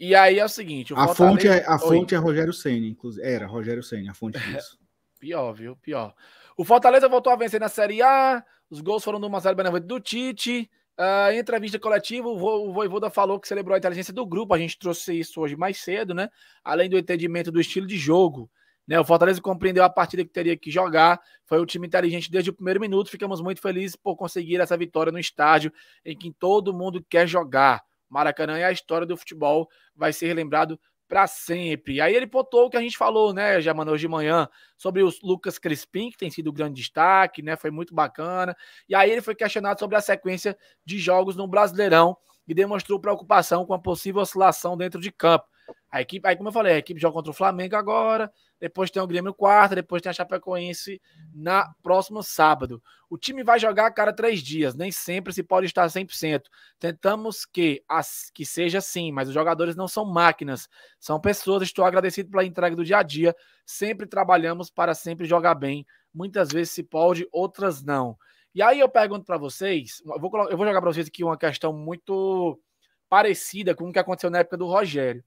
S1: E aí é o seguinte: o a, fonte é, a fonte
S2: Oi. é Rogério Senna, inclusive. Era Rogério Senna, a fonte disso. É
S1: é, pior, viu? Pior. O Fortaleza voltou a vencer na Série A. Os gols foram do Marcelo Benavente do Tite. Uh, entrevista coletiva, o Voivoda falou que celebrou a inteligência do grupo. A gente trouxe isso hoje mais cedo, né? Além do entendimento do estilo de jogo. Né? O Fortaleza compreendeu a partida que teria que jogar. Foi um time inteligente desde o primeiro minuto. Ficamos muito felizes por conseguir essa vitória no estádio em que todo mundo quer jogar. Maracanã é a história do futebol. Vai ser lembrado para sempre. Aí ele botou o que a gente falou, né, já hoje de manhã, sobre o Lucas Crispim, que tem sido um grande destaque, né, foi muito bacana. E aí ele foi questionado sobre a sequência de jogos no Brasileirão e demonstrou preocupação com a possível oscilação dentro de campo. A equipe, aí como eu falei, a equipe joga contra o Flamengo agora, depois tem o Grêmio quarta, depois tem a Chapecoense na próxima sábado. O time vai jogar a cada três dias, nem sempre se pode estar 100%. Tentamos que, as, que seja assim, mas os jogadores não são máquinas, são pessoas. Estou agradecido pela entrega do dia a dia. Sempre trabalhamos para sempre jogar bem. Muitas vezes se pode, outras não. E aí eu pergunto para vocês, eu vou, eu vou jogar para vocês aqui uma questão muito parecida com o que aconteceu na época do Rogério,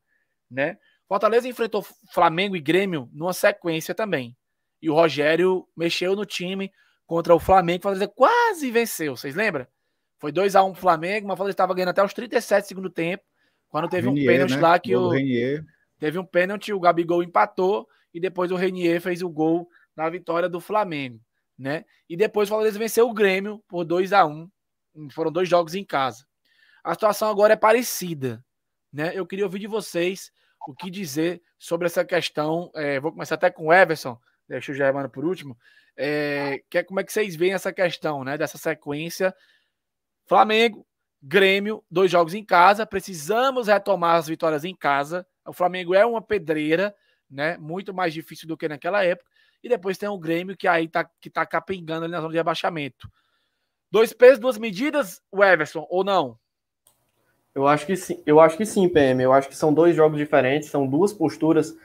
S1: né? Fortaleza enfrentou Flamengo e Grêmio numa sequência também. E o Rogério mexeu no time contra o Flamengo. Fortaleza quase venceu, vocês lembram? Foi 2x1 um Flamengo, mas o Fortaleza estava ganhando até os 37 do tempo, quando teve Renier, um pênalti né? lá que o... Renier. Teve um pênalti, o Gabigol empatou e depois o Renier fez o gol na vitória do Flamengo, né? E depois o Fortaleza venceu o Grêmio por 2 a 1 Foram dois jogos em casa. A situação agora é parecida, né? Eu queria ouvir de vocês o que dizer sobre essa questão. É, vou começar até com o Everson, deixa o Germano por último. É, que é, como é que vocês veem essa questão, né? Dessa sequência. Flamengo, Grêmio, dois jogos em casa. Precisamos retomar as vitórias em casa. O Flamengo é uma pedreira, né? Muito mais difícil do que naquela época. E depois tem o Grêmio que aí tá, que tá capengando ali na zona de abaixamento. Dois pesos, duas
S4: medidas, o Everson, ou não? Eu acho que sim, eu acho que sim, PM. Eu acho que são dois jogos diferentes, são duas posturas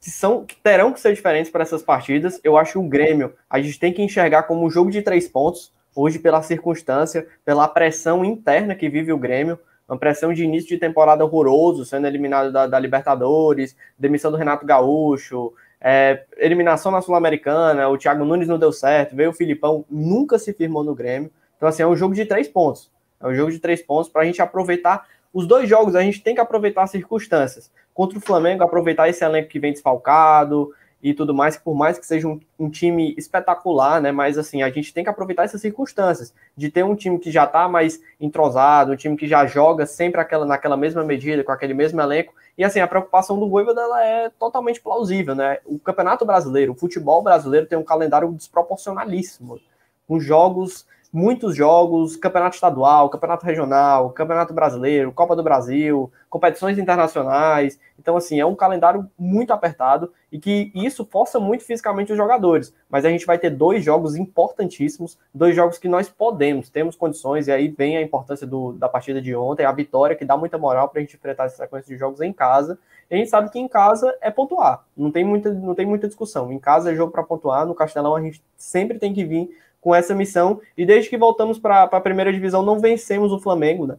S4: que são que terão que ser diferentes para essas partidas. Eu acho que o Grêmio a gente tem que enxergar como um jogo de três pontos hoje pela circunstância, pela pressão interna que vive o Grêmio, uma pressão de início de temporada horroroso, sendo eliminado da, da Libertadores, demissão do Renato Gaúcho, é, eliminação na Sul-Americana, o Thiago Nunes não deu certo, veio o Filipão, nunca se firmou no Grêmio. Então, assim, é um jogo de três pontos. É um jogo de três pontos para a gente aproveitar os dois jogos. A gente tem que aproveitar as circunstâncias. Contra o Flamengo, aproveitar esse elenco que vem desfalcado e tudo mais, por mais que seja um, um time espetacular, né? Mas assim, a gente tem que aproveitar essas circunstâncias de ter um time que já está mais entrosado, um time que já joga sempre aquela, naquela mesma medida, com aquele mesmo elenco. E assim, a preocupação do Voivoda dela é totalmente plausível, né? O Campeonato Brasileiro, o futebol brasileiro tem um calendário desproporcionalíssimo, com jogos muitos jogos, campeonato estadual, campeonato regional, campeonato brasileiro, Copa do Brasil, competições internacionais. Então, assim, é um calendário muito apertado e que isso força muito fisicamente os jogadores. Mas a gente vai ter dois jogos importantíssimos, dois jogos que nós podemos, temos condições, e aí vem a importância do, da partida de ontem, a vitória, que dá muita moral para a gente enfrentar essa sequência de jogos em casa. E a gente sabe que em casa é pontuar, não tem muita, não tem muita discussão. Em casa é jogo para pontuar, no Castelão a gente sempre tem que vir com essa missão. E desde que voltamos para a primeira divisão, não vencemos o Flamengo, né?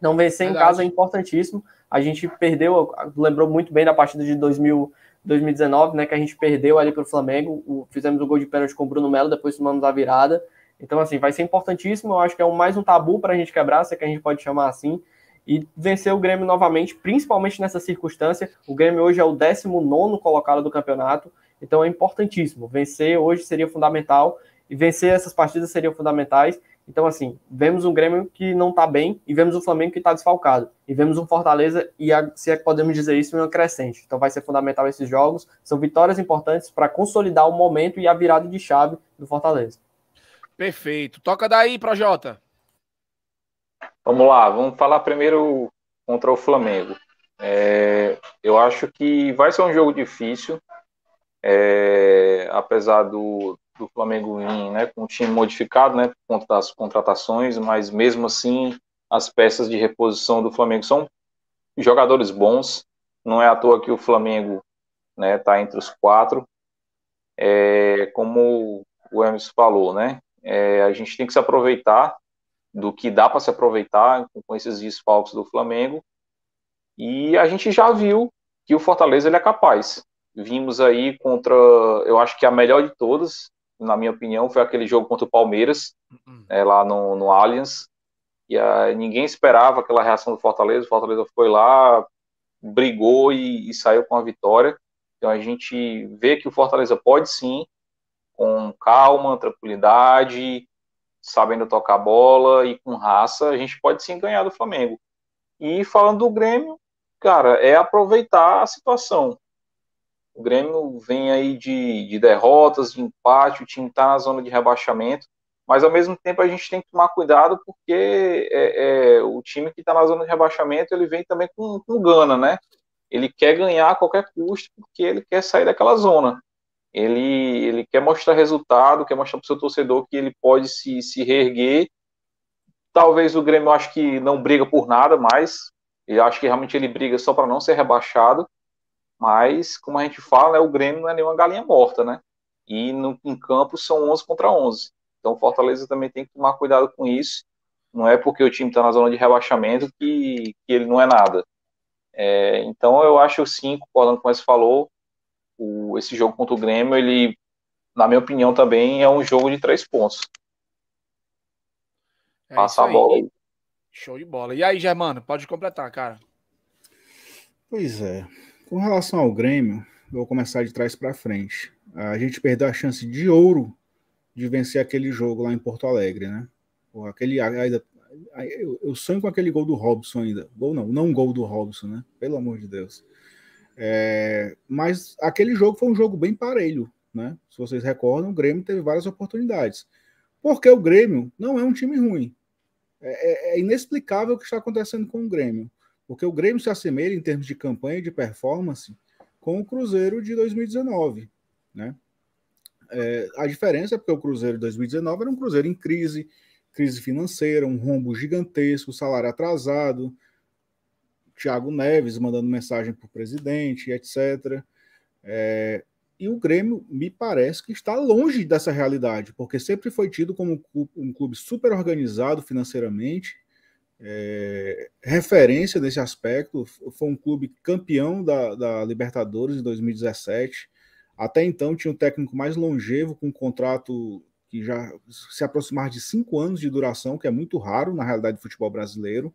S4: Não vencer Verdade. em casa é importantíssimo. A gente perdeu, lembrou muito bem da partida de 2000, 2019, né? Que a gente perdeu ali para o Flamengo. Fizemos o gol de pênalti com o Bruno Melo, depois tomamos a virada. Então, assim, vai ser importantíssimo. Eu acho que é um, mais um tabu para a gente quebrar, se é que a gente pode chamar assim. E vencer o Grêmio novamente, principalmente nessa circunstância. O Grêmio hoje é o 19 colocado do campeonato. Então é importantíssimo. Vencer hoje seria fundamental e vencer essas partidas seriam fundamentais. Então, assim, vemos um Grêmio que não está bem e vemos um Flamengo que está desfalcado. E vemos um Fortaleza, e se é que podemos dizer isso, uma crescente. Então vai ser fundamental esses jogos. São vitórias importantes para consolidar o momento e a virada de chave do Fortaleza.
S1: Perfeito. Toca daí, Projota.
S3: Vamos lá, vamos falar primeiro contra o Flamengo. É, eu acho que vai ser um jogo difícil, é, apesar do, do Flamengo né, com o time modificado, né, por conta das contratações, mas mesmo assim as peças de reposição do Flamengo são jogadores bons. Não é à toa que o Flamengo está né, tá entre os quatro. É, como o Hermes falou, né, é, a gente tem que se aproveitar do que dá para se aproveitar com esses desfalques do Flamengo. E a gente já viu que o Fortaleza ele é capaz. Vimos aí contra, eu acho que a melhor de todas, na minha opinião, foi aquele jogo contra o Palmeiras, uhum. é, lá no, no Allianz. E a, ah, ninguém esperava aquela reação do Fortaleza. O Fortaleza foi lá, brigou e, e saiu com a vitória. Então a gente vê que o Fortaleza pode sim, com calma, tranquilidade, sabendo tocar bola e com raça, a gente pode sim ganhar do Flamengo. E falando do Grêmio, cara, é aproveitar a situação. O Grêmio vem aí de, de derrotas, de empate, o time está na zona de rebaixamento, mas ao mesmo tempo a gente tem que tomar cuidado porque é, é, o time que está na zona de rebaixamento ele vem também com, com gana, né? Ele quer ganhar a qualquer custo porque ele quer sair daquela zona. Ele, ele quer mostrar resultado, quer mostrar para o seu torcedor que ele pode se, se reerguer. Talvez o Grêmio acho que não briga por nada mais. Eu acho que realmente ele briga só para não ser rebaixado. Mas, como a gente fala, é o Grêmio não é nenhuma galinha morta, né? E no, em campo são 11 contra 11. Então, o Fortaleza também tem que tomar cuidado com isso. Não é porque o time está na zona de rebaixamento que, que ele não é nada. É, então, eu acho sim, concordando com o que você falou, o, esse jogo contra o Grêmio, ele, na minha opinião, também é um jogo de três pontos. É Passa a bola aí.
S1: Show de bola. E aí, Germano, pode completar, cara.
S2: Pois é. Com relação ao Grêmio, vou começar de trás para frente. A gente perdeu a chance de ouro de vencer aquele jogo lá em Porto Alegre, né? Pô, aquele ainda eu sonho com aquele gol do Robson ainda. Gol não, não gol do Robson, né? Pelo amor de Deus. É, mas aquele jogo foi um jogo bem parelho, né? Se vocês recordam, o Grêmio teve várias oportunidades. Porque o Grêmio não é um time ruim. É, é, é inexplicável o que está acontecendo com o Grêmio. Porque o Grêmio se assemelha em termos de campanha e de performance com o Cruzeiro de 2019, né? É, a diferença é porque o Cruzeiro de 2019 era um Cruzeiro em crise, crise financeira, um rombo gigantesco, salário atrasado, Thiago Neves mandando mensagem para o presidente, etc. É, e o Grêmio me parece que está longe dessa realidade, porque sempre foi tido como um clube super organizado financeiramente, é, referência nesse aspecto. Foi um clube campeão da, da, Libertadores em 2017. Até então tinha o técnico mais longevo, com um contrato que já se aproximar de cinco anos de duração, que é muito raro na realidade do futebol brasileiro.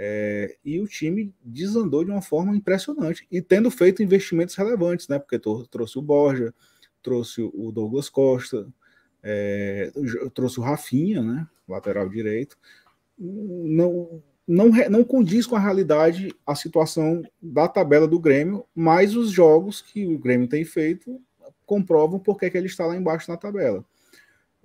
S2: É, e o time desandou de uma forma impressionante, e tendo feito investimentos relevantes, né? Porque trouxe o Borja, trouxe o Douglas Costa, é, trouxe o Rafinha, né? Lateral direito não, não, não condiz com a realidade a situação da tabela do Grêmio, mas os jogos que o Grêmio tem feito comprovam por que ele está lá embaixo na tabela.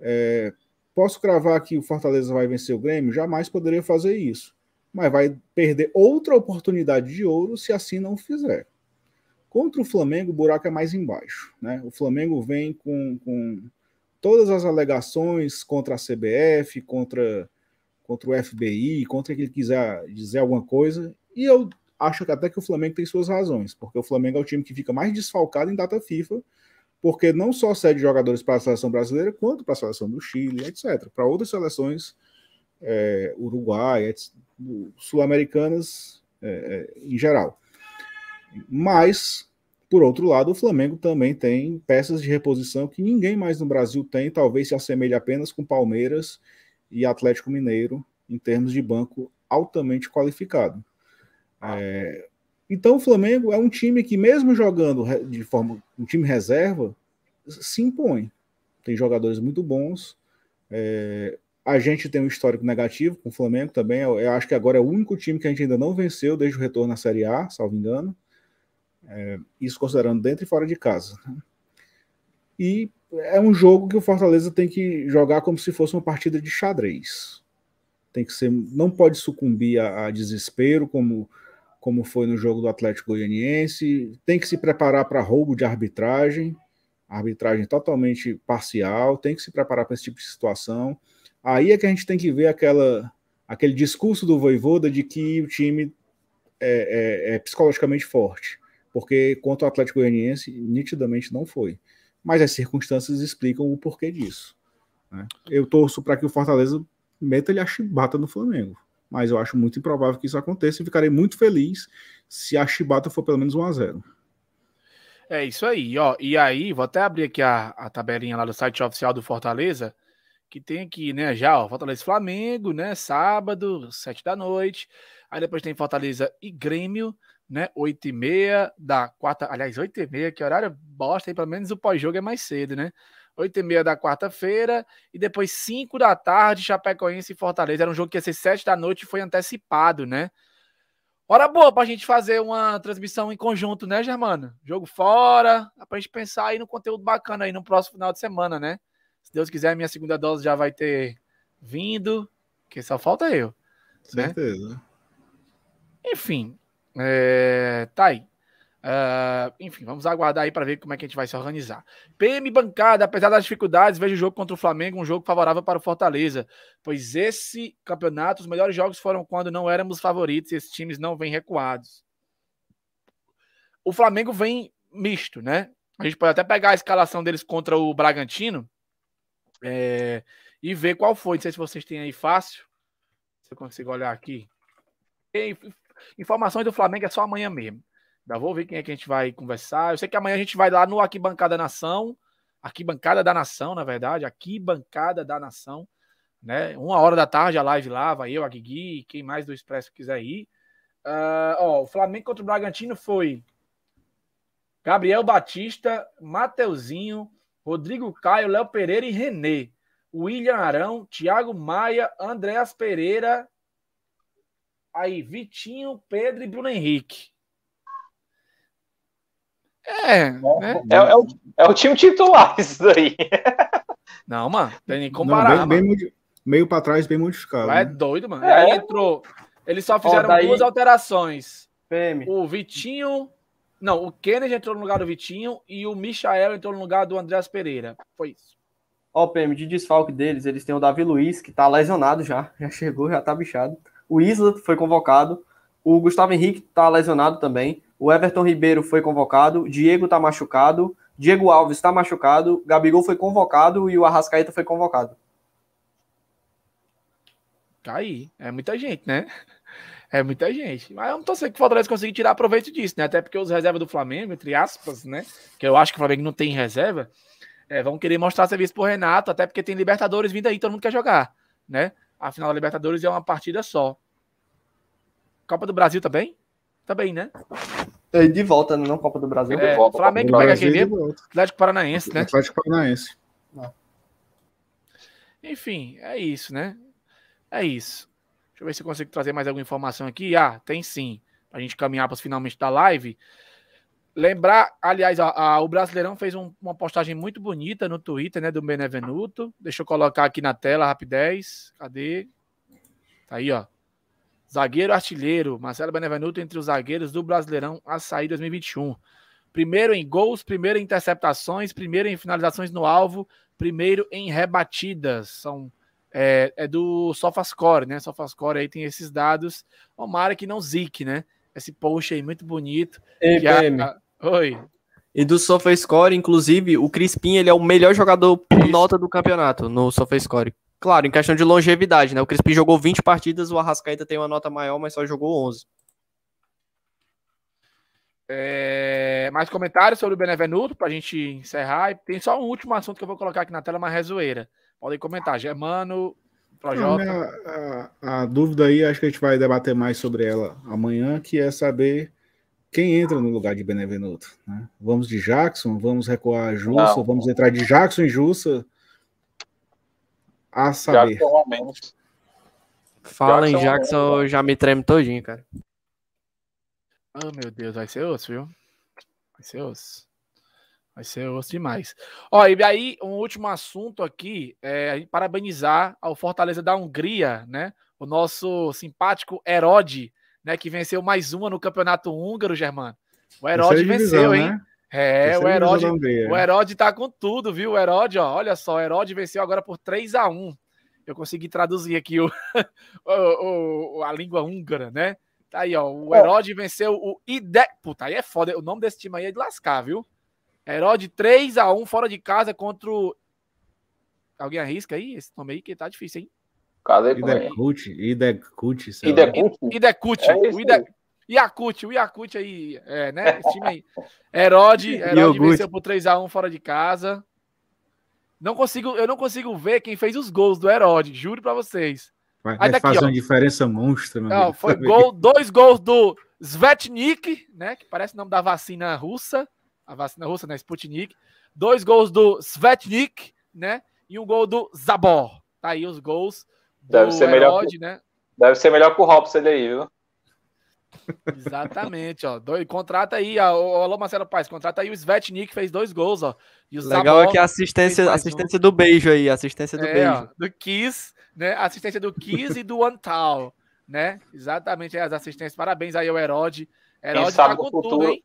S2: É, posso cravar que o Fortaleza vai vencer o Grêmio? Jamais poderia fazer isso. Mas vai perder outra oportunidade de ouro se assim não fizer. Contra o Flamengo, o buraco é mais embaixo. Né? O Flamengo vem com, com todas as alegações contra a CBF, contra contra o FBI, contra quem quiser dizer alguma coisa. E eu acho que até que o Flamengo tem suas razões, porque o Flamengo é o time que fica mais desfalcado em data FIFA, porque não só cede jogadores para a seleção brasileira, quanto para a seleção do Chile, etc. Para outras seleções, é, Uruguai, sul-americanas é, é, em geral. Mas, por outro lado, o Flamengo também tem peças de reposição que ninguém mais no Brasil tem, talvez se assemelhe apenas com Palmeiras e Atlético Mineiro em termos de banco altamente qualificado. Ah. É, então o Flamengo é um time que, mesmo jogando de forma um time reserva, se impõe. Tem jogadores muito bons. É, a gente tem um histórico negativo com o Flamengo também. Eu, eu, acho que agora é o único time que a gente ainda não venceu desde o retorno à Série A, salvo engano. É, isso considerando dentro e fora de casa. Né? E é um jogo que o Fortaleza tem que jogar como se fosse uma partida de xadrez. Tem que ser, não pode sucumbir a, a desespero como como foi no jogo do Atlético Goianiense, tem que se preparar para roubo de arbitragem, arbitragem totalmente parcial, tem que se preparar para esse tipo de situação. Aí é que a gente tem que ver aquela, aquele discurso do Voivoda de que o time é, é, é psicologicamente forte, porque quanto ao Atlético Goianiense, nitidamente não foi mas as circunstâncias explicam o porquê disso. Né? Eu torço para que o Fortaleza meta ele a chibata no Flamengo, mas eu acho muito improvável que isso aconteça e ficarei muito feliz se a chibata for pelo menos 1 a 0
S1: É isso aí, ó. E aí, vou até abrir aqui a, a tabelinha lá do site oficial do Fortaleza, que tem aqui, né, já, ó, Fortaleza Flamengo, né, sábado, sete da noite. Aí depois tem Fortaleza e Grêmio, né? 8 e meia da quarta, aliás, 8 e meia, que horário bosta, aí, pelo menos o pós-jogo é mais cedo, né? 8 e meia da quarta-feira e depois 5 da tarde, Chapecoense e Fortaleza. Era um jogo que ia ser 7 da noite e foi antecipado, né? Hora boa pra gente fazer uma transmissão em conjunto, né, Germano? Jogo fora, dá pra gente pensar aí no conteúdo bacana aí no próximo final de semana, né? Se Deus quiser, minha segunda dose já vai ter vindo, que só falta eu. Né? Certeza. Né? Enfim, é, tá aí. Uh, enfim, vamos aguardar aí para ver como é que a gente vai se organizar. PM Bancada, apesar das dificuldades, vejo o jogo contra o Flamengo um jogo favorável para o Fortaleza, pois esse campeonato, os melhores jogos foram quando não éramos favoritos e esses times não vêm recuados. O Flamengo vem misto, né? A gente pode até pegar a escalação deles contra o Bragantino é, e ver qual foi. Não sei se vocês têm aí fácil. Se eu consigo olhar aqui. Informações do Flamengo é só amanhã mesmo. Já vou ver quem é que a gente vai conversar. Eu sei que amanhã a gente vai lá no Arquibancada Nação. Arquibancada da Nação, na verdade. Arquibancada da Nação. Né? Uma hora da tarde a live lá, vai eu, a Guigui, quem mais do Expresso quiser ir. Uh, ó, o Flamengo contra o Bragantino foi Gabriel Batista, Mateuzinho, Rodrigo Caio, Léo Pereira e Renê. William Arão, Thiago Maia, Andréas Pereira Aí, Vitinho, Pedro e Bruno Henrique.
S3: É, é, né? é, é, o, é o time titular isso daí.
S1: Não,
S2: mano, tem
S3: nem comparar. Não, bem,
S2: bem meio para trás, bem modificado. Mas é né? É
S1: doido, mano. É. Aí entrou. Eles só fizeram Ó, daí... duas alterações. PM. O Vitinho. Não, o Kennedy entrou no lugar do Vitinho e o Michael entrou no lugar do Andreas Pereira. Foi isso.
S4: Ó, PM, de desfalque deles, eles têm o Davi Luiz, que tá lesionado já. Já chegou, já tá bichado. O Isla foi convocado. O Gustavo Henrique está lesionado também. O Everton Ribeiro foi convocado. Diego está machucado. Diego Alves está machucado. Gabigol foi convocado e o Arrascaeta foi convocado.
S1: Tá aí. É muita gente, né? É muita gente. Mas eu não tô sei que o Fortaleza conseguir tirar proveito disso, né? Até porque os reservas do Flamengo, entre aspas, né? Que eu acho que o Flamengo não tem reserva. É, vão querer mostrar serviço pro Renato, até porque tem Libertadores vindo aí, todo mundo quer jogar, né? A final da Libertadores é uma partida só. Copa do Brasil também? Também, né?
S4: É, de volta, não Copa do Brasil. É, volta, Flamengo Copa pega aquele Atlético
S1: Paranaense, né? Atlético
S2: Paranaense. É.
S1: Enfim, é isso, né? É isso. Deixa eu ver se eu consigo trazer mais alguma informação aqui. Ah, tem sim. Pra gente caminhar para os finalmente da live. Lembrar, aliás, a, a, o Brasileirão fez um, uma postagem muito bonita no Twitter, né, do Benevenuto. Deixa eu colocar aqui na tela, rapidez. Cadê? Tá aí, ó. Zagueiro artilheiro, Marcelo Benevenuto entre os zagueiros do Brasileirão a sair 2021. Primeiro em gols, primeiro em interceptações, primeiro em finalizações no alvo, primeiro em rebatidas. São é, é do SofaScore, né? SofaScore aí tem esses dados. Tomara que não zique, né? Esse post aí muito
S4: bonito. EPM. A, Oi. E do SofaScore, inclusive, o Crispim ele é o melhor jogador por nota do campeonato no SofaScore. Claro, em questão de longevidade, né? O Crispim jogou 20 partidas, o Arrascaeta tem uma nota maior, mas só jogou 11.
S1: É... Mais comentários sobre o Benevenuto para a gente encerrar. E tem só um último assunto que eu vou colocar aqui na tela, mas rezoeira. É Podem comentar. Germano, Projota.
S2: A, a, a dúvida aí, acho que a gente vai debater mais sobre ela amanhã, que é saber quem entra no lugar de Benevenuto? Né? Vamos de Jackson, vamos recuar Jussa, não. vamos entrar de
S4: Jackson e Jussa. A saber. Jackson, Fala em Jackson, eu já me tremo todinho, cara.
S1: Ah, oh, meu Deus, vai ser osso, viu? Vai ser osso. Vai ser osso demais. Ó, e aí, um último assunto aqui, é parabenizar ao Fortaleza da Hungria, né? O nosso simpático Herode, né, que venceu mais uma no campeonato húngaro, Germano. O Herode é divisão, venceu, né? hein? É, o Herode, o Herode tá com tudo, viu? O Herode, ó, olha só, o Herode venceu agora por 3 a 1 Eu consegui traduzir aqui o, o, o a língua húngara, né? Tá aí, ó, o Herode oh. venceu o Ide... Puta, aí é foda, o nome desse time aí é de lascar, viu? Herode 3 a 1 fora de casa contra o... Alguém arrisca aí esse nome aí que tá difícil, hein? Cadê Idecult,
S2: Idecult, Idecult.
S1: Idecult. É, é o Ide... Iacute, o Iacute aí, é, né? Esse time aí. Herode, Herode venceu por 3x1 fora de casa. Não consigo, eu não consigo ver quem fez os gols do Herode, juro para vocês. Vai, vai fazer uma diferença
S2: monstra, mano. Não, foi gol,
S1: dois gols do Svetnik, né? Que parece o nome da vacina russa. A vacina russa, né? Sputnik. Dois gols do Svetnik, né? E um gol do Zabor. Tá aí os gols
S3: Deve ser Herod, melhor. Né? Deve ser melhor que o Robson aí, viu?
S1: Exatamente, ó. do contrata aí, ó, Alô Marcelo Paz, contrata aí o Svetnik, fez dois gols, ó. E o Legal Zabon, é que a
S4: assistência, assistência um. do beijo aí, assistência do é, beijo. Ó,
S1: do Kiss, né? Assistência do Kiss e do Antal, né? Exatamente, as assistências. Parabéns aí ao Herode. Herode quem sabe tá no futuro, tudo,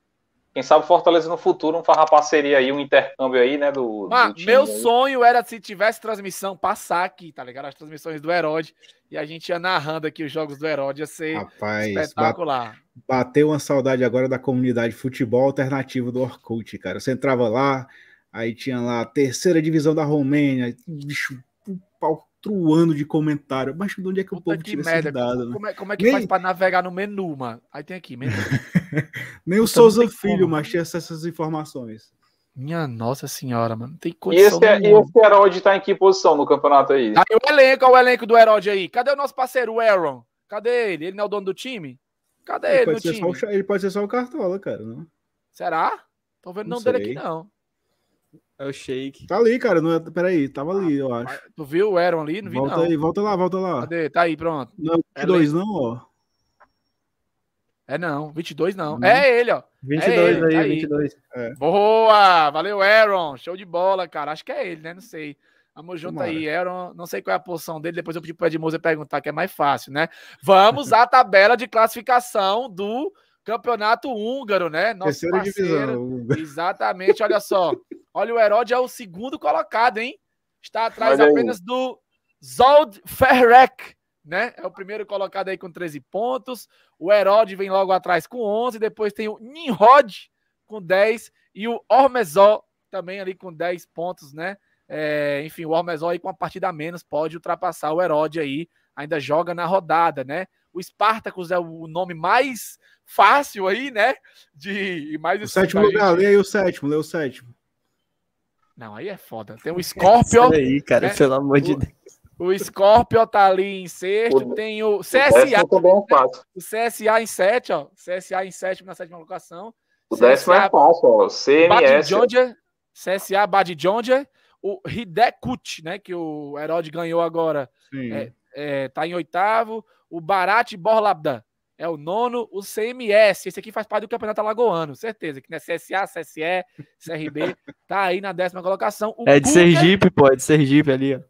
S3: quem sabe Fortaleza no futuro não farrapar parceria aí, um intercâmbio aí, né? Do, ah, do meu aí.
S1: sonho era se tivesse transmissão, passar aqui, tá ligado? As transmissões do Herode. E a gente ia narrando aqui os jogos do Herode, ia ser Rapaz, espetacular.
S2: Bateu uma saudade agora da comunidade futebol alternativo do Orkut, cara. Você entrava lá, aí tinha lá a terceira divisão da Romênia, bicho, o pau quatro anos de comentário. Mas de onde é que
S1: Puta o povo tinha merda. Dados, é, né? como, é, como, é, que Nem... faz pra navegar no menu, mano? Aí tem aqui, menu. Nem o
S2: Souza Filho, mas tinha essas informações.
S1: Minha nossa senhora, mano. Tem
S3: condição. E esse, é esse é Herode tá em que posição no campeonato aí? aí o elenco, o elenco do Herode aí. Cadê o
S1: nosso parceiro, Aaron? Cadê ele? Ele não é o dono do time? Cadê ele, ele no time?
S2: Só, ele pode ser só o Cartola, cara.
S1: Será? Tô vendo não dele aqui, não.
S4: É o Shake.
S2: Tá ali, cara. Não é- Peraí, tava ali, eu ah, acho.
S1: Tu viu o Aaron ali? Não vi volta não. Aí,
S2: volta lá, volta lá.
S1: Cadê? Tá aí, pronto. Não, é 22 não, ó. É não, 22 não. não. Uhum. É ele, ó. 22 é ele, aí, tá aí, 22. É. Boa! Valeu, Aaron. Show de bola, cara. Acho que é ele, né? Não sei. Vamos junto aí, Aaron. Não sei qual é a posição dele. Depois eu pedi pro Edmundo perguntar, que é mais fácil, né? Vamos à tabela de classificação do Campeonato húngaro, né? Nosso Terceira parceiro. divisão. Exatamente, olha só. Olha, o Herod é o segundo colocado, hein? Está atrás olha apenas aí. do Zold Ferrek, né? É o primeiro colocado aí com 13 pontos. O Herod vem logo atrás com 11. Depois tem o Ninrod com 10 e o Ormezó também ali com 10 pontos, né? É, enfim, o Ormezó aí com uma partida a menos pode ultrapassar o Herod aí. Ainda joga na rodada, né? O Spartacus é o nome mais fácil aí, né? De mais o sétimo lugar, lê
S2: aí o sétimo, lê o sétimo.
S1: Não, aí é foda. Tem o Scorpio. aí, cara, né? pelo
S3: amor de Deus.
S1: O Scorpio tá ali em sexto,
S3: o, tem o CSA. O, também é fácil.
S1: o CSA em sete, ó. CSA em sétimo na sétima locação.
S3: O CSA, décimo é fácil, ó. CMS. Badijonja,
S1: CSA Badijonja. O Hidekut, né? Que o Herod ganhou agora. Sim. É, é, tá em oitavo o barate Borlabdan. É o nono, o CMS. Esse aqui faz parte do Campeonato Alagoano, certeza. Que não é CSA, CSE, CRB. tá aí na décima colocação. O é de Sergipe,
S4: pô, é de Sergipe ali, ó.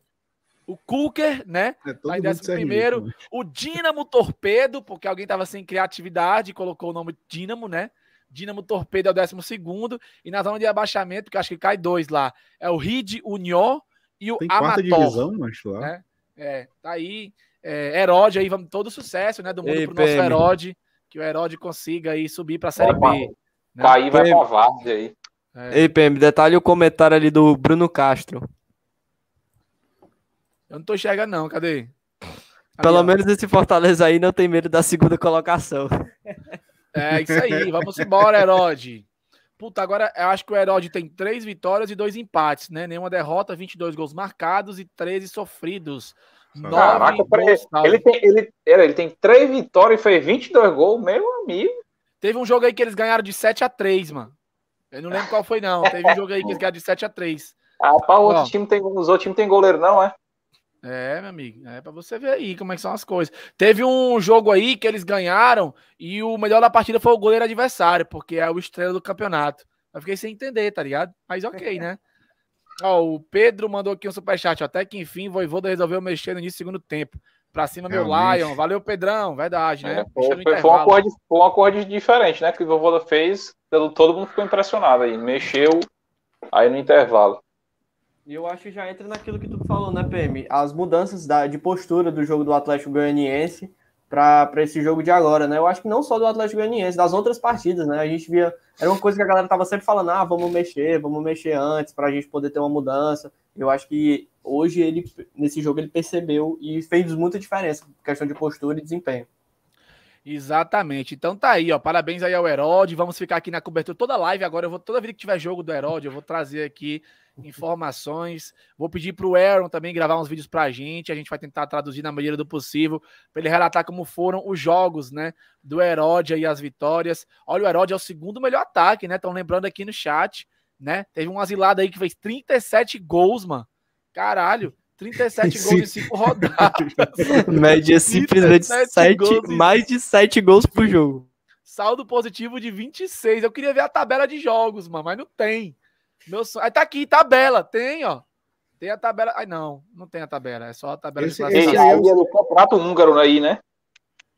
S1: O Kuker, né? É tá em décimo primeiro. Né? O Dínamo Torpedo, porque alguém tava sem criatividade e colocou o nome Dínamo, né? Dínamo Torpedo é o décimo segundo. E na zona de abaixamento, que acho que cai dois lá, é o Ride Union e o Tem Amator. Tem quarta divisão, acho lá. Né? É, tá aí. É, Herode aí, vamos todo sucesso, né, do mundo Ei, pro PM. nosso Herode, que o Herode consiga aí subir para a Série B. Né? Cair vai pra Várzea aí. É.
S4: Ei, PM, detalhe o comentário ali do Bruno Castro.
S1: Eu não tô enxergando não,
S4: cadê? Pelo ó. menos esse Fortaleza aí não tem medo da segunda colocação. É, isso aí, vamos embora, Herode.
S1: Puta, agora eu acho que o Herói tem três vitórias e dois empates, né? Nenhuma derrota, 22 gols marcados e 13 sofridos. Caraca, tá ele
S3: tem, ele, ele tem três vitórias e fez 22 gols, meu amigo. Teve um jogo aí que eles
S1: ganharam de 7 a 3 mano. Eu não lembro qual foi, não. Teve um jogo aí que eles ganharam de 7 a 3 Ah, o outro time tem, os outros times tem goleiro, não, é? É, meu amigo, é para você ver aí como é que são as coisas. Teve um jogo aí que eles ganharam e o melhor da partida foi o goleiro adversário, porque é o estrela do campeonato. Eu fiquei sem entender, tá ligado? Mas ok, né? Ó, o Pedro mandou aqui um superchat. Até que enfim, Voivoda resolveu mexer no início do segundo tempo. Pra cima, meu Realmente. Lion. Valeu, Pedrão. Verdade, né? É, foi, um acorde,
S3: foi um acorde diferente, né? Que o Voivoda fez. Todo mundo ficou impressionado aí. Mexeu aí no intervalo.
S4: E eu acho que já entra naquilo que tu falou, né, PM? As mudanças da, de postura do jogo do Atlético Goianiense para esse jogo de agora, né? Eu acho que não só do Atlético Goianiense, das outras partidas, né? A gente via, era uma coisa que a galera tava sempre falando, ah, vamos mexer, vamos mexer antes para a gente poder ter uma mudança. Eu acho que hoje ele nesse jogo ele percebeu e fez muita diferença, questão de postura e desempenho.
S1: Exatamente. Então tá aí, ó. Parabéns aí ao Herode. Vamos ficar aqui na cobertura toda live agora. Eu vou toda vida que tiver jogo do Herode, eu vou trazer aqui informações. Vou pedir para o Aaron também gravar uns vídeos para a gente. A gente vai tentar traduzir na medida do possível para ele relatar como foram os jogos, né? Do Heródia e as vitórias. Olha, o Heródia é o segundo melhor ataque, né? Estão lembrando aqui no chat, né? Teve um asilado aí que fez 37
S4: gols, mano.
S1: Caralho. 37 Sim. gols em 5 rodadas.
S4: Média é simplesmente 7, mais de 7 gols por jogo.
S1: Saldo positivo de 26. Eu queria ver a tabela de jogos, mano, mas não tem. Meu sonho. Aí tá aqui, tabela. Tem, ó. Tem a tabela. Ai, não, não tem a tabela. É só a tabela esse, de esse aí é o
S3: contrato húngaro aí, né?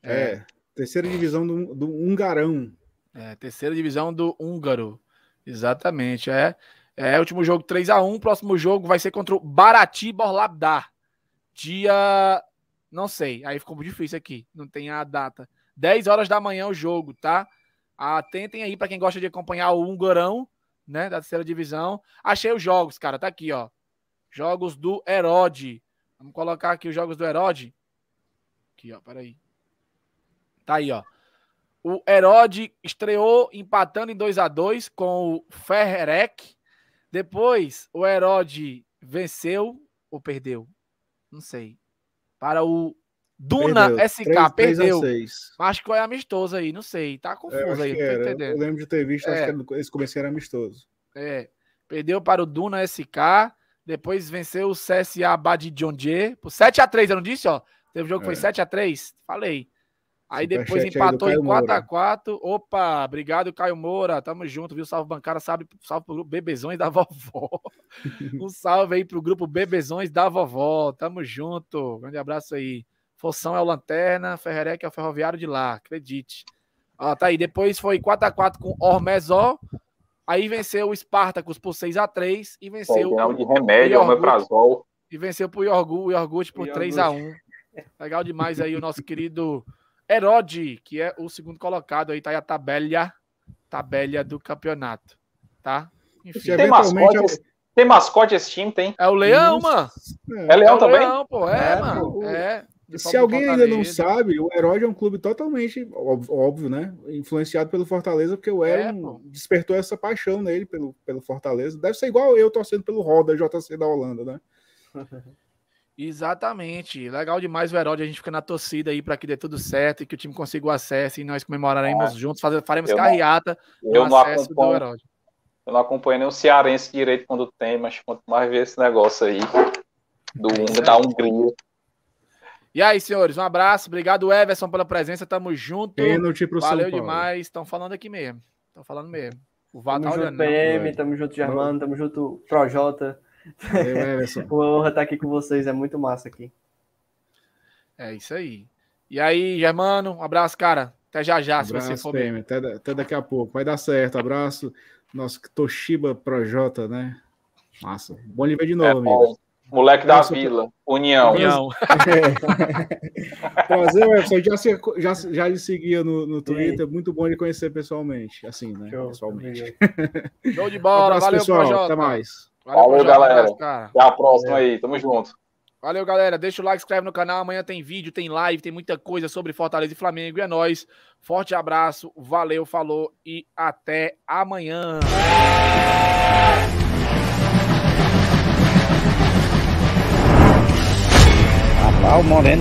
S3: É. é.
S1: Terceira divisão do, do Hungarão. É, terceira divisão do Húngaro. Exatamente. É. É, último jogo 3 a 1 Próximo jogo vai ser contra o Barati Borlabdar. Dia. Não sei. Aí ficou difícil aqui. Não tem a data. 10 horas da manhã o jogo, tá? Atentem aí para quem gosta de acompanhar o hungarão né, da terceira divisão. Achei os jogos, cara, tá aqui, ó. Jogos do Herode. Vamos colocar aqui os jogos do Herode. Aqui, ó, peraí. Tá aí, ó. O Herode estreou empatando em 2 a 2 com o Ferrerec. Depois, o Herode venceu ou perdeu? Não sei. Para o Duna perdeu. SK 3, perdeu. 3 acho que foi amistoso aí, não sei. Tá é, confuso é, aí, tô entendendo. Eu lembro de ter visto, é. acho
S2: que esse começo era amistoso.
S1: É. Perdeu para o Duna SK, depois venceu o CSA Badidjonje por 7x3, eu não disse, ó. Teve um jogo que é. foi 7x3? Falei. Aí Super depois empatou aí em 4x4. Opa, obrigado, Caio Moura. Tamo junto, viu? Salve bancada, salve, salve pro grupo Bebezões da Vovó. um salve aí pro grupo Bebezões da Vovó. Tamo junto. Grande abraço aí. Forção é o Lanterna, Ferrerec é o Ferroviário de lá, acredite. Ó, tá aí. Depois foi 4x4 com Ormezó. Aí venceu o Espartacus por 6x3 e venceu. Pô, de remédio, é o Omeprazol. E venceu pro Iorgu, o Iorgut por 3x1. Legal demais aí o nosso querido Herode, que é o segundo colocado aí, tá aí a tabela, tabela do campeonato, tá? Enfim, tem mascote, é o... tem mascote esse time,
S3: tem? É o Leão, Isso. mano. É, é Leão é também? Leão, pô, é, é mano. Pô. É. Se alguém ainda não
S2: sabe, o Herói é um clube totalmente, óbvio, né? Influenciado pelo Fortaleza, porque o Heron é, despertou essa paixão nele pelo, pelo Fortaleza. Deve ser igual eu torcendo pelo Roda, JC da Holanda, né?
S1: Exatamente. Legal demais o Herói. A gente fica na torcida aí para que dê tudo certo e que o time consiga o acesso e nós comemoraremos ah, juntos, faz, faremos eu carreata não, eu acompanho. do
S3: Eu não acompanho nem o cearense direito quando tem, mas quanto mais ver esse negócio aí do, é, da Hungria. E aí, senhores, um
S1: abraço. Obrigado, Everson, pela presença. Tamo junto. Pênalti pro Valeu São Paulo. demais. Estão falando aqui mesmo. Estão falando mesmo. O Vá tamo tá junto, olhando. Né? PM, não, tamo
S4: junto, Germano. Tamo junto, Projota. Valeu, Everson. honra estar aqui com vocês. É muito massa aqui.
S1: É isso aí. E aí, Germano, um abraço, cara. Até já já, abraço, se você for PM.
S4: Até, até daqui a pouco.
S2: Vai dar certo. Abraço. Nosso Toshiba Projota, né? Massa. Bom lhe ver
S3: de é novo, é, amigo. Moleque da Nossa, Vila, União. União.
S2: Prazer, Webson. Já, já, já lhe seguia no, no Twitter. É muito bom de conhecer pessoalmente. Assim,
S3: né? Show, pessoalmente.
S1: Show de bola. Um abraço, valeu, pessoal. Até mais. Valeu, Falou, galera.
S3: Até a próxima valeu. aí. Tamo junto.
S1: Valeu, galera. Deixa o like, inscreve no canal. Amanhã tem vídeo, tem live, tem muita coisa sobre Fortaleza e Flamengo. E é nóis. Forte abraço. Valeu, falou e até amanhã.
S2: Lá o Moreno